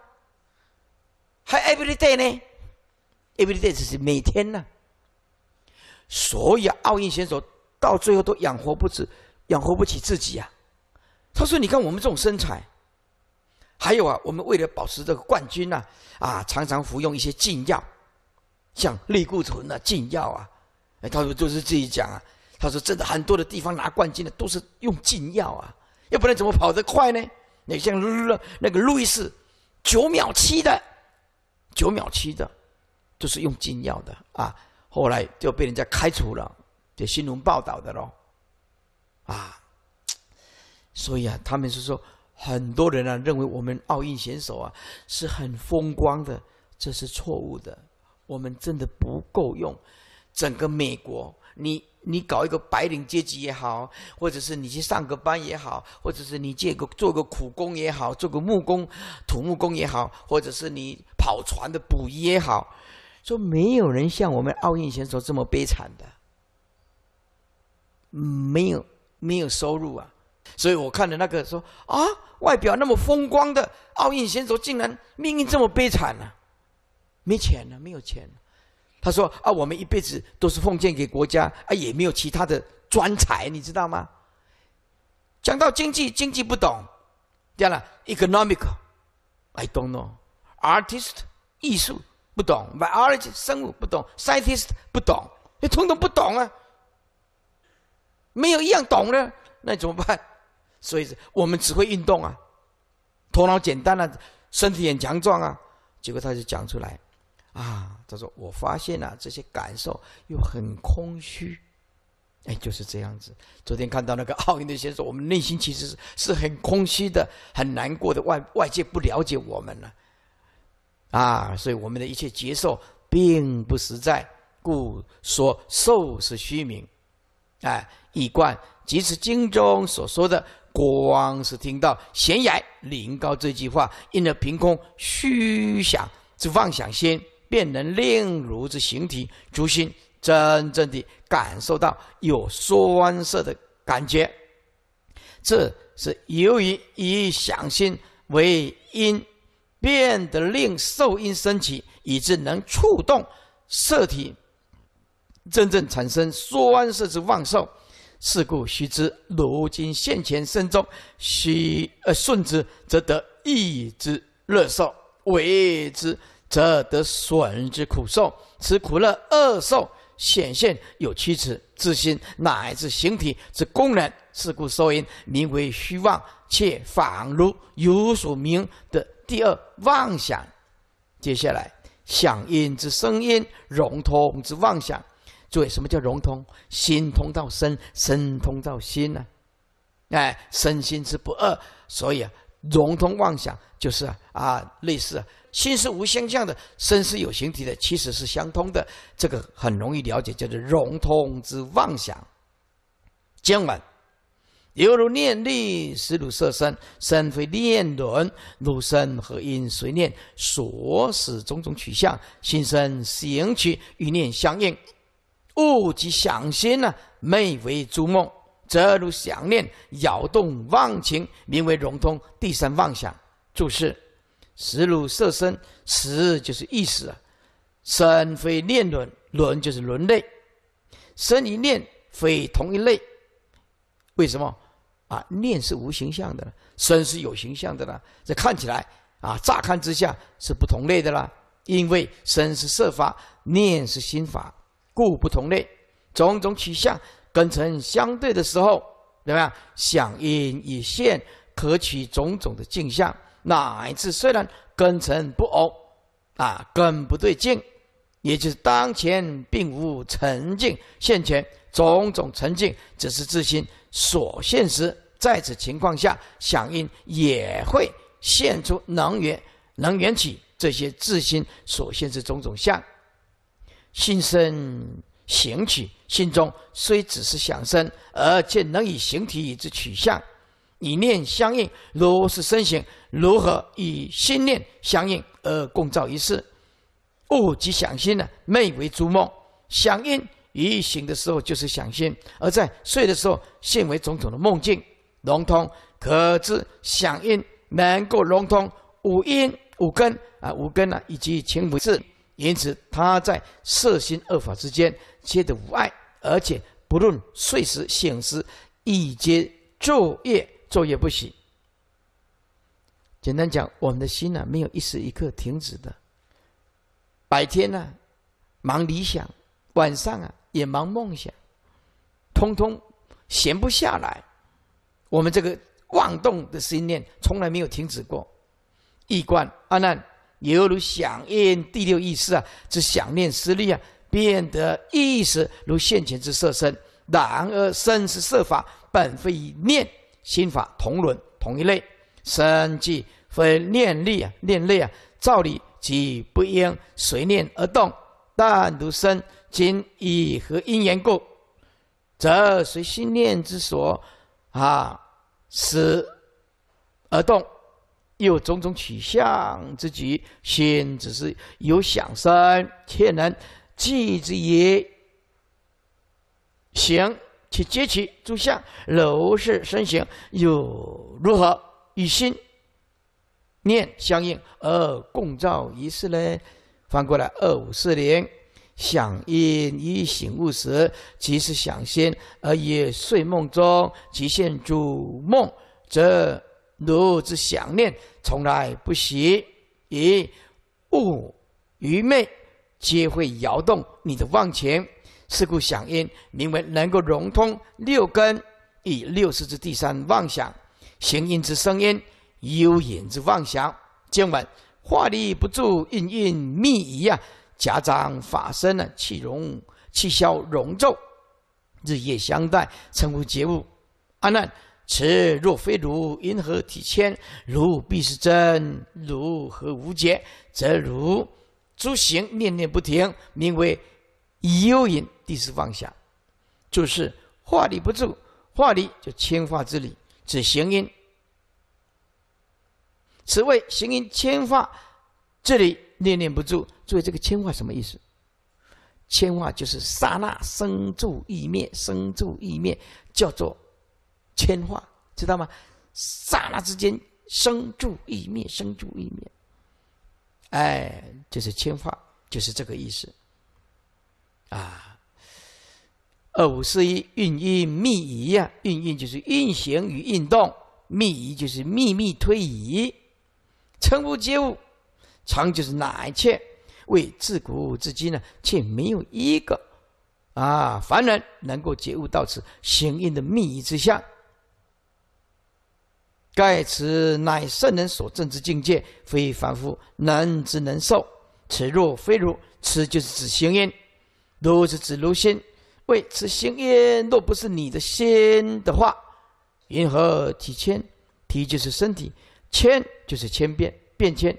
还 every day 呢？every day 只是每天呢。所以奥运选手到最后都养活不止，养活不起自己啊。他说：“你看我们这种身材，还有啊，我们为了保持这个冠军呢，啊，常常服用一些禁药，像类固醇的禁药啊。”哎，他说就是自己讲啊。他说真的，很多的地方拿冠军的都是用禁药啊，要不然怎么跑得快呢？你像那个路易斯，九秒七的，九秒七的，都是用禁药的啊。后来就被人家开除了，这新闻报道的喽，啊，所以啊，他们是说很多人啊认为我们奥运选手啊是很风光的，这是错误的。我们真的不够用，整个美国，你你搞一个白领阶级也好，或者是你去上个班也好，或者是你借个做个苦工也好，做个木工、土木工也好，或者是你跑船的捕鱼也好。说没有人像我们奥运选手这么悲惨的，没有没有收入啊！所以我看了那个说啊，外表那么风光的奥运选手，竟然命运这么悲惨呢？没钱呢，没有钱。他说啊，我们一辈子都是奉献给国家啊，也没有其他的专才，你知道吗？讲到经济，经济不懂，讲了 economic，I don't know。Artist，艺术。不懂，biology 生物不懂，scientist 不懂，你通通不懂啊！没有一样懂的，那怎么办？所以，我们只会运动啊，头脑简单了，身体很强壮啊。结果他就讲出来，啊，他说我发现了这些感受又很空虚，哎，就是这样子。昨天看到那个奥运的选手，我们内心其实是是很空虚的，很难过的，外外界不了解我们了。啊，所以我们的一切接受并不实在，故说受是虚名。哎，一贯，即是经中所说的，光是听到“显眼灵高”这句话，因而凭空虚想之妄想心，便能令如之形体、诸心真正的感受到有酸涩的感觉。这是由于以想心为因。变得令受因升起，以致能触动色体，真正产生酸色之妄受。是故须知，如今现前身中，须呃顺之，则得益之乐受；为之，则得损之苦受。此苦乐恶受显现有七尺，自心乃至形体之功能。是故受因名为虚妄，且仿如有所名的。第二妄想，接下来响应之声音融通之妄想，注意什么叫融通？心通到身，身通到心呢？哎，身心之不二，所以啊融通妄想就是啊啊类似心是无相相的，身是有形体的，其实是相通的，这个很容易了解，叫做融通之妄想。今晚。犹如念力，实如色身，身非念轮，六身合因随念所使种种取向，心生行趣与念相应，物即想心啊，昧为诸梦，则如想念摇动妄情，名为融通第三妄想。注释：实如色身，实就是意识，啊，身非念轮，轮就是轮类，身与念非同一类，为什么？啊，念是无形象的了，身是有形象的了。这看起来啊，乍看之下是不同类的了，因为身是色法，念是心法，故不同类。种种取向根尘相对的时候，怎么样？想因以现，可取种种的镜像，哪一次虽然根尘不偶，啊，根不对镜，也就是当前并无沉静现前，种种沉静，只是自心。所现时，在此情况下，响应也会现出能源、能源起这些自心所现之种种相。心生行取，心中虽只是想生，而且能以形体以之取向，以念相应，如是身形，如何与心念相应而共造一事？物即想心呢？昧为诸梦，响应。一醒的时候就是想心，而在睡的时候，现为种种的梦境融通。可知想因能够融通五因五根啊，五根啊以及情五自，因此他在色心二法之间皆得无碍，而且不论睡时醒时以及昼夜昼夜不息。简单讲，我们的心呢，没有一时一刻停止的。白天呢忙理想，晚上啊。野蛮梦想，通通闲不下来。我们这个妄动的心念，从来没有停止过。一观阿难，犹如想念第六意识啊，之想念思虑啊，变得意识如现前之色身。然而身是色法，本非念心法同伦同一类，身即非念力啊，念力啊，照理即不应随念而动，但如身。今以何因缘故，则随心念之所啊，使而动，有种种取向之局。心只是有想生，且能记之也。行，且接其诸相如是身行，又如何与心念相应而共造一事呢？翻过来二五四零。想因一醒悟时，即是想先；而也睡梦中即现诸梦，则如之想念从来不息，以物、愚昧皆会摇动你的妄情。是故想因名为能够融通六根以六识之第三妄想、形因之声音、有眼之妄想。今晚化力不住，应运密仪啊！夹掌法身呢，气容气消容咒，日夜相待，成无结物。阿难，此若非如因何体千？如必是真，如何无解？则如诸行念念不停，名为以有第四是妄就注释：化理不住，化理就千化之理，指行因。此谓行因千化之理。念念不住，注意这个“迁化”什么意思？“迁化”就是刹那生住意灭，生住意灭叫做“迁化”，知道吗？刹那之间生住意灭，生住意灭，哎，就是“迁化”，就是这个意思。啊，二五四一，运运秘移呀，运运就是运行与运动，秘移就是秘密推移，称物皆物。常就是乃一切？为自古至今呢，却没有一个啊凡人能够觉悟到此行印的秘密之相。盖此乃圣人所证之境界，非凡夫能知能受。此若非如此，就是指行因；如是指如心。为此行因，若不是你的心的话，云何体千？体就是身体，千就是千变变迁。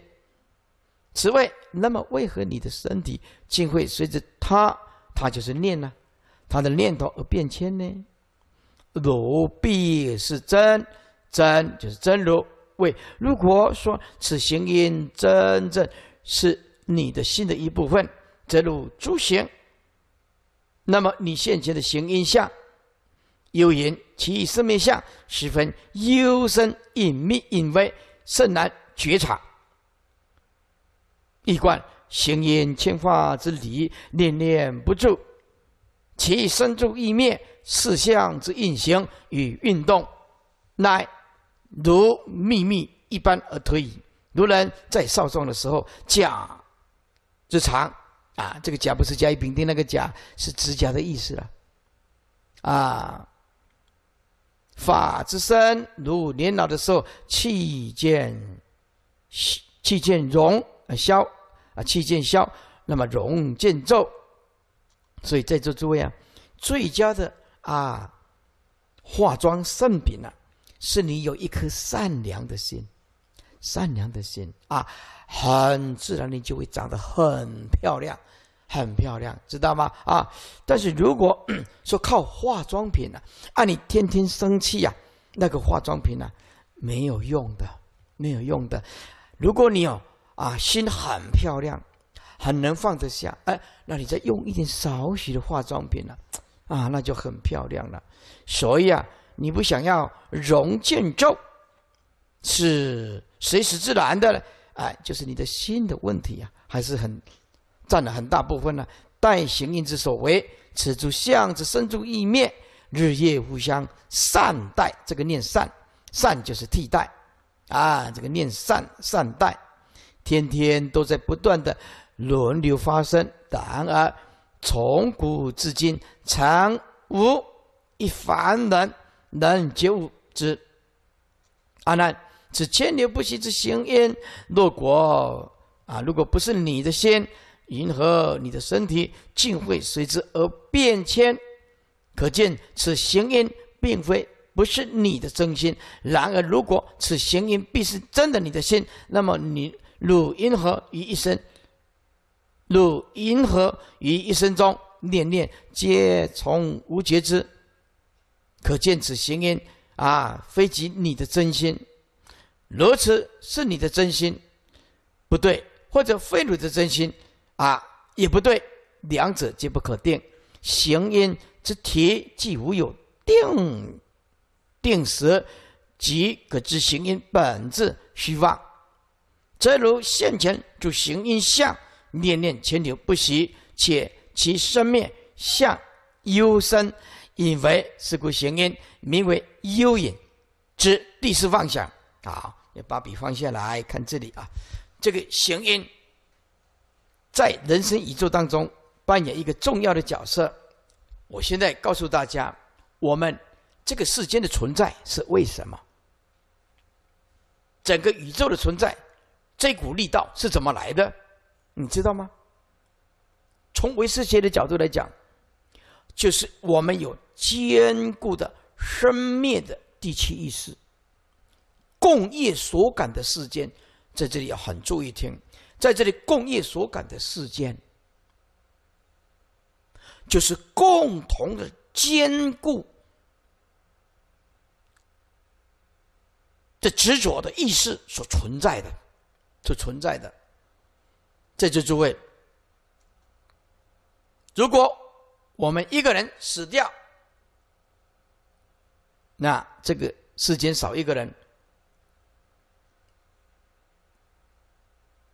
此外，那么为何你的身体竟会随着他，他就是念呢？他的念头而变迁呢？如必是真，真就是真如为如果说此行因真正是你的心的一部分，则如诸行。那么你现前的行因相，有言其以四面相，十分幽深隐秘隐微，甚难觉察。一观形因千化之理，念念不住，其身中意灭，四象之运行与运动，乃如秘密一般而推移。如人在少壮的时候，甲之长啊，这个甲不是甲乙丙丁那个甲，是指甲的意思了啊。法之生如年老的时候，气渐气渐融而消。啊，气渐消，那么容渐皱，所以在座诸位啊，最佳的啊化妆圣品啊，是你有一颗善良的心，善良的心啊，很自然你就会长得很漂亮，很漂亮，知道吗？啊，但是如果 *clears throat* 说靠化妆品呢，啊，你天天生气呀，那个化妆品呢，没有用的，没有用的，如果你有。啊，心很漂亮，很能放得下。哎，那你再用一点少许的化妆品呢，啊，那就很漂亮了。所以啊，你不想要容见皱，是随时自然的呢？哎，就是你的心的问题啊，还是很占了很大部分呢。待行印之所为，此诸相之生诸意灭，日夜互相善待。这个念善，善就是替代啊。这个念善，善待。天天都在不断的轮流发生，然而从古至今，常无一凡人能救之。阿难，此千年不息之行因，若果啊，如果不是你的心，银河你的身体竟会随之而变迁？可见此行因并非不是你的真心。然而，如果此行因必是真的你的心，那么你。汝因何于一生？汝因何于一生中，念念皆从无觉知，可见此行因啊，非即你的真心。如此是你的真心，不对；或者非汝的真心，啊，也不对。两者皆不可定。行因之体既无有定定时，即可知行因本质虚妄。则如先前主行因相，念念前牛不息，且其生灭相幽深，以为是故行因名为幽隐，之第四妄想。好，你把笔放下来看这里啊。这个行因在人生宇宙当中扮演一个重要的角色。我现在告诉大家，我们这个世间的存在是为什么？整个宇宙的存在。这股力道是怎么来的？你知道吗？从唯识学的角度来讲，就是我们有坚固的生灭的第七意识，共业所感的世间，在这里要很注意听。在这里，共业所感的世间，就是共同的坚固，的执着的意识所存在的。是存在的。这就诸位，如果我们一个人死掉，那这个世间少一个人，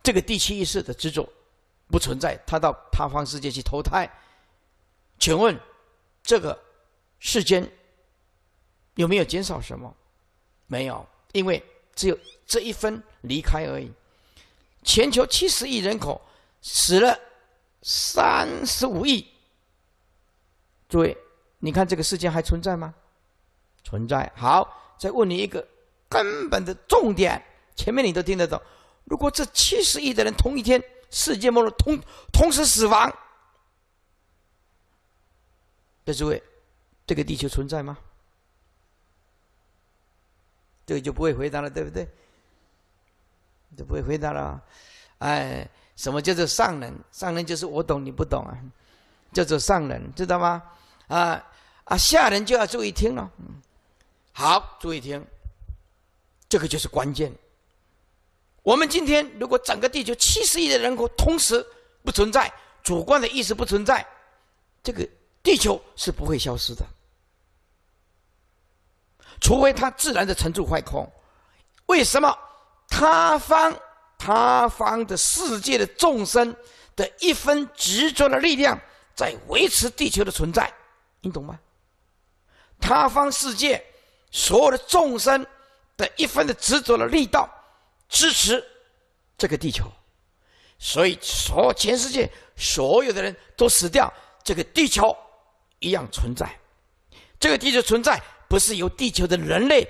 这个第七意识的执着不存在，他到他方世界去投胎。请问，这个世间有没有减少什么？没有，因为只有这一分离开而已。全球七十亿人口死了三十五亿，诸位，你看这个世界还存在吗？存在。好，再问你一个根本的重点，前面你都听得懂。如果这七十亿的人同一天世界末日同同时死亡，那诸位，这个地球存在吗？这个就不会回答了，对不对？就不会回答了，哎，什么叫做上人？上人就是我懂你不懂啊，叫做上人，知道吗？啊啊，下人就要注意听了，嗯，好，注意听，这个就是关键。我们今天如果整个地球七十亿的人口同时不存在，主观的意识不存在，这个地球是不会消失的，除非它自然的沉住坏空，为什么？他方，他方的世界的众生的一分执着的力量，在维持地球的存在，你懂吗？他方世界所有的众生的一分的执着的力道，支持这个地球。所以，所全世界所有的人都死掉，这个地球一样存在。这个地球存在，不是由地球的人类。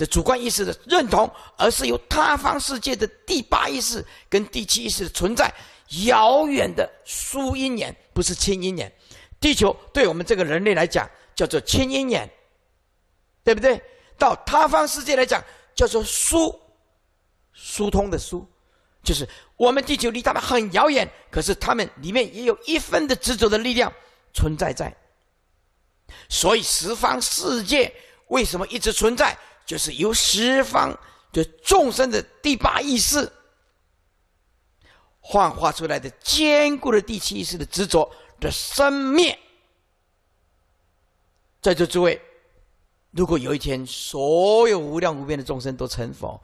的主观意识的认同，而是由他方世界的第八意识跟第七意识的存在，遥远的疏因眼不是亲因眼，地球对我们这个人类来讲叫做亲因眼，对不对？到他方世界来讲叫做疏，疏通的疏，就是我们地球离他们很遥远，可是他们里面也有一分的执着的力量存在在，所以十方世界为什么一直存在？就是由十方就众生的第八意识幻化出来的坚固的第七意识的执着的生命，在座诸位，如果有一天所有无量无边的众生都成佛，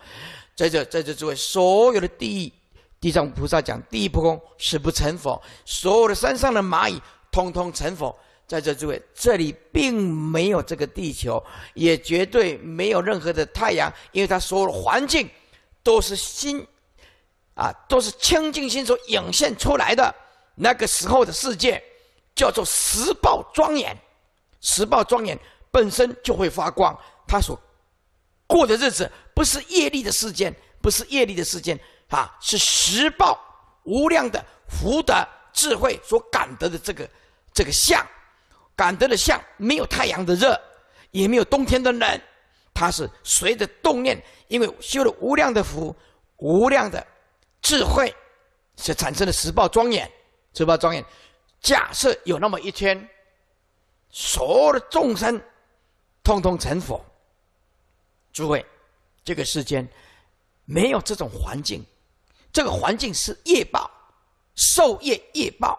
在这在这诸位，所有的地地藏菩萨讲地不空是不成佛，所有的山上的蚂蚁通通成佛。在这诸位，这里并没有这个地球，也绝对没有任何的太阳，因为它所有的环境都是心，啊，都是清净心所涌现出来的。那个时候的世界叫做十报庄严，十报庄严本身就会发光。他所过的日子不是业力的事件，不是业力的事件，啊，是十报无量的福德智慧所感得的这个这个相。感得了像没有太阳的热，也没有冬天的冷，它是随着动念，因为修了无量的福，无量的智慧，是产生了十报庄严。十报庄严，假设有那么一天，所有的众生，通通成佛。诸位，这个世间，没有这种环境，这个环境是业报，受业业报，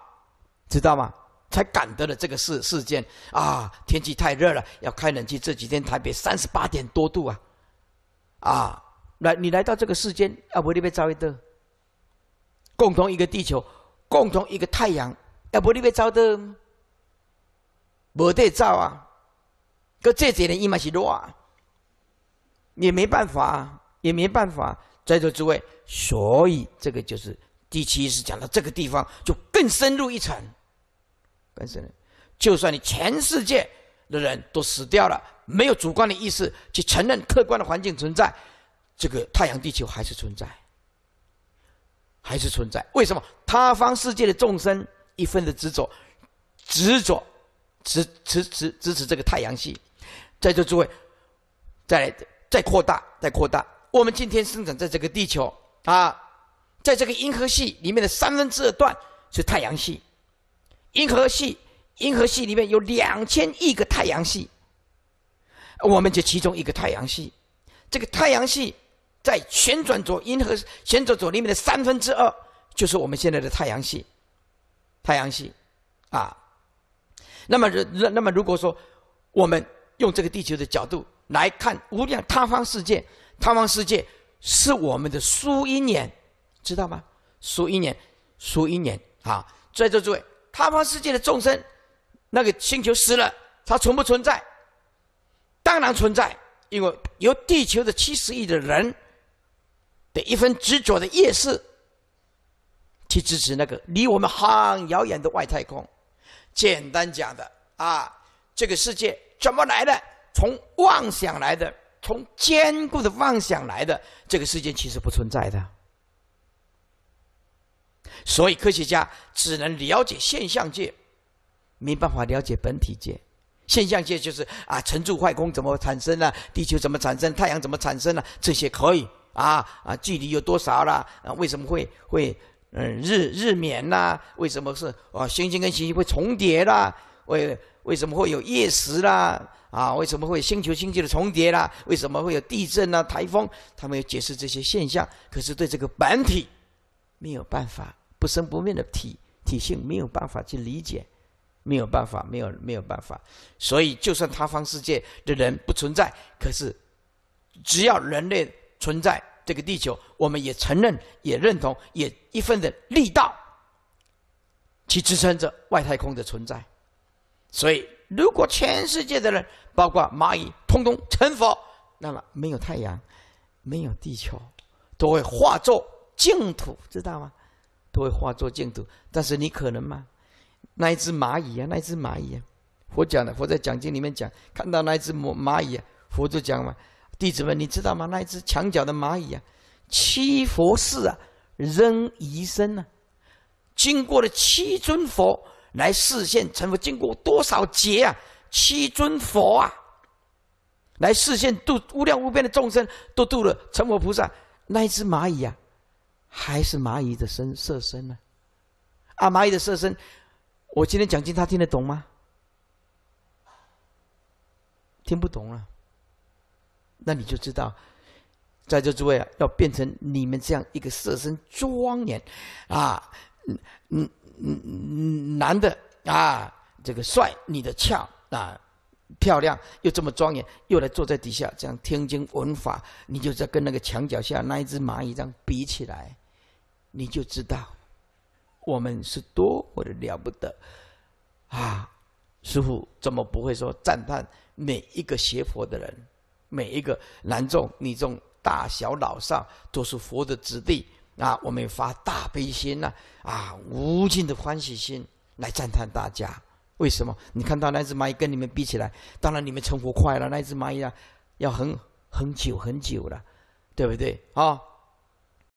知道吗？才赶得了这个事事件啊！天气太热了，要开冷气。这几天台北三十八点多度啊！啊，来，你来到这个世间，要不你被遭一个？共同一个地球，共同一个太阳，要不你被遭的没得照啊！可这几年一嘛是热，也没办法，也没办法，在座诸位，所以这个就是第七，是讲到这个地方，就更深入一层。本身，就算你全世界的人都死掉了，没有主观的意识去承认客观的环境存在，这个太阳地球还是存在，还是存在。为什么他方世界的众生一份的执着，执着、持持持支持这个太阳系？在座诸位，在在扩大，在扩大。我们今天生长在这个地球啊，在这个银河系里面的三分之二段是太阳系。银河系，银河系里面有两千亿个太阳系，我们就其中一个太阳系。这个太阳系在旋转轴银河旋转轴里面的三分之二就是我们现在的太阳系，太阳系，啊，那么，那那么如果说我们用这个地球的角度来看，无量塌方世界，塌方世界是我们的数亿年，知道吗？数亿年，数亿年啊，在座诸位。他方世界的众生，那个星球死了，它存不存在？当然存在，因为由地球的七十亿的人的一份执着的意识去支持那个离我们很遥远的外太空。简单讲的啊，这个世界怎么来的？从妄想来的，从坚固的妄想来的。这个世界其实不存在的。所以，科学家只能了解现象界，没办法了解本体界。现象界就是啊，沉住快空怎么产生呢？地球怎么产生？太阳怎么产生呢？这些可以啊啊，距离有多少啊，为什么会会嗯日日冕呢？为什么是啊星星跟星星会重叠啦？为为什么会有夜食啦？啊，为什么会星球星际的重叠啦？为什么会有地震啊台风？他们要解释这些现象，可是对这个本体没有办法。不生不灭的体体性没有办法去理解，没有办法，没有没有办法。所以，就算他方世界的人不存在，可是只要人类存在这个地球，我们也承认、也认同、也一份的力道去支撑着外太空的存在。所以，如果全世界的人，包括蚂蚁，通通成佛，那么没有太阳，没有地球，都会化作净土，知道吗？都会化作净土，但是你可能吗？那一只蚂蚁啊，那一只蚂蚁啊！佛讲的，佛在讲经里面讲，看到那一只蚂蚁啊，佛就讲嘛，弟子们，你知道吗？那一只墙角的蚂蚁啊，七佛寺啊，扔遗身呢，经过了七尊佛来示现成佛，经过多少劫啊？七尊佛啊，来示现度无量无边的众生，都度了成佛菩萨。那一只蚂蚁啊！还是蚂蚁的身色身呢？啊，蚂蚁的色身，我今天讲经，他听得懂吗？听不懂了，那你就知道，在座诸位啊，要变成你们这样一个色身庄严啊，嗯嗯嗯，男的啊，这个帅，你的俏啊。漂亮又这么庄严，又来坐在底下这样听经闻法，你就在跟那个墙脚下那一只蚂蚁这样比起来，你就知道我们是多么的了不得啊！师傅怎么不会说赞叹每一个学佛的人，每一个男众女众，大小老少都是佛的子弟啊！我们发大悲心呐，啊，无尽的欢喜心来赞叹大家。为什么？你看到那只蚂蚁跟你们比起来，当然你们成活快了，那只蚂蚁啊，要很很久很久了，对不对啊？